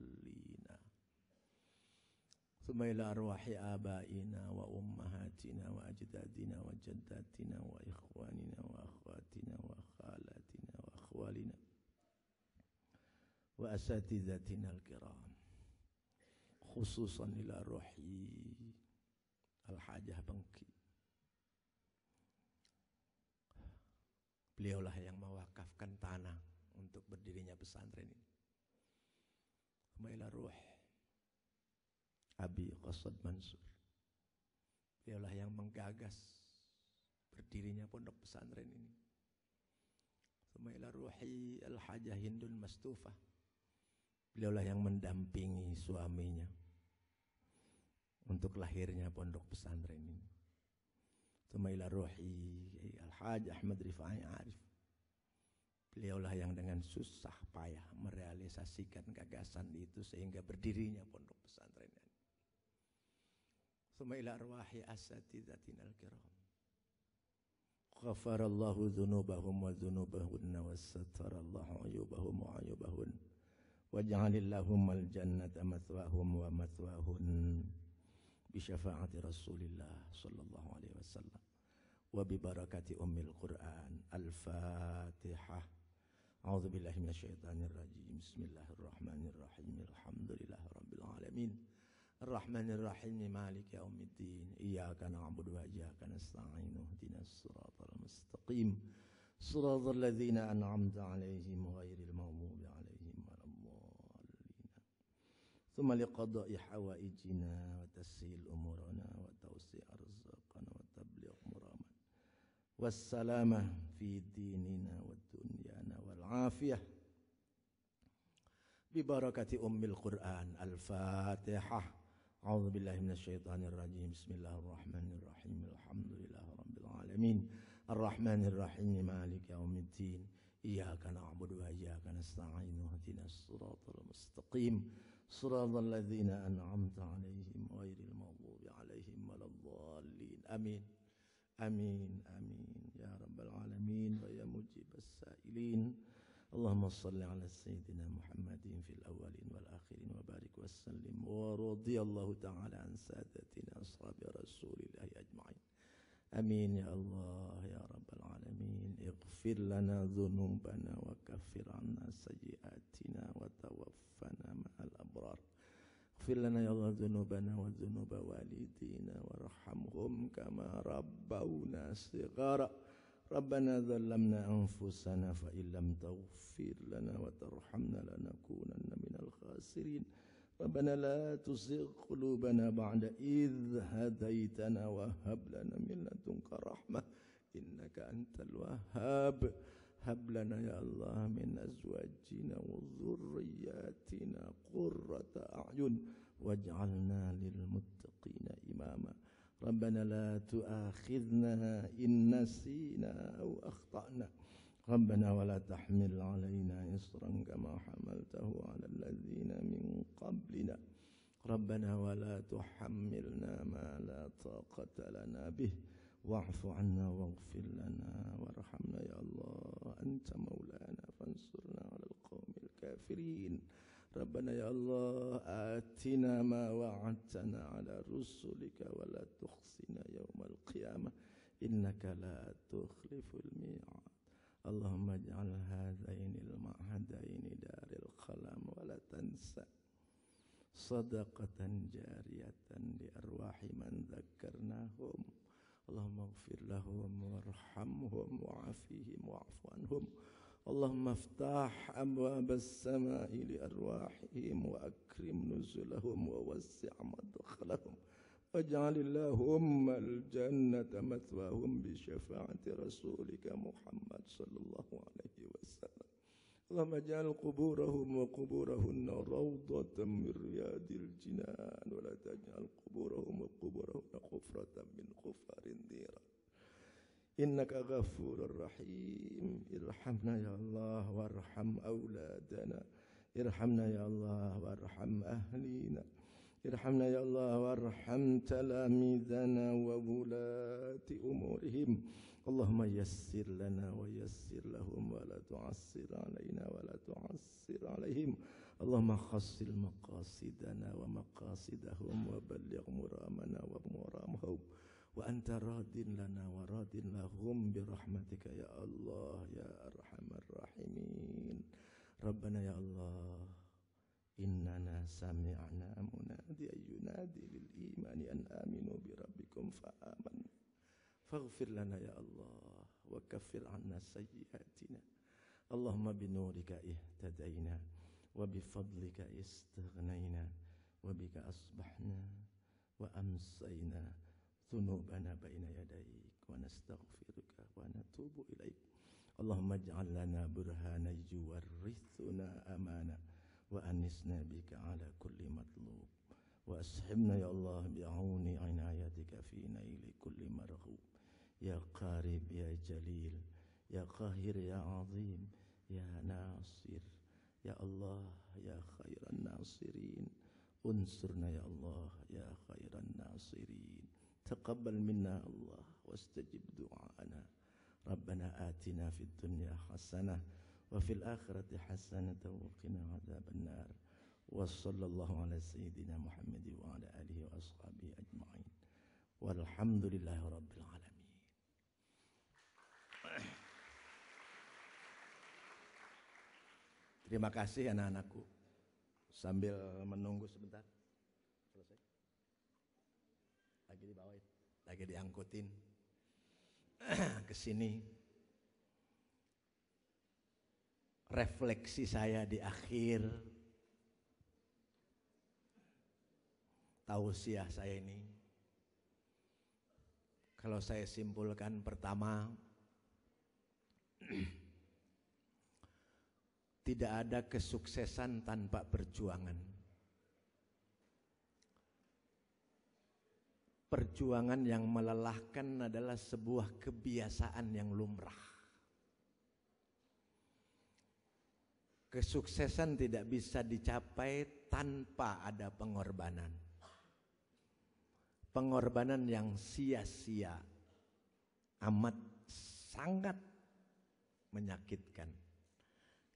Melayu la ruah he wa ummahatina, wa jeda wa jeda wa ikhwanina wa khwati wa khalati wa khwalina wa asati al nakirawan khusus ila la al he alhajah bangki beliaulah yang mewakafkan tanah untuk berdirinya pesantren ini melayu la Abi Qasad Mansur. Dialah yang menggagas berdirinya pondok pesantren ini. Sumaila Ruhi Al-Hajah Hindun Mastufa. Beliaulah yang mendampingi suaminya untuk lahirnya pondok pesantren ini. Sumaila Ruhi Al-Hajah Ahmad Rifai Arif. Beliaulah yang dengan susah payah merealisasikan gagasan itu sehingga berdirinya pondok pesantren. ثم إلى أرواح أساتذتنا الكرام غفر الله ذنوبهم وذنوبهن وستر الله عيوبهم وعيوبهن واجعل اللهم الجنة مثواهم ومثواهن بشفاعة رسول الله صلى الله عليه وسلم وببركة أم القرآن الفاتحة أعوذ بالله من الشيطان الرجيم بسم الله الرحمن الرحيم الحمد لله رب العالمين الرحمن الرحيم مالك يوم الدين إياك نعبد وإياك نستعين اهدنا الصراط المستقيم صراط الذين أنعمت عليهم غير المغضوب عليهم ولا الضالين ثم لقضاء حوائجنا وتسهيل أمورنا وتوسيع أرزاقنا وتبليغ مرامنا والسلامة في ديننا ودنيانا والعافية ببركة أم القرآن الفاتحة أعوذ بالله من الشيطان الرجيم بسم الله الرحمن الرحيم الحمد لله رب العالمين الرحمن الرحيم مالك يوم الدين إياك نعبد وإياك نستعين واهدنا الصراط المستقيم صراط الذين أنعمت عليهم غير المغضوب عليهم ولا الضالين أمين آمين آمين يا رب العالمين ويا مجيب السائلين اللهم صل على سيدنا محمد في الأولين والآخرين وبارك وسلم ورضي الله تعالى عن سادتنا أصحاب رسول الله أجمعين أمين يا الله يا رب العالمين اغفر لنا ذنوبنا وكفر عنا سيئاتنا وتوفنا مع الأبرار اغفر لنا يا الله ذنوبنا وذنوب والدينا وارحمهم كما ربونا صغارا ربنا ظلمنا أنفسنا فإن لم تغفر لنا وترحمنا لنكونن من الخاسرين ربنا لا تزغ قلوبنا بعد إذ هديتنا وهب لنا من لدنك رحمة إنك أنت الوهاب هب لنا يا الله من أزواجنا وذرياتنا قرة أعين واجعلنا للمتقين إماماً ربنا لا تؤاخذنا إن نسينا أو أخطأنا ربنا ولا تحمل علينا إصرا كما حملته على الذين من قبلنا ربنا ولا تحملنا ما لا طاقة لنا به واعف عنا واغفر لنا وارحمنا يا الله أنت مولانا فانصرنا على القوم الكافرين ربنا يا الله آتنا ما وعدتنا على رسلك ولا تخزنا يوم القيامة إنك لا تخلف الميعاد اللهم اجعل هذين المعهدين دار القلم ولا تنسى صدقة جارية لأرواح من ذكرناهم اللهم اغفر لهم وارحمهم وعافهم واعف عنهم اللهم افتح أبواب السماء لأرواحهم وأكرم نزلهم ووسع مدخلهم واجعل اللهم الجنة مثواهم بشفاعة رسولك محمد صلى الله عليه وسلم اللهم اجعل قبورهم وقبورهن روضة من رياض الجنان ولا تجعل قبورهم وقبورهن خفرة من حفر النيران إنك غفور رحيم ارحمنا يا الله وارحم أولادنا ارحمنا يا الله وارحم أهلينا ارحمنا يا الله وارحم تلاميذنا وولاة أمورهم اللهم يسر لنا ويسر لهم ولا تعسر علينا ولا تعسر عليهم اللهم خصل مقاصدنا ومقاصدهم وبلغ مرامنا ومرامهم وأنت راض لنا وراض لهم برحمتك يا الله يا أرحم الراحمين ربنا يا الله إننا سمعنا مناديا ينادي للإيمان أن آمنوا بربكم فآمنا فاغفر لنا يا الله وكفر عنا سيئاتنا اللهم بنورك اهتدينا وبفضلك استغنينا وبك أصبحنا وأمسينا ذنوبنا بين يديك ونستغفرك ونتوب إليك اللهم اجعل لنا برهانا يورثنا أمانا وأنسنا بك على كل مطلوب وأسحبنا يا الله بعون عنايتك في نيل كل مرغوب يا قارب يا جليل يا قاهر يا عظيم يا ناصر يا الله يا خير الناصرين انصرنا يا الله يا خير الناصرين تقبل منا الله واستجب دعاءنا ربنا آتنا في الدنيا حسنة وفي الآخرة حسنة وقنا عذاب النار وصلى الله على سيدنا محمد وعلى آله وأصحابه أجمعين والحمد لله رب العالمين Terima kasih anak-anakku Sambil menunggu sebentar Selesai Lagi di bawah ini lagi diangkutin ke sini. Refleksi saya di akhir tausiah saya ini. Kalau saya simpulkan pertama, tidak ada kesuksesan tanpa perjuangan. Perjuangan yang melelahkan adalah sebuah kebiasaan yang lumrah. Kesuksesan tidak bisa dicapai tanpa ada pengorbanan. Pengorbanan yang sia-sia amat sangat menyakitkan.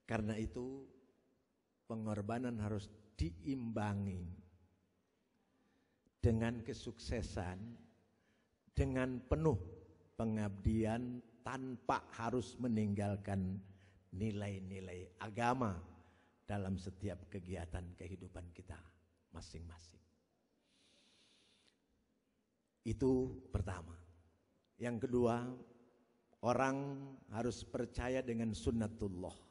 Karena itu pengorbanan harus diimbangi dengan kesuksesan, dengan penuh pengabdian tanpa harus meninggalkan nilai-nilai agama dalam setiap kegiatan kehidupan kita masing-masing. Itu pertama. Yang kedua, orang harus percaya dengan sunnatullah.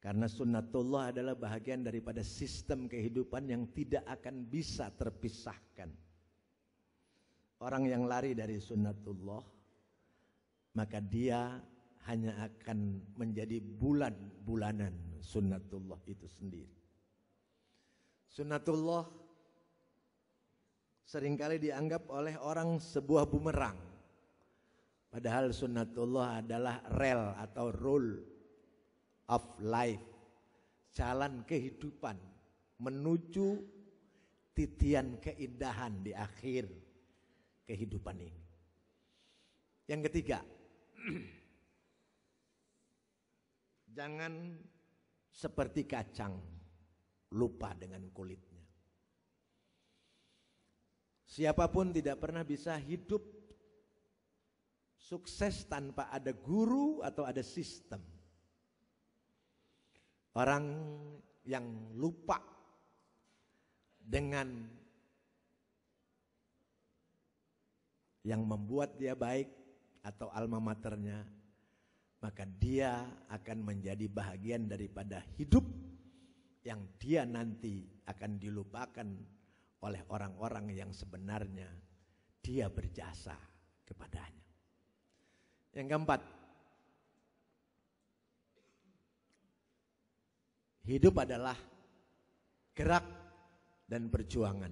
Karena sunnatullah adalah bahagian daripada sistem kehidupan yang tidak akan bisa terpisahkan. Orang yang lari dari sunnatullah, maka dia hanya akan menjadi bulan-bulanan sunnatullah itu sendiri. Sunnatullah seringkali dianggap oleh orang sebuah bumerang. Padahal sunnatullah adalah rel atau rule of life, jalan kehidupan menuju titian keindahan di akhir kehidupan ini. Yang ketiga, jangan seperti kacang lupa dengan kulitnya. Siapapun tidak pernah bisa hidup sukses tanpa ada guru atau ada sistem. Orang yang lupa dengan yang membuat dia baik atau alma maternya, maka dia akan menjadi bahagian daripada hidup yang dia nanti akan dilupakan oleh orang-orang yang sebenarnya dia berjasa kepadanya. Yang keempat, Hidup adalah gerak dan perjuangan.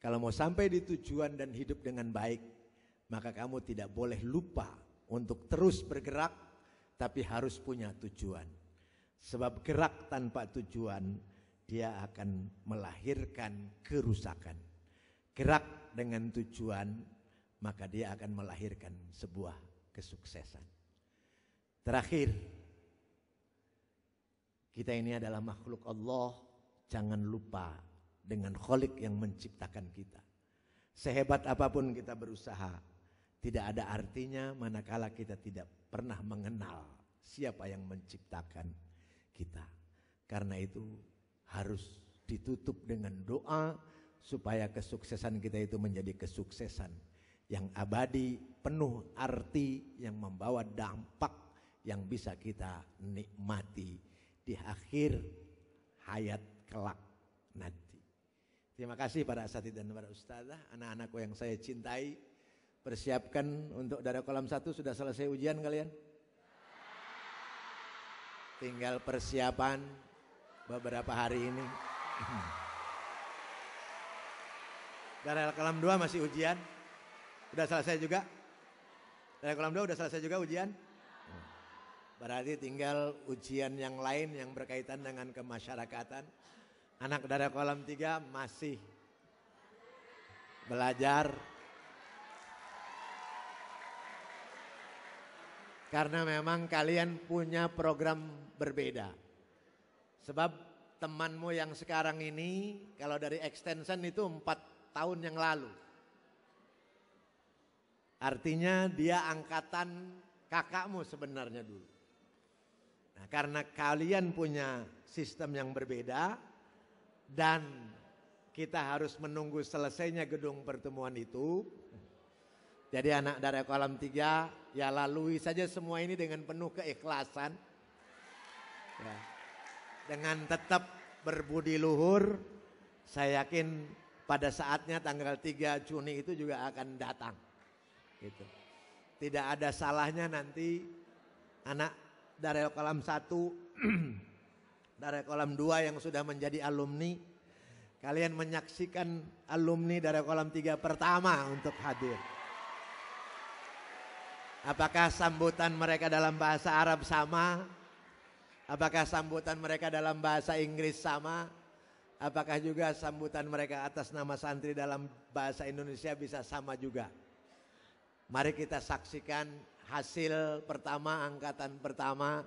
Kalau mau sampai di tujuan dan hidup dengan baik, maka kamu tidak boleh lupa untuk terus bergerak, tapi harus punya tujuan. Sebab gerak tanpa tujuan, dia akan melahirkan kerusakan. Gerak dengan tujuan, maka dia akan melahirkan sebuah kesuksesan. Terakhir, kita ini adalah makhluk Allah, jangan lupa dengan kholik yang menciptakan kita. Sehebat apapun kita berusaha, tidak ada artinya manakala kita tidak pernah mengenal siapa yang menciptakan kita. Karena itu harus ditutup dengan doa supaya kesuksesan kita itu menjadi kesuksesan yang abadi, penuh arti, yang membawa dampak yang bisa kita nikmati di akhir hayat kelak nanti. Terima kasih para asati dan para ustazah, anak-anakku yang saya cintai. Persiapkan untuk darah kolam satu sudah selesai ujian kalian? Tinggal persiapan beberapa hari ini. Darah kolam dua masih ujian? sudah selesai juga? Darah kolam dua sudah selesai juga ujian? Berarti tinggal ujian yang lain yang berkaitan dengan kemasyarakatan. Anak darah kolam tiga masih belajar. Karena memang kalian punya program berbeda. Sebab temanmu yang sekarang ini kalau dari extension itu empat tahun yang lalu. Artinya dia angkatan kakakmu sebenarnya dulu. Nah, karena kalian punya sistem yang berbeda dan kita harus menunggu selesainya gedung pertemuan itu. Jadi anak dari kolam tiga ya lalui saja semua ini dengan penuh keikhlasan. Ya. Dengan tetap berbudi luhur, saya yakin pada saatnya tanggal 3 Juni itu juga akan datang. Gitu. Tidak ada salahnya nanti anak dari kolam satu, dari kolam dua yang sudah menjadi alumni. Kalian menyaksikan alumni dari kolam tiga pertama untuk hadir. Apakah sambutan mereka dalam bahasa Arab sama? Apakah sambutan mereka dalam bahasa Inggris sama? Apakah juga sambutan mereka atas nama santri dalam bahasa Indonesia bisa sama juga? Mari kita saksikan hasil pertama angkatan pertama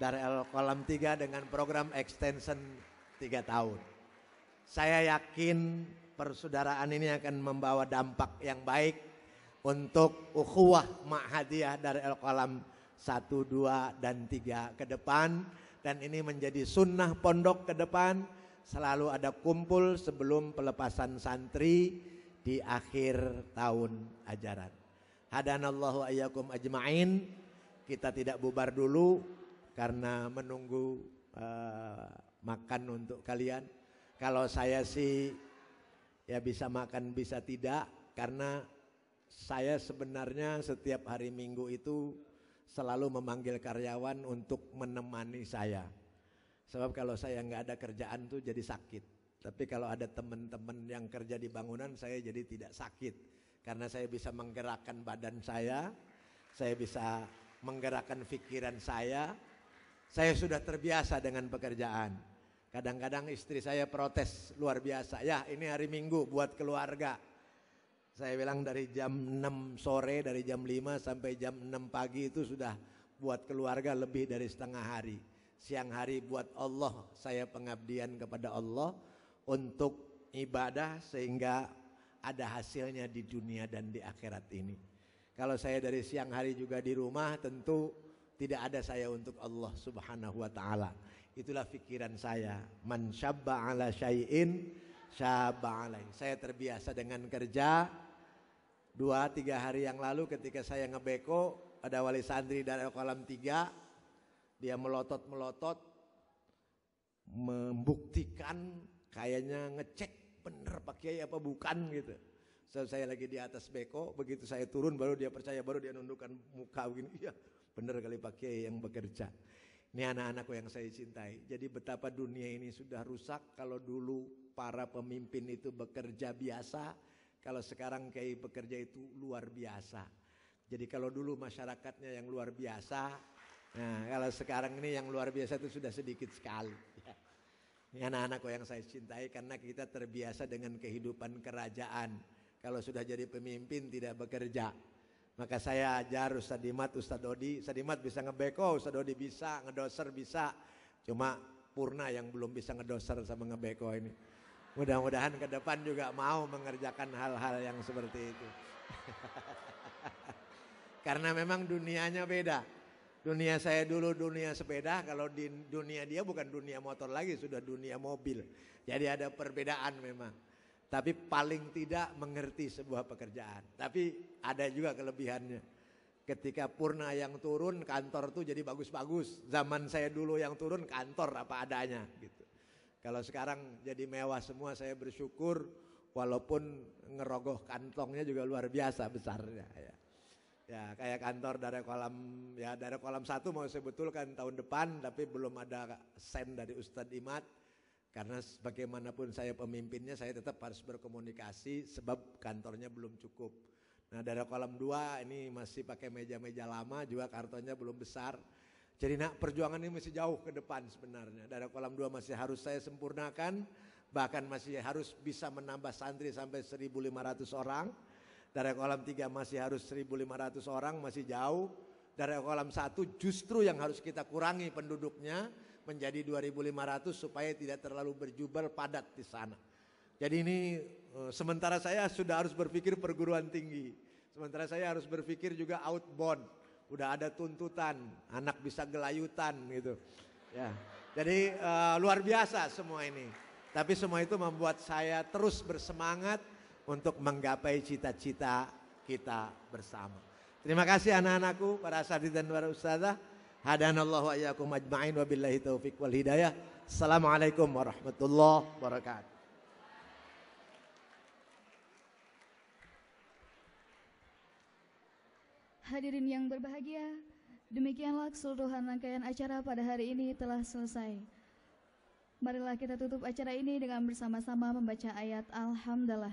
dari L Kolam 3 dengan program extension 3 tahun. Saya yakin persaudaraan ini akan membawa dampak yang baik untuk ukhuwah ma'hadiyah dari El Kolam 1, 2, dan 3 ke depan. Dan ini menjadi sunnah pondok ke depan. Selalu ada kumpul sebelum pelepasan santri di akhir tahun ajaran. Hadanallahu ayyakum ajmain. Kita tidak bubar dulu karena menunggu uh, makan untuk kalian. Kalau saya sih ya bisa makan bisa tidak karena saya sebenarnya setiap hari Minggu itu selalu memanggil karyawan untuk menemani saya. Sebab kalau saya nggak ada kerjaan tuh jadi sakit. Tapi kalau ada teman-teman yang kerja di bangunan saya jadi tidak sakit. Karena saya bisa menggerakkan badan saya, saya bisa menggerakkan pikiran saya. Saya sudah terbiasa dengan pekerjaan. Kadang-kadang istri saya protes luar biasa. Ya ini hari minggu buat keluarga. Saya bilang dari jam 6 sore, dari jam 5 sampai jam 6 pagi itu sudah buat keluarga lebih dari setengah hari. Siang hari buat Allah, saya pengabdian kepada Allah untuk ibadah sehingga ada hasilnya di dunia dan di akhirat ini. Kalau saya dari siang hari juga di rumah tentu tidak ada saya untuk Allah Subhanahu wa taala. Itulah pikiran saya. Man syabba ala syai'in syabba alaih. Saya terbiasa dengan kerja dua tiga hari yang lalu ketika saya ngebeko ada wali santri dari kolam tiga dia melotot melotot membuktikan kayaknya ngecek bener Pak Kiai apa bukan gitu. So, saya lagi di atas beko, begitu saya turun baru dia percaya, baru dia nundukkan muka begini. Iya, bener kali Pak Kiai yang bekerja. Ini anak-anakku yang saya cintai. Jadi betapa dunia ini sudah rusak kalau dulu para pemimpin itu bekerja biasa, kalau sekarang kiai bekerja itu luar biasa. Jadi kalau dulu masyarakatnya yang luar biasa, nah kalau sekarang ini yang luar biasa itu sudah sedikit sekali anak-anakku yang saya cintai karena kita terbiasa dengan kehidupan kerajaan. Kalau sudah jadi pemimpin tidak bekerja. Maka saya ajar Ustaz Dimat, Ustaz Dodi. Ustaz Dimat bisa ngebeko, Ustaz Dodi bisa, ngedoser bisa. Cuma Purna yang belum bisa ngedoser sama ngebeko ini. Mudah-mudahan ke depan juga mau mengerjakan hal-hal yang seperti itu. Karena memang dunianya beda. Dunia saya dulu dunia sepeda, kalau di dunia dia bukan dunia motor lagi, sudah dunia mobil. Jadi ada perbedaan memang. Tapi paling tidak mengerti sebuah pekerjaan. Tapi ada juga kelebihannya. Ketika Purna yang turun, kantor tuh jadi bagus-bagus. Zaman saya dulu yang turun, kantor apa adanya gitu. Kalau sekarang jadi mewah semua, saya bersyukur. Walaupun ngerogoh kantongnya juga luar biasa besarnya ya. Ya kayak kantor dari kolam ya dari kolam satu mau saya betulkan tahun depan tapi belum ada sen dari Ustadz Imad karena bagaimanapun saya pemimpinnya saya tetap harus berkomunikasi sebab kantornya belum cukup. Nah dari kolam dua ini masih pakai meja-meja lama juga kartonya belum besar. Jadi nak perjuangan ini masih jauh ke depan sebenarnya. Dari kolam dua masih harus saya sempurnakan bahkan masih harus bisa menambah santri sampai 1.500 orang. Dari kolam tiga masih harus 1.500 orang, masih jauh. Dari kolam satu justru yang harus kita kurangi penduduknya menjadi 2.500 supaya tidak terlalu berjubel padat di sana. Jadi ini eh, sementara saya sudah harus berpikir perguruan tinggi. Sementara saya harus berpikir juga outbound. Udah ada tuntutan, anak bisa gelayutan gitu. Ya. Jadi uh, luar biasa semua ini. Tapi semua itu membuat saya terus bersemangat untuk menggapai cita-cita kita bersama. Terima kasih anak-anakku, para asatid dan para ustazah. Hadanallahu ayyakum ajma'in wa billahi taufiq wal hidayah. Assalamualaikum warahmatullahi wabarakatuh. Hadirin yang berbahagia, demikianlah keseluruhan rangkaian acara pada hari ini telah selesai. Marilah kita tutup acara ini dengan bersama-sama membaca ayat Alhamdulillah.